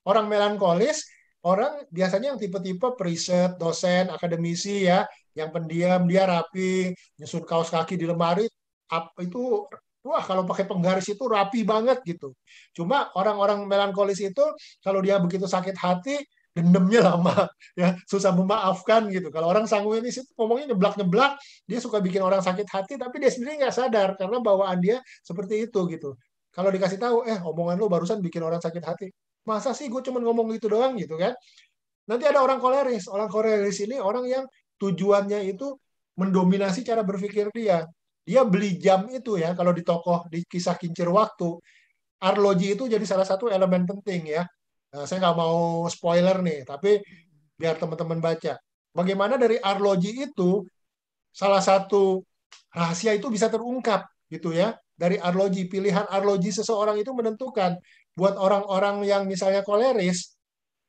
Orang melankolis orang biasanya yang tipe-tipe preset, dosen, akademisi ya, yang pendiam, dia rapi, nyusun kaos kaki di lemari, apa itu wah kalau pakai penggaris itu rapi banget gitu. Cuma orang-orang melankolis itu kalau dia begitu sakit hati, dendamnya lama ya susah memaafkan gitu kalau orang sanguinis itu ngomongnya nyeblak nyeblak dia suka bikin orang sakit hati tapi dia sendiri nggak sadar karena bawaan dia seperti itu gitu kalau dikasih tahu eh omongan lu barusan bikin orang sakit hati masa sih gue cuma ngomong gitu doang gitu kan nanti ada orang koleris orang koleris ini orang yang tujuannya itu mendominasi cara berpikir dia dia beli jam itu ya kalau di toko di kisah kincir waktu arloji itu jadi salah satu elemen penting ya nah, saya nggak mau spoiler nih tapi biar teman-teman baca bagaimana dari arloji itu salah satu rahasia itu bisa terungkap gitu ya dari arloji pilihan arloji seseorang itu menentukan buat orang-orang yang misalnya koleris,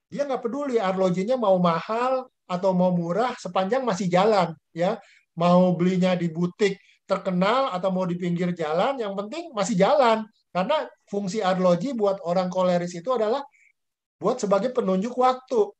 dia nggak peduli arlojinya mau mahal atau mau murah sepanjang masih jalan ya mau belinya di butik terkenal atau mau di pinggir jalan yang penting masih jalan karena fungsi arloji buat orang koleris itu adalah buat sebagai penunjuk waktu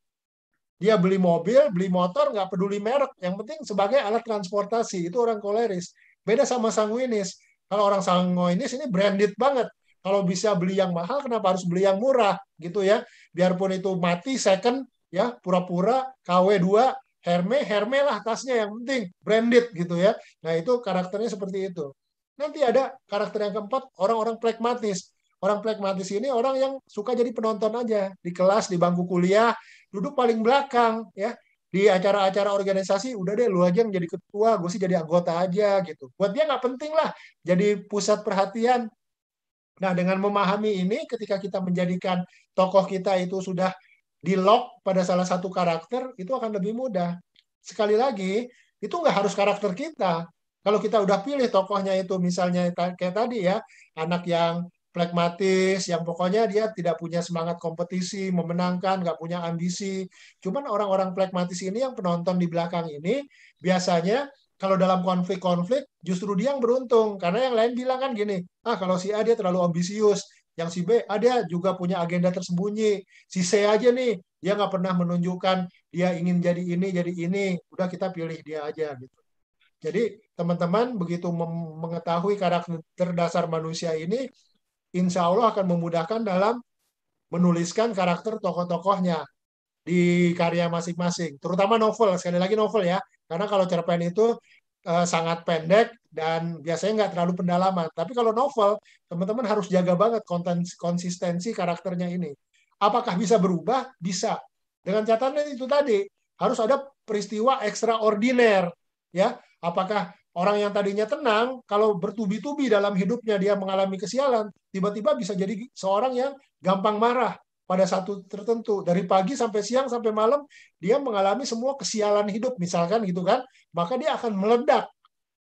dia beli mobil beli motor nggak peduli merek yang penting sebagai alat transportasi itu orang koleris beda sama sanguinis kalau orang sanguinis ini branded banget kalau bisa beli yang mahal, kenapa harus beli yang murah gitu ya? Biarpun itu mati second ya, pura-pura KW2 Herme, Herme lah tasnya yang penting branded gitu ya. Nah itu karakternya seperti itu. Nanti ada karakter yang keempat orang-orang pragmatis. Orang pragmatis ini orang yang suka jadi penonton aja di kelas, di bangku kuliah, duduk paling belakang ya di acara-acara organisasi udah deh lu aja yang jadi ketua gue sih jadi anggota aja gitu buat dia nggak penting lah jadi pusat perhatian Nah, dengan memahami ini, ketika kita menjadikan tokoh kita itu sudah di lock pada salah satu karakter, itu akan lebih mudah. Sekali lagi, itu nggak harus karakter kita. Kalau kita udah pilih tokohnya itu, misalnya kayak tadi ya, anak yang pragmatis, yang pokoknya dia tidak punya semangat kompetisi, memenangkan, nggak punya ambisi. Cuman orang-orang pragmatis ini yang penonton di belakang ini, biasanya kalau dalam konflik-konflik justru dia yang beruntung karena yang lain bilang kan gini ah kalau si A dia terlalu ambisius yang si B ah dia juga punya agenda tersembunyi si C aja nih dia nggak pernah menunjukkan dia ingin jadi ini jadi ini udah kita pilih dia aja gitu jadi teman-teman begitu mengetahui karakter dasar manusia ini insya Allah akan memudahkan dalam menuliskan karakter tokoh-tokohnya di karya masing-masing terutama novel sekali lagi novel ya karena kalau cerpen itu eh, sangat pendek dan biasanya nggak terlalu pendalaman. Tapi kalau novel, teman-teman harus jaga banget konten konsistensi karakternya ini. Apakah bisa berubah? Bisa. Dengan catatan itu tadi, harus ada peristiwa ekstraordiner. Ya, apakah orang yang tadinya tenang, kalau bertubi-tubi dalam hidupnya dia mengalami kesialan, tiba-tiba bisa jadi seorang yang gampang marah, pada satu tertentu dari pagi sampai siang sampai malam dia mengalami semua kesialan hidup misalkan gitu kan maka dia akan meledak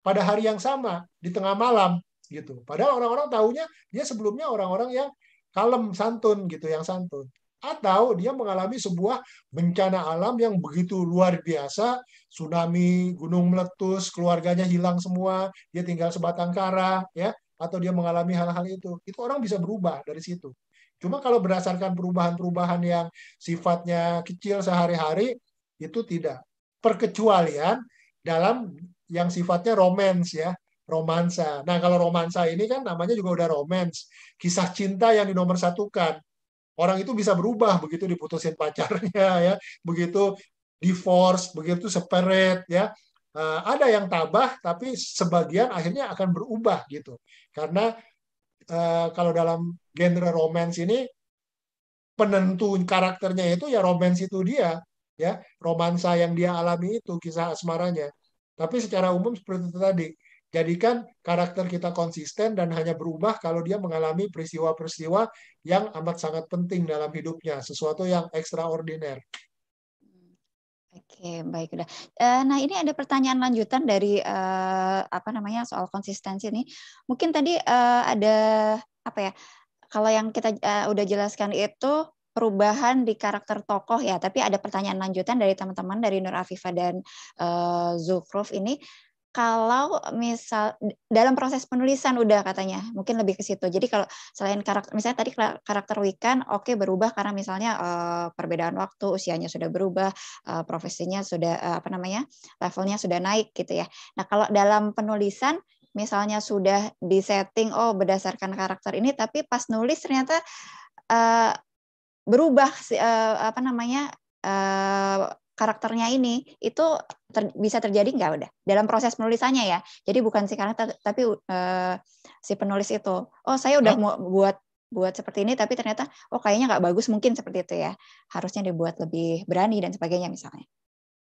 pada hari yang sama di tengah malam gitu padahal orang-orang tahunya dia sebelumnya orang-orang yang kalem santun gitu yang santun atau dia mengalami sebuah bencana alam yang begitu luar biasa tsunami gunung meletus keluarganya hilang semua dia tinggal sebatang kara ya atau dia mengalami hal-hal itu itu orang bisa berubah dari situ Cuma kalau berdasarkan perubahan-perubahan yang sifatnya kecil sehari-hari, itu tidak. Perkecualian dalam yang sifatnya romans ya, romansa. Nah kalau romansa ini kan namanya juga udah romans, kisah cinta yang dinomorsatukan. Orang itu bisa berubah begitu diputusin pacarnya ya, begitu divorce, begitu separate ya. Eh, ada yang tabah tapi sebagian akhirnya akan berubah gitu. Karena eh, kalau dalam genre romance ini penentu karakternya itu ya romance itu dia ya romansa yang dia alami itu kisah asmaranya tapi secara umum seperti itu tadi jadikan karakter kita konsisten dan hanya berubah kalau dia mengalami peristiwa-peristiwa yang amat sangat penting dalam hidupnya sesuatu yang ekstraordiner Oke, baik udah. Eh, nah ini ada pertanyaan lanjutan dari eh, apa namanya soal konsistensi ini. Mungkin tadi eh, ada apa ya kalau yang kita uh, udah jelaskan itu perubahan di karakter tokoh ya, tapi ada pertanyaan lanjutan dari teman-teman dari Nur Afifa dan uh, ini kalau misal dalam proses penulisan udah katanya mungkin lebih ke situ jadi kalau selain karakter misalnya tadi karakter Wikan, oke okay, berubah karena misalnya uh, perbedaan waktu usianya sudah berubah uh, profesinya sudah uh, apa namanya levelnya sudah naik gitu ya nah kalau dalam penulisan misalnya sudah disetting oh berdasarkan karakter ini tapi pas nulis ternyata uh, berubah uh, apa namanya uh, karakternya ini itu ter, bisa terjadi nggak udah dalam proses penulisannya ya jadi bukan si karakter tapi uh, si penulis itu oh saya udah oh. mau buat buat seperti ini tapi ternyata oh kayaknya nggak bagus mungkin seperti itu ya harusnya dibuat lebih berani dan sebagainya misalnya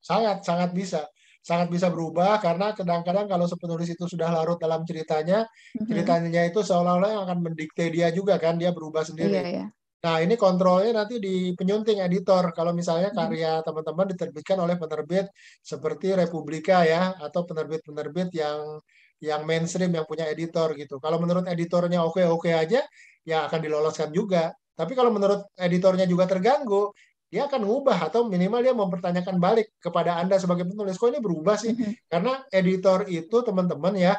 sangat sangat bisa sangat bisa berubah karena kadang-kadang kalau sepenulis itu sudah larut dalam ceritanya, mm-hmm. ceritanya itu seolah-olah yang akan mendikte dia juga kan, dia berubah sendiri. Yeah, yeah. Nah, ini kontrolnya nanti di penyunting editor. Kalau misalnya mm-hmm. karya teman-teman diterbitkan oleh penerbit seperti Republika ya atau penerbit-penerbit yang yang mainstream yang punya editor gitu. Kalau menurut editornya oke-oke aja, ya akan diloloskan juga. Tapi kalau menurut editornya juga terganggu, dia akan ubah atau minimal dia mempertanyakan balik kepada Anda sebagai penulis kok ini berubah sih mm-hmm. karena editor itu teman-teman ya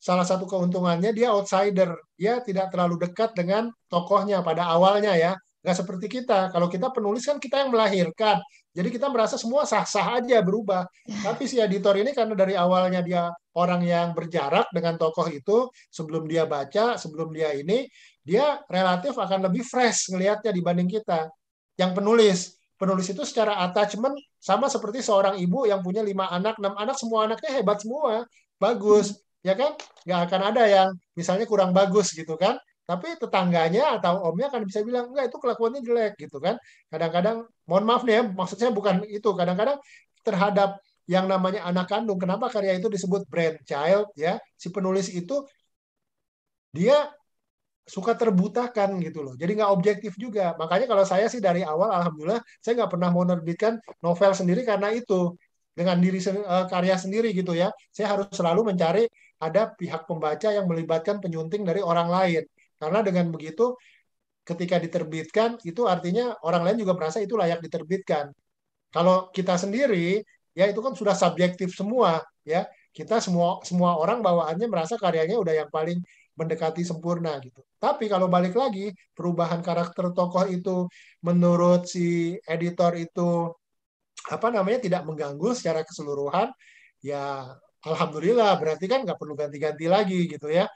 salah satu keuntungannya dia outsider dia tidak terlalu dekat dengan tokohnya pada awalnya ya nggak seperti kita kalau kita penulis kan kita yang melahirkan jadi kita merasa semua sah-sah aja berubah tapi si editor ini karena dari awalnya dia orang yang berjarak dengan tokoh itu sebelum dia baca sebelum dia ini dia relatif akan lebih fresh ngelihatnya dibanding kita yang penulis. Penulis itu secara attachment sama seperti seorang ibu yang punya lima anak, enam anak, semua anaknya hebat semua, bagus, ya kan? Nggak akan ada yang misalnya kurang bagus gitu kan? tapi tetangganya atau omnya akan bisa bilang enggak itu kelakuannya jelek gitu kan kadang-kadang mohon maaf nih ya maksudnya bukan itu kadang-kadang terhadap yang namanya anak kandung kenapa karya itu disebut brand child ya si penulis itu dia suka terbutakan gitu loh. Jadi nggak objektif juga. Makanya kalau saya sih dari awal, alhamdulillah, saya nggak pernah mau nerbitkan novel sendiri karena itu dengan diri eh, karya sendiri gitu ya. Saya harus selalu mencari ada pihak pembaca yang melibatkan penyunting dari orang lain. Karena dengan begitu, ketika diterbitkan itu artinya orang lain juga merasa itu layak diterbitkan. Kalau kita sendiri, ya itu kan sudah subjektif semua ya kita semua semua orang bawaannya merasa karyanya udah yang paling mendekati sempurna gitu. Tapi kalau balik lagi perubahan karakter tokoh itu menurut si editor itu apa namanya tidak mengganggu secara keseluruhan ya alhamdulillah berarti kan nggak perlu ganti-ganti lagi gitu ya.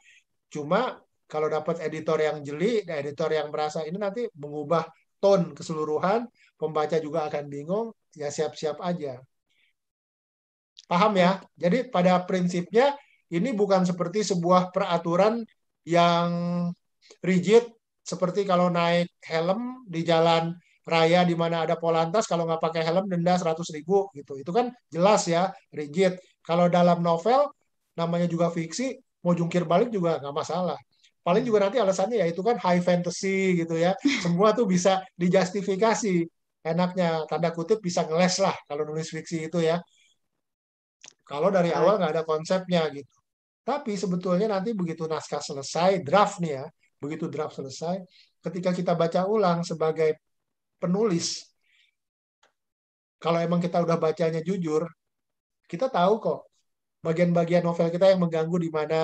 Cuma kalau dapat editor yang jeli, nah editor yang merasa ini nanti mengubah tone keseluruhan, pembaca juga akan bingung, ya siap-siap aja. Paham ya? Jadi pada prinsipnya ini bukan seperti sebuah peraturan yang rigid seperti kalau naik helm di jalan raya di mana ada polantas kalau nggak pakai helm denda 100 ribu gitu. Itu kan jelas ya rigid. Kalau dalam novel namanya juga fiksi mau jungkir balik juga nggak masalah. Paling juga nanti alasannya ya itu kan high fantasy gitu ya. Semua tuh bisa dijustifikasi. Enaknya tanda kutip bisa ngeles lah kalau nulis fiksi itu ya. Kalau dari awal nggak ada konsepnya gitu. Tapi sebetulnya nanti begitu naskah selesai, draft nih ya, begitu draft selesai, ketika kita baca ulang sebagai penulis, kalau emang kita udah bacanya jujur, kita tahu kok bagian-bagian novel kita yang mengganggu di mana,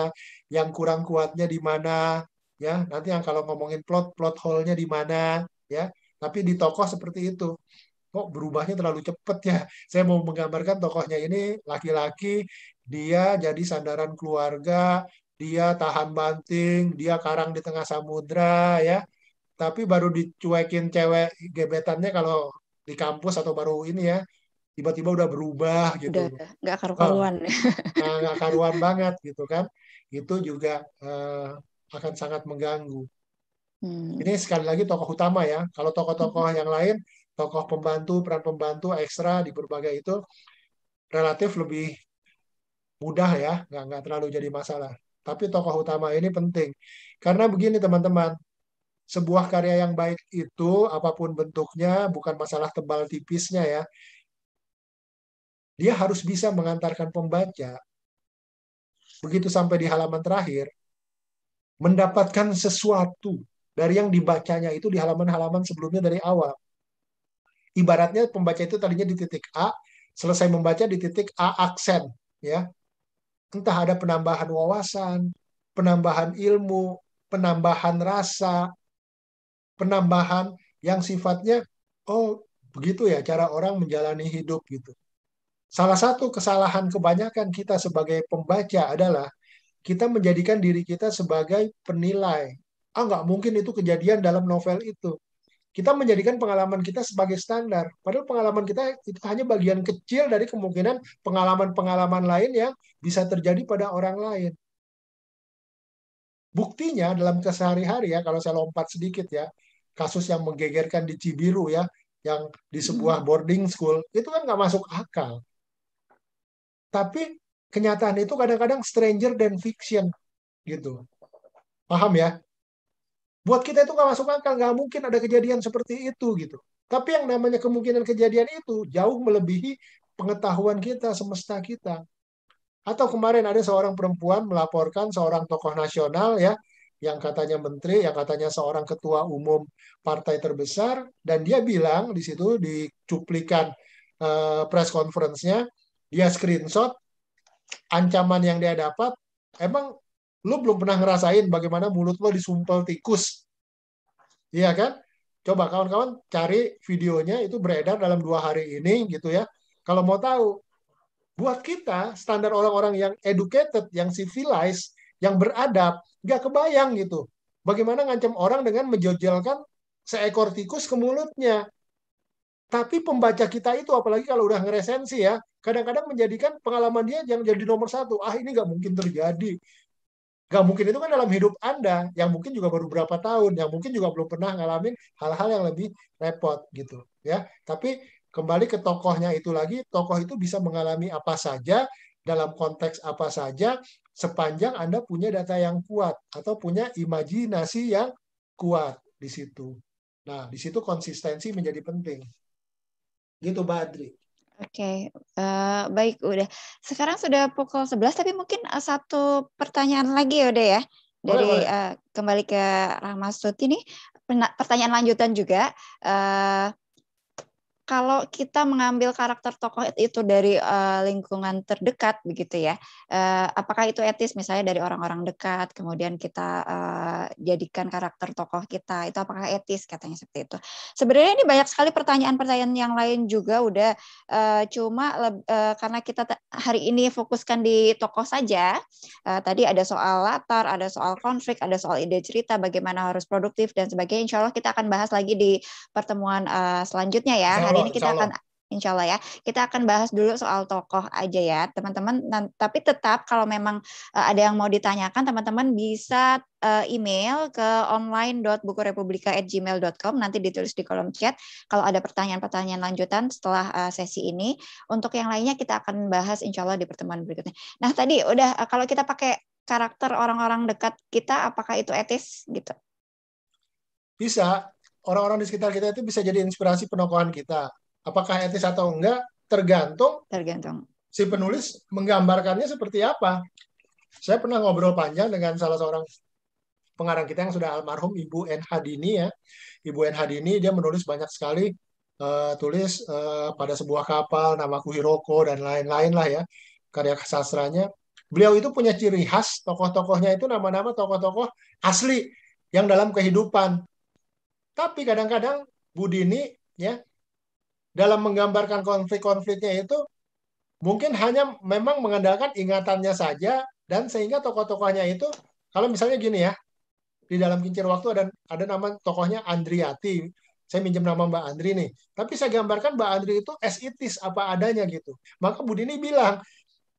yang kurang kuatnya di mana, ya nanti yang kalau ngomongin plot plot hole-nya di mana, ya. Tapi di tokoh seperti itu kok berubahnya terlalu cepet ya. Saya mau menggambarkan tokohnya ini laki-laki dia jadi sandaran keluarga, dia tahan banting, dia karang di tengah samudra ya. Tapi baru dicuekin cewek gebetannya kalau di kampus atau baru ini ya, tiba-tiba udah berubah gitu. Udah nggak karuan Nah, nggak karuan banget gitu kan. Itu juga uh, akan sangat mengganggu. Hmm. Ini sekali lagi tokoh utama ya. Kalau tokoh-tokoh hmm. yang lain, tokoh pembantu, peran pembantu ekstra di berbagai itu relatif lebih mudah ya, nggak nggak terlalu jadi masalah. Tapi tokoh utama ini penting karena begini teman-teman, sebuah karya yang baik itu apapun bentuknya bukan masalah tebal tipisnya ya. Dia harus bisa mengantarkan pembaca begitu sampai di halaman terakhir mendapatkan sesuatu dari yang dibacanya itu di halaman-halaman sebelumnya dari awal. Ibaratnya pembaca itu tadinya di titik A, selesai membaca di titik A aksen, ya entah ada penambahan wawasan, penambahan ilmu, penambahan rasa, penambahan yang sifatnya oh begitu ya cara orang menjalani hidup gitu. Salah satu kesalahan kebanyakan kita sebagai pembaca adalah kita menjadikan diri kita sebagai penilai. Ah nggak mungkin itu kejadian dalam novel itu kita menjadikan pengalaman kita sebagai standar. Padahal pengalaman kita itu hanya bagian kecil dari kemungkinan pengalaman-pengalaman lain yang bisa terjadi pada orang lain. Buktinya dalam kesehari-hari ya, kalau saya lompat sedikit ya, kasus yang menggegerkan di Cibiru ya, yang di sebuah hmm. boarding school, itu kan nggak masuk akal. Tapi kenyataan itu kadang-kadang stranger than fiction gitu. Paham ya? buat kita itu nggak masuk akal nggak mungkin ada kejadian seperti itu gitu tapi yang namanya kemungkinan kejadian itu jauh melebihi pengetahuan kita semesta kita atau kemarin ada seorang perempuan melaporkan seorang tokoh nasional ya yang katanya menteri, yang katanya seorang ketua umum partai terbesar, dan dia bilang di situ di cuplikan eh, press conference-nya, dia screenshot ancaman yang dia dapat, emang Lu belum pernah ngerasain bagaimana mulut lo disumpel tikus. Iya kan? Coba kawan-kawan cari videonya itu beredar dalam dua hari ini gitu ya. Kalau mau tahu, buat kita standar orang-orang yang educated, yang civilized, yang beradab, nggak kebayang gitu. Bagaimana ngancam orang dengan menjojelkan seekor tikus ke mulutnya. Tapi pembaca kita itu, apalagi kalau udah ngeresensi ya, kadang-kadang menjadikan pengalaman dia yang jadi nomor satu. Ah ini nggak mungkin terjadi. Gak mungkin itu kan dalam hidup Anda, yang mungkin juga baru berapa tahun, yang mungkin juga belum pernah ngalamin hal-hal yang lebih repot gitu ya. Tapi kembali ke tokohnya itu lagi, tokoh itu bisa mengalami apa saja dalam konteks apa saja sepanjang Anda punya data yang kuat atau punya imajinasi yang kuat di situ. Nah, di situ konsistensi menjadi penting. Gitu Mbak Oke, okay. uh, eh, baik udah. Sekarang sudah pukul 11 tapi mungkin eh, satu pertanyaan lagi udah ya. ya. Dari Uh, kembali ke Rahmastuti ini pertanyaan lanjutan juga. Uh, kalau kita mengambil karakter tokoh itu dari uh, lingkungan terdekat begitu ya uh, apakah itu etis misalnya dari orang-orang dekat kemudian kita uh, jadikan karakter tokoh kita itu apakah etis katanya seperti itu sebenarnya ini banyak sekali pertanyaan-pertanyaan yang lain juga udah uh, cuma uh, karena kita hari ini fokuskan di tokoh saja uh, tadi ada soal latar ada soal konflik ada soal ide cerita bagaimana harus produktif dan sebagainya Insya Allah kita akan bahas lagi di pertemuan uh, selanjutnya ya hari ini kita akan insya Allah ya. Kita akan bahas dulu soal tokoh aja ya, teman-teman. tapi tetap kalau memang uh, ada yang mau ditanyakan, teman-teman bisa uh, email ke online.bukurepublika@gmail.com. Nanti ditulis di kolom chat kalau ada pertanyaan-pertanyaan lanjutan setelah uh, sesi ini. Untuk yang lainnya kita akan bahas insya Allah di pertemuan berikutnya. Nah tadi udah uh, kalau kita pakai karakter orang-orang dekat kita, apakah itu etis gitu? Bisa, orang-orang di sekitar kita itu bisa jadi inspirasi penokohan kita. Apakah etis atau enggak tergantung tergantung si penulis menggambarkannya seperti apa. Saya pernah ngobrol panjang dengan salah seorang pengarang kita yang sudah almarhum Ibu N Hadini ya. Ibu N Hadini dia menulis banyak sekali uh, tulis uh, pada sebuah kapal namaku Hiroko dan lain-lain lah ya karya sastranya. Beliau itu punya ciri khas tokoh-tokohnya itu nama-nama tokoh-tokoh asli yang dalam kehidupan tapi kadang-kadang Budini ya dalam menggambarkan konflik-konfliknya itu mungkin hanya memang mengandalkan ingatannya saja dan sehingga tokoh-tokohnya itu kalau misalnya gini ya di dalam kincir waktu ada ada nama tokohnya Andriati saya minjem nama Mbak Andri nih tapi saya gambarkan Mbak Andri itu esitis apa adanya gitu maka Budini bilang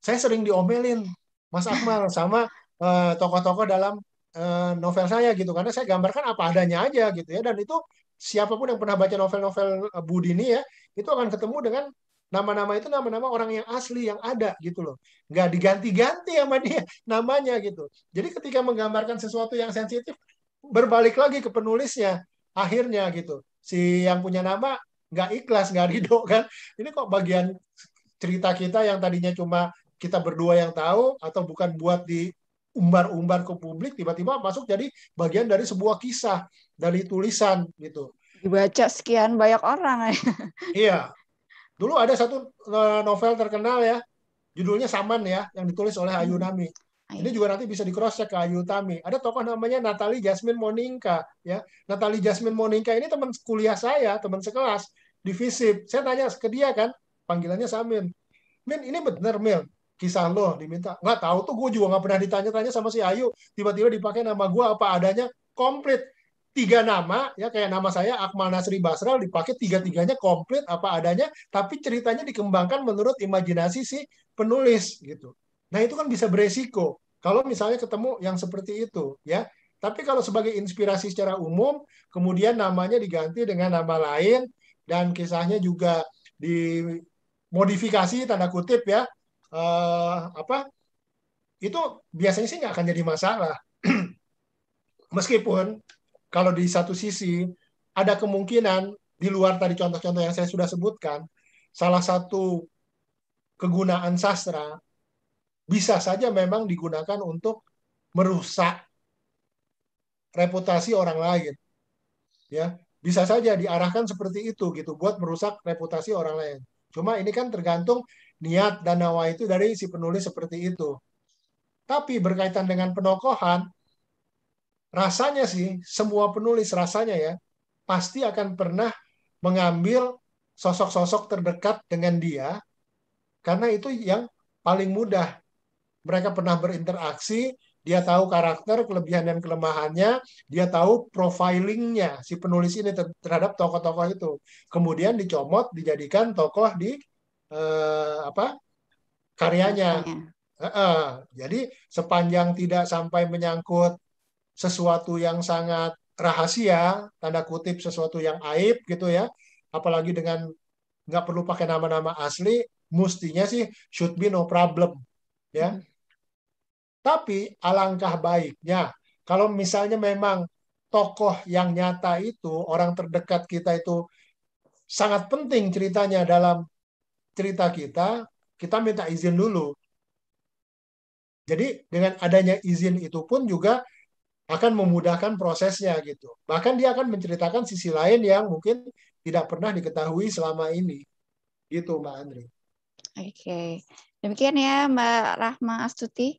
saya sering diomelin Mas Akmal sama eh, tokoh-tokoh uh, tokoh -tokoh dalam Eh, novel saya gitu karena saya gambarkan apa adanya aja gitu ya dan itu siapapun yang pernah baca novel-novel eh, Budi ini ya itu akan ketemu dengan nama-nama itu nama-nama orang yang asli yang ada gitu loh nggak diganti-ganti sama dia namanya gitu jadi ketika menggambarkan sesuatu yang sensitif berbalik lagi ke penulisnya akhirnya gitu si yang punya nama nggak ikhlas nggak ridho kan ini kok bagian cerita kita yang tadinya cuma kita berdua yang tahu atau bukan buat di umbar-umbar ke publik tiba-tiba masuk jadi bagian dari sebuah kisah dari tulisan gitu dibaca sekian banyak orang iya dulu ada satu eh, novel terkenal ya judulnya Saman ya yang ditulis oleh Ayu hmm. Nami ini juga nanti bisa di cross check ke Ayu Tami. Ada tokoh namanya Natali Jasmine Moninka ya. Natali Jasmine Moninka ini teman kuliah saya, teman sekelas di FISIP. Saya tanya ke dia kan, panggilannya Samin. Min, ini benar mil kisah lo diminta nggak tahu tuh gue juga nggak pernah ditanya-tanya sama si Ayu tiba-tiba dipakai nama gue apa adanya komplit tiga nama ya kayak nama saya Akmal Nasri Basral dipakai tiga-tiganya komplit apa adanya tapi ceritanya dikembangkan menurut imajinasi si penulis gitu nah itu kan bisa beresiko kalau misalnya ketemu yang seperti itu ya tapi kalau sebagai inspirasi secara umum kemudian namanya diganti dengan nama lain dan kisahnya juga dimodifikasi tanda kutip ya uh, apa itu biasanya sih nggak akan jadi masalah. Meskipun kalau di satu sisi ada kemungkinan di luar tadi contoh-contoh yang saya sudah sebutkan, salah satu kegunaan sastra bisa saja memang digunakan untuk merusak reputasi orang lain. Ya, bisa saja diarahkan seperti itu gitu buat merusak reputasi orang lain. Cuma ini kan tergantung niat dan nawa itu dari si penulis seperti itu. Tapi berkaitan dengan penokohan, rasanya sih semua penulis rasanya ya pasti akan pernah mengambil sosok-sosok terdekat dengan dia karena itu yang paling mudah. Mereka pernah berinteraksi, dia tahu karakter, kelebihan dan kelemahannya, dia tahu profilingnya si penulis ini terhadap tokoh-tokoh itu. Kemudian dicomot, dijadikan tokoh di eh, apa karyanya. Eh, eh. Jadi sepanjang tidak sampai menyangkut sesuatu yang sangat rahasia, tanda kutip sesuatu yang aib gitu ya, apalagi dengan nggak perlu pakai nama-nama asli, mestinya sih should be no problem ya. Hmm. Tapi alangkah baiknya kalau misalnya memang tokoh yang nyata itu orang terdekat kita itu sangat penting ceritanya dalam cerita kita, kita minta izin dulu. Jadi dengan adanya izin itu pun juga akan memudahkan prosesnya gitu. Bahkan dia akan menceritakan sisi lain yang mungkin tidak pernah diketahui selama ini. Gitu Mbak Andri. Oke. Demikian ya Mbak Rahma Astuti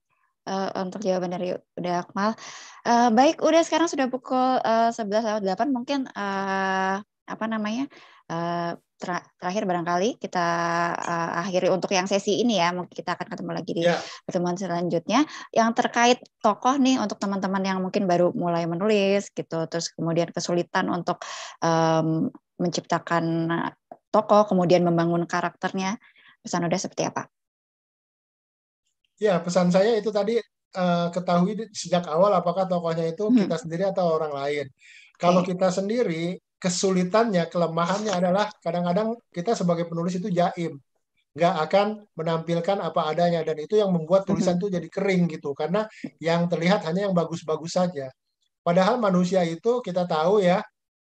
uh, untuk jawaban dari Uda Akmal. Uh, baik, udah sekarang sudah pukul uh, eh, 11.08 mungkin uh, apa namanya? Uh, terakhir barangkali kita uh, akhiri untuk yang sesi ini ya. Mungkin kita akan ketemu lagi di yeah. pertemuan selanjutnya yang terkait tokoh nih untuk teman-teman yang mungkin baru mulai menulis gitu, terus kemudian kesulitan untuk um, menciptakan tokoh, kemudian membangun karakternya. Pesan udah seperti apa? Ya, pesan saya itu tadi uh, ketahui sejak awal apakah tokohnya itu hmm. kita sendiri atau orang lain. Kalau kita sendiri kesulitannya, kelemahannya adalah kadang-kadang kita sebagai penulis itu jaim, nggak akan menampilkan apa adanya dan itu yang membuat tulisan itu jadi kering gitu karena yang terlihat hanya yang bagus-bagus saja. Padahal manusia itu kita tahu ya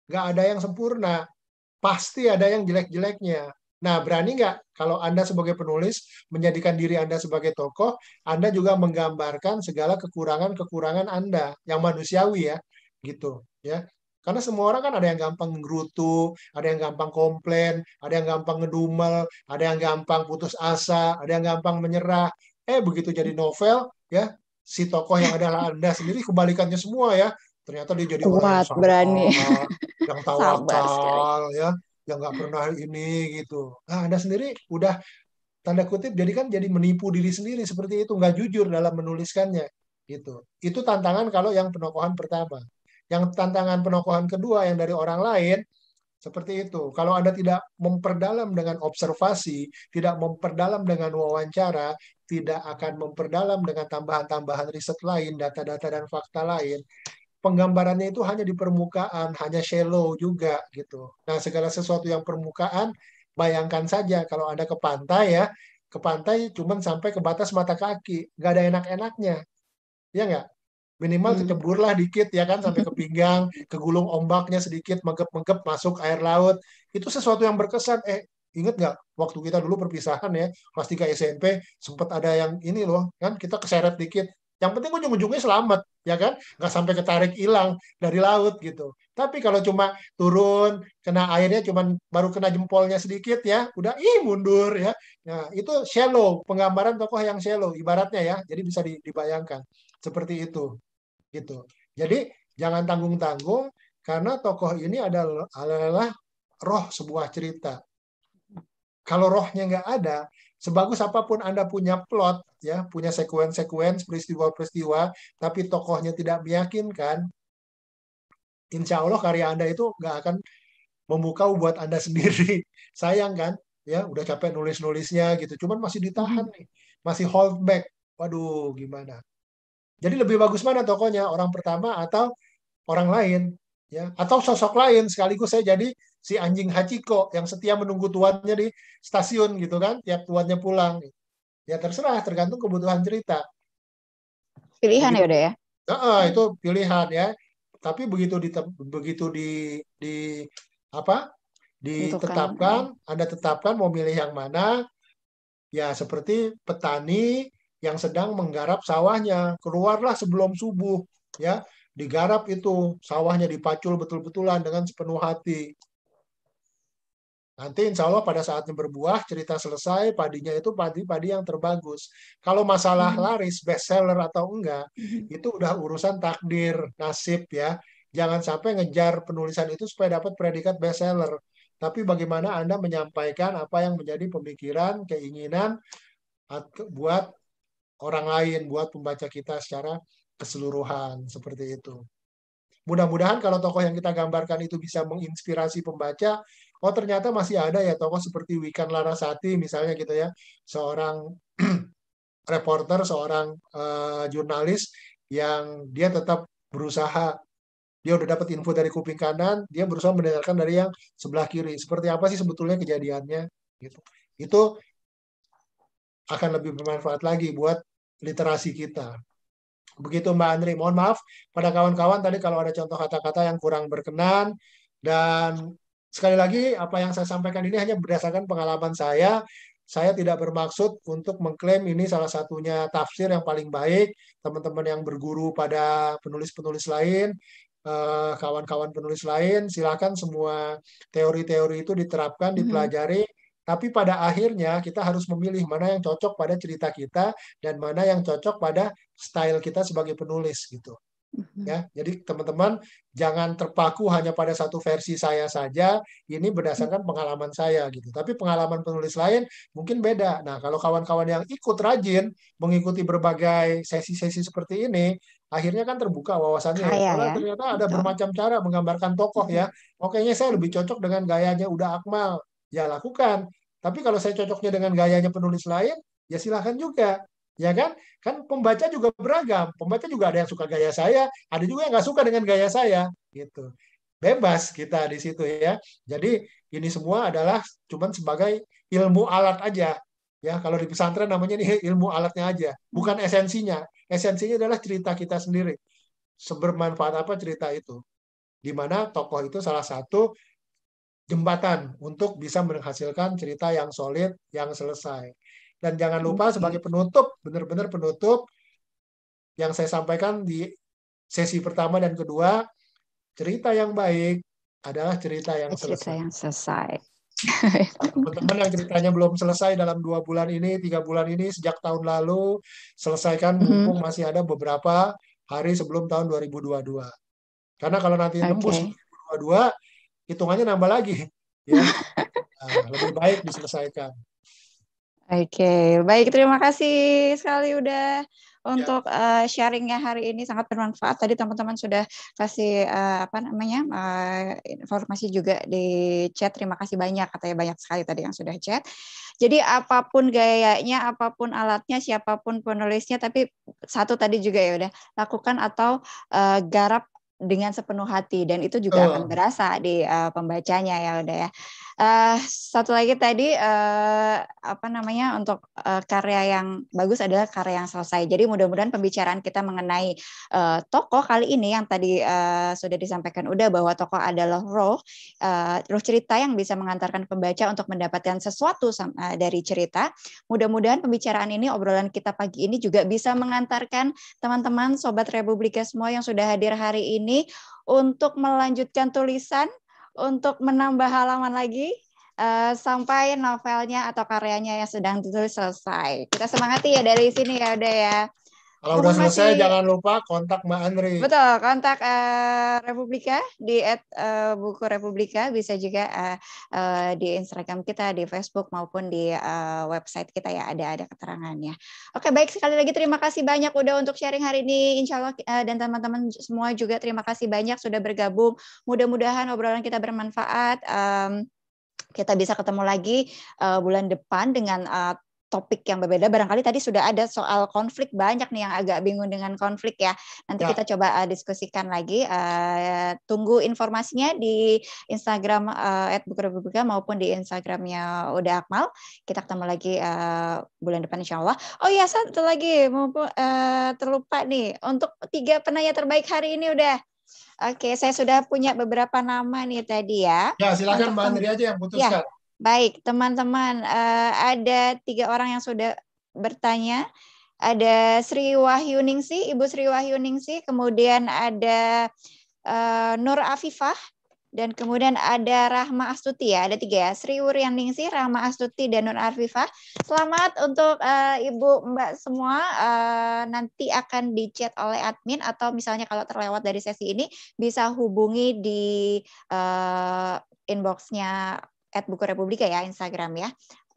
nggak ada yang sempurna, pasti ada yang jelek-jeleknya. Nah, berani nggak kalau Anda sebagai penulis menjadikan diri Anda sebagai tokoh, Anda juga menggambarkan segala kekurangan-kekurangan Anda yang manusiawi ya, gitu ya. Karena semua orang kan ada yang gampang ngerutu, ada yang gampang komplain, ada yang gampang ngedumel, ada yang gampang putus asa, ada yang gampang menyerah. Eh begitu jadi novel ya si tokoh yang adalah Anda sendiri kebalikannya semua ya. Ternyata dia jadi Kuat, orang yang berani. yang tawakal ya, yang nggak pernah ini gitu. Nah, Anda sendiri udah tanda kutip jadi kan jadi menipu diri sendiri seperti itu nggak jujur dalam menuliskannya gitu. Itu tantangan kalau yang penokohan pertama. Yang tantangan penokohan kedua yang dari orang lain seperti itu. Kalau Anda tidak memperdalam dengan observasi, tidak memperdalam dengan wawancara, tidak akan memperdalam dengan tambahan-tambahan riset lain, data-data dan fakta lain, penggambarannya itu hanya di permukaan, hanya shallow juga gitu. Nah, segala sesuatu yang permukaan, bayangkan saja kalau Anda ke pantai ya, ke pantai cuman sampai ke batas mata kaki, nggak ada enak-enaknya. Ya nggak? minimal hmm. kecebur lah dikit ya kan sampai ke pinggang, kegulung ombaknya sedikit, menggep menggep masuk air laut. Itu sesuatu yang berkesan. Eh, inget nggak waktu kita dulu perpisahan ya, kelas 3 SMP sempat ada yang ini loh, kan kita keseret dikit. Yang penting ujung-ujungnya selamat, ya kan? Nggak sampai ketarik hilang dari laut gitu. Tapi kalau cuma turun, kena airnya cuma baru kena jempolnya sedikit ya, udah ih mundur ya. Nah, itu shallow, penggambaran tokoh yang shallow ibaratnya ya. Jadi bisa dibayangkan seperti itu gitu. Jadi jangan tanggung-tanggung karena tokoh ini adalah, adalah roh sebuah cerita. Kalau rohnya nggak ada, sebagus apapun Anda punya plot, ya punya sekuen-sekuen peristiwa-peristiwa, tapi tokohnya tidak meyakinkan, insya Allah karya Anda itu nggak akan membuka buat Anda sendiri. Sayang kan? Ya, udah capek nulis-nulisnya gitu. Cuman masih ditahan hmm. nih. Masih hold back. Waduh, gimana? Jadi lebih bagus mana tokonya orang pertama atau orang lain, ya atau sosok lain sekaligus saya jadi si anjing Hachiko yang setia menunggu tuannya di stasiun gitu kan, tiap tuannya pulang. Ya terserah, tergantung kebutuhan cerita. Pilihan ya udah ya. Nah, itu pilihan ya. Tapi begitu di begitu di di apa? ditetapkan, Anda tetapkan mau milih yang mana. Ya seperti petani yang sedang menggarap sawahnya. Keluarlah sebelum subuh, ya. Digarap itu sawahnya dipacul betul-betulan dengan sepenuh hati. Nanti insya Allah pada saatnya berbuah, cerita selesai, padinya itu padi-padi yang terbagus. Kalau masalah hmm. laris, bestseller atau enggak, hmm. itu udah urusan takdir, nasib ya. Jangan sampai ngejar penulisan itu supaya dapat predikat bestseller Tapi bagaimana Anda menyampaikan apa yang menjadi pemikiran, keinginan buat orang lain, buat pembaca kita secara keseluruhan seperti itu. Mudah-mudahan kalau tokoh yang kita gambarkan itu bisa menginspirasi pembaca, oh ternyata masih ada ya tokoh seperti Wikan Larasati misalnya gitu ya, seorang reporter, seorang uh, jurnalis yang dia tetap berusaha dia udah dapat info dari kuping kanan, dia berusaha mendengarkan dari yang sebelah kiri. Seperti apa sih sebetulnya kejadiannya? Gitu. Itu akan lebih bermanfaat lagi buat literasi kita. Begitu Mbak Andri. Mohon maaf pada kawan-kawan tadi kalau ada contoh kata-kata yang kurang berkenan dan sekali lagi apa yang saya sampaikan ini hanya berdasarkan pengalaman saya saya tidak bermaksud untuk mengklaim ini salah satunya tafsir yang paling baik. Teman-teman yang berguru pada penulis-penulis lain, eh, kawan-kawan penulis lain, silakan semua teori-teori itu diterapkan, mm-hmm. dipelajari. Mm -hmm. Tapi pada akhirnya kita harus memilih mana yang cocok pada cerita kita dan mana yang cocok pada style kita sebagai penulis gitu. Mm-hmm. Ya, jadi teman-teman jangan terpaku hanya pada satu versi saya saja. Ini berdasarkan pengalaman saya gitu. Tapi pengalaman penulis lain mungkin beda. Nah, kalau kawan-kawan yang ikut rajin mengikuti berbagai sesi-sesi seperti ini, akhirnya kan terbuka wawasannya. Kaya, ya. Ternyata ada Betul. bermacam cara menggambarkan tokoh ya. Mm-hmm. Oke, oh, saya lebih cocok dengan gayanya udah Akmal ya lakukan. Tapi kalau saya cocoknya dengan gayanya penulis lain, ya silahkan juga. Ya kan? Kan pembaca juga beragam. Pembaca juga ada yang suka gaya saya, ada juga yang nggak suka dengan gaya saya. gitu Bebas kita di situ ya. Jadi ini semua adalah cuman sebagai ilmu alat aja. Ya, kalau di pesantren namanya ini ilmu alatnya aja, bukan esensinya. Esensinya adalah cerita kita sendiri. Sebermanfaat apa cerita itu? Di mana tokoh itu salah satu jembatan untuk bisa menghasilkan cerita yang solid, yang selesai. Dan jangan lupa sebagai penutup, benar-benar penutup yang saya sampaikan di sesi pertama dan kedua, cerita yang baik adalah cerita yang cerita selesai. Yang selesai. Nah, teman-teman yang ceritanya belum selesai dalam dua bulan ini, tiga bulan ini, sejak tahun lalu, selesaikan mm-hmm. mumpung hmm. masih ada beberapa hari sebelum tahun 2022. Karena kalau nanti okay. nembus 2022, hitungannya nambah lagi. Ya. Ah, lebih baik diselesaikan. Oke, okay. baik terima kasih sekali udah ya. untuk uh, sharingnya hari ini sangat bermanfaat. Tadi teman-teman sudah kasih uh, apa namanya uh, informasi juga di chat. Terima kasih banyak katanya banyak sekali tadi yang sudah chat. Jadi apapun gayanya, apapun alatnya, siapapun penulisnya, tapi satu tadi juga ya udah lakukan atau uh, garap dengan sepenuh hati dan itu juga oh. akan berasa di uh, pembacanya ya udah ya. Uh, satu lagi tadi uh, apa namanya untuk uh, karya yang bagus adalah karya yang selesai. Jadi mudah-mudahan pembicaraan kita mengenai uh, tokoh kali ini yang tadi uh, sudah disampaikan udah bahwa tokoh adalah roh uh, roh cerita yang bisa mengantarkan pembaca untuk mendapatkan sesuatu sama, uh, dari cerita. Mudah-mudahan pembicaraan ini obrolan kita pagi ini juga bisa mengantarkan teman-teman sobat Republika semua yang sudah hadir hari ini ini untuk melanjutkan tulisan, untuk menambah halaman lagi uh, sampai novelnya atau karyanya yang sedang ditulis selesai. Kita semangati ya dari sini ya udah ya. Kalau udah selesai jangan lupa kontak Mbak Andri. Betul, kontak uh, Republika di at, uh, eh, buku Republika bisa juga uh, uh, di Instagram kita, di Facebook maupun di uh, website kita ya ada ada keterangannya. Oke, baik sekali lagi terima kasih banyak udah untuk sharing hari ini Insya Allah uh, dan teman-teman semua juga terima kasih banyak sudah bergabung. Mudah-mudahan obrolan kita bermanfaat. Um, kita bisa ketemu lagi uh, bulan depan dengan uh, topik yang berbeda. Barangkali tadi sudah ada soal konflik banyak nih yang agak bingung dengan konflik ya. Nanti ya. kita coba uh, diskusikan lagi. Uh, tunggu informasinya di Instagram uh, maupun di Instagramnya Uda Akmal. Kita ketemu lagi uh, bulan depan Insya Allah. Oh iya satu lagi maupun uh, terlupa nih untuk tiga penanya terbaik hari ini udah. Oke, saya sudah punya beberapa nama nih tadi ya. Ya silakan bang Andri aja yang putuskan. Ya Baik, teman-teman, eh, ada tiga orang yang sudah bertanya. Ada Sri Wahyuningsi, Ibu Sri Wahyuningsi, kemudian ada eh, Nur Afifah, dan kemudian ada Rahma Astuti ya, ada tiga ya, Sri Wuryaningsi, Rahma Astuti, dan Nur Afifah. Selamat untuk uh, Ibu Mbak semua, uh, nanti akan dicat oleh admin atau misalnya kalau terlewat dari sesi ini bisa hubungi di uh, inboxnya at Buku Republika ya Instagram ya.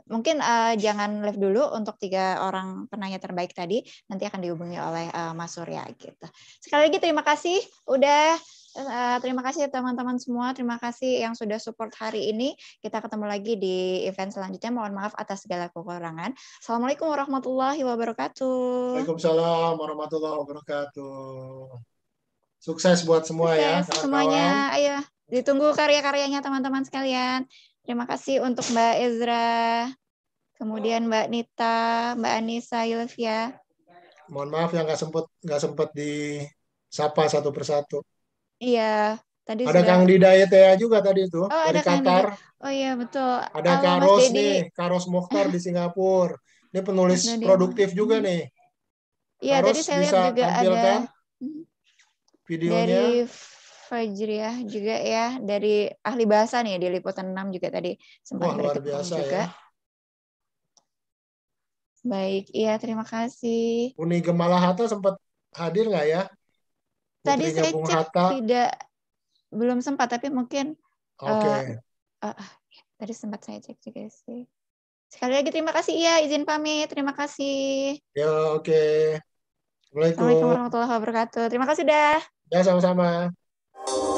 Mungkin uh, jangan live dulu untuk tiga orang penanya terbaik tadi. Nanti akan dihubungi oleh uh, Mas Surya gitu. Sekali lagi terima kasih udah eh, terima kasih teman-teman semua. Terima kasih yang sudah support hari ini. Kita ketemu lagi di event selanjutnya. Mohon maaf atas segala kekurangan. Assalamualaikum warahmatullahi wabarakatuh. Waalaikumsalam warahmatullahi wabarakatuh. Sukses buat semua ya, Sukses ya. Semuanya, ayo ditunggu karya-karyanya teman-teman sekalian. Terima kasih untuk Mbak Ezra, kemudian Mbak Nita, Mbak Anissa, Yulvia. Mohon maaf yang nggak sempat nggak sempat disapa satu persatu. Iya, tadi ada sudah... Kang Didayat e ya juga tadi itu oh, dari Qatar. Kang... Oh iya betul. Ada Halo, Karos nih, Karos Mokhtar di Singapura. Ini penulis produktif juga nih. Iya, tadi saya lihat juga ada videonya. Dari Fajriah juga ya dari ahli bahasa nih di liputan 6 juga tadi sempat Wah, luar biasa juga. Ya. Baik, iya terima kasih. Uni Gemala Hatta sempat hadir nggak ya? Tadi saya Bung cek Hatta. tidak belum sempat tapi mungkin eh, Oke. Okay. Uh, uh, ah, iya, tadi sempat saya cek juga sih. Sekali lagi terima kasih iya izin pamit. Terima kasih. Ya, oke. Okay. Assalamualaikum. Assalamualaikum warahmatullahi wabarakatuh. Terima kasih dah. Ya, sama-sama. you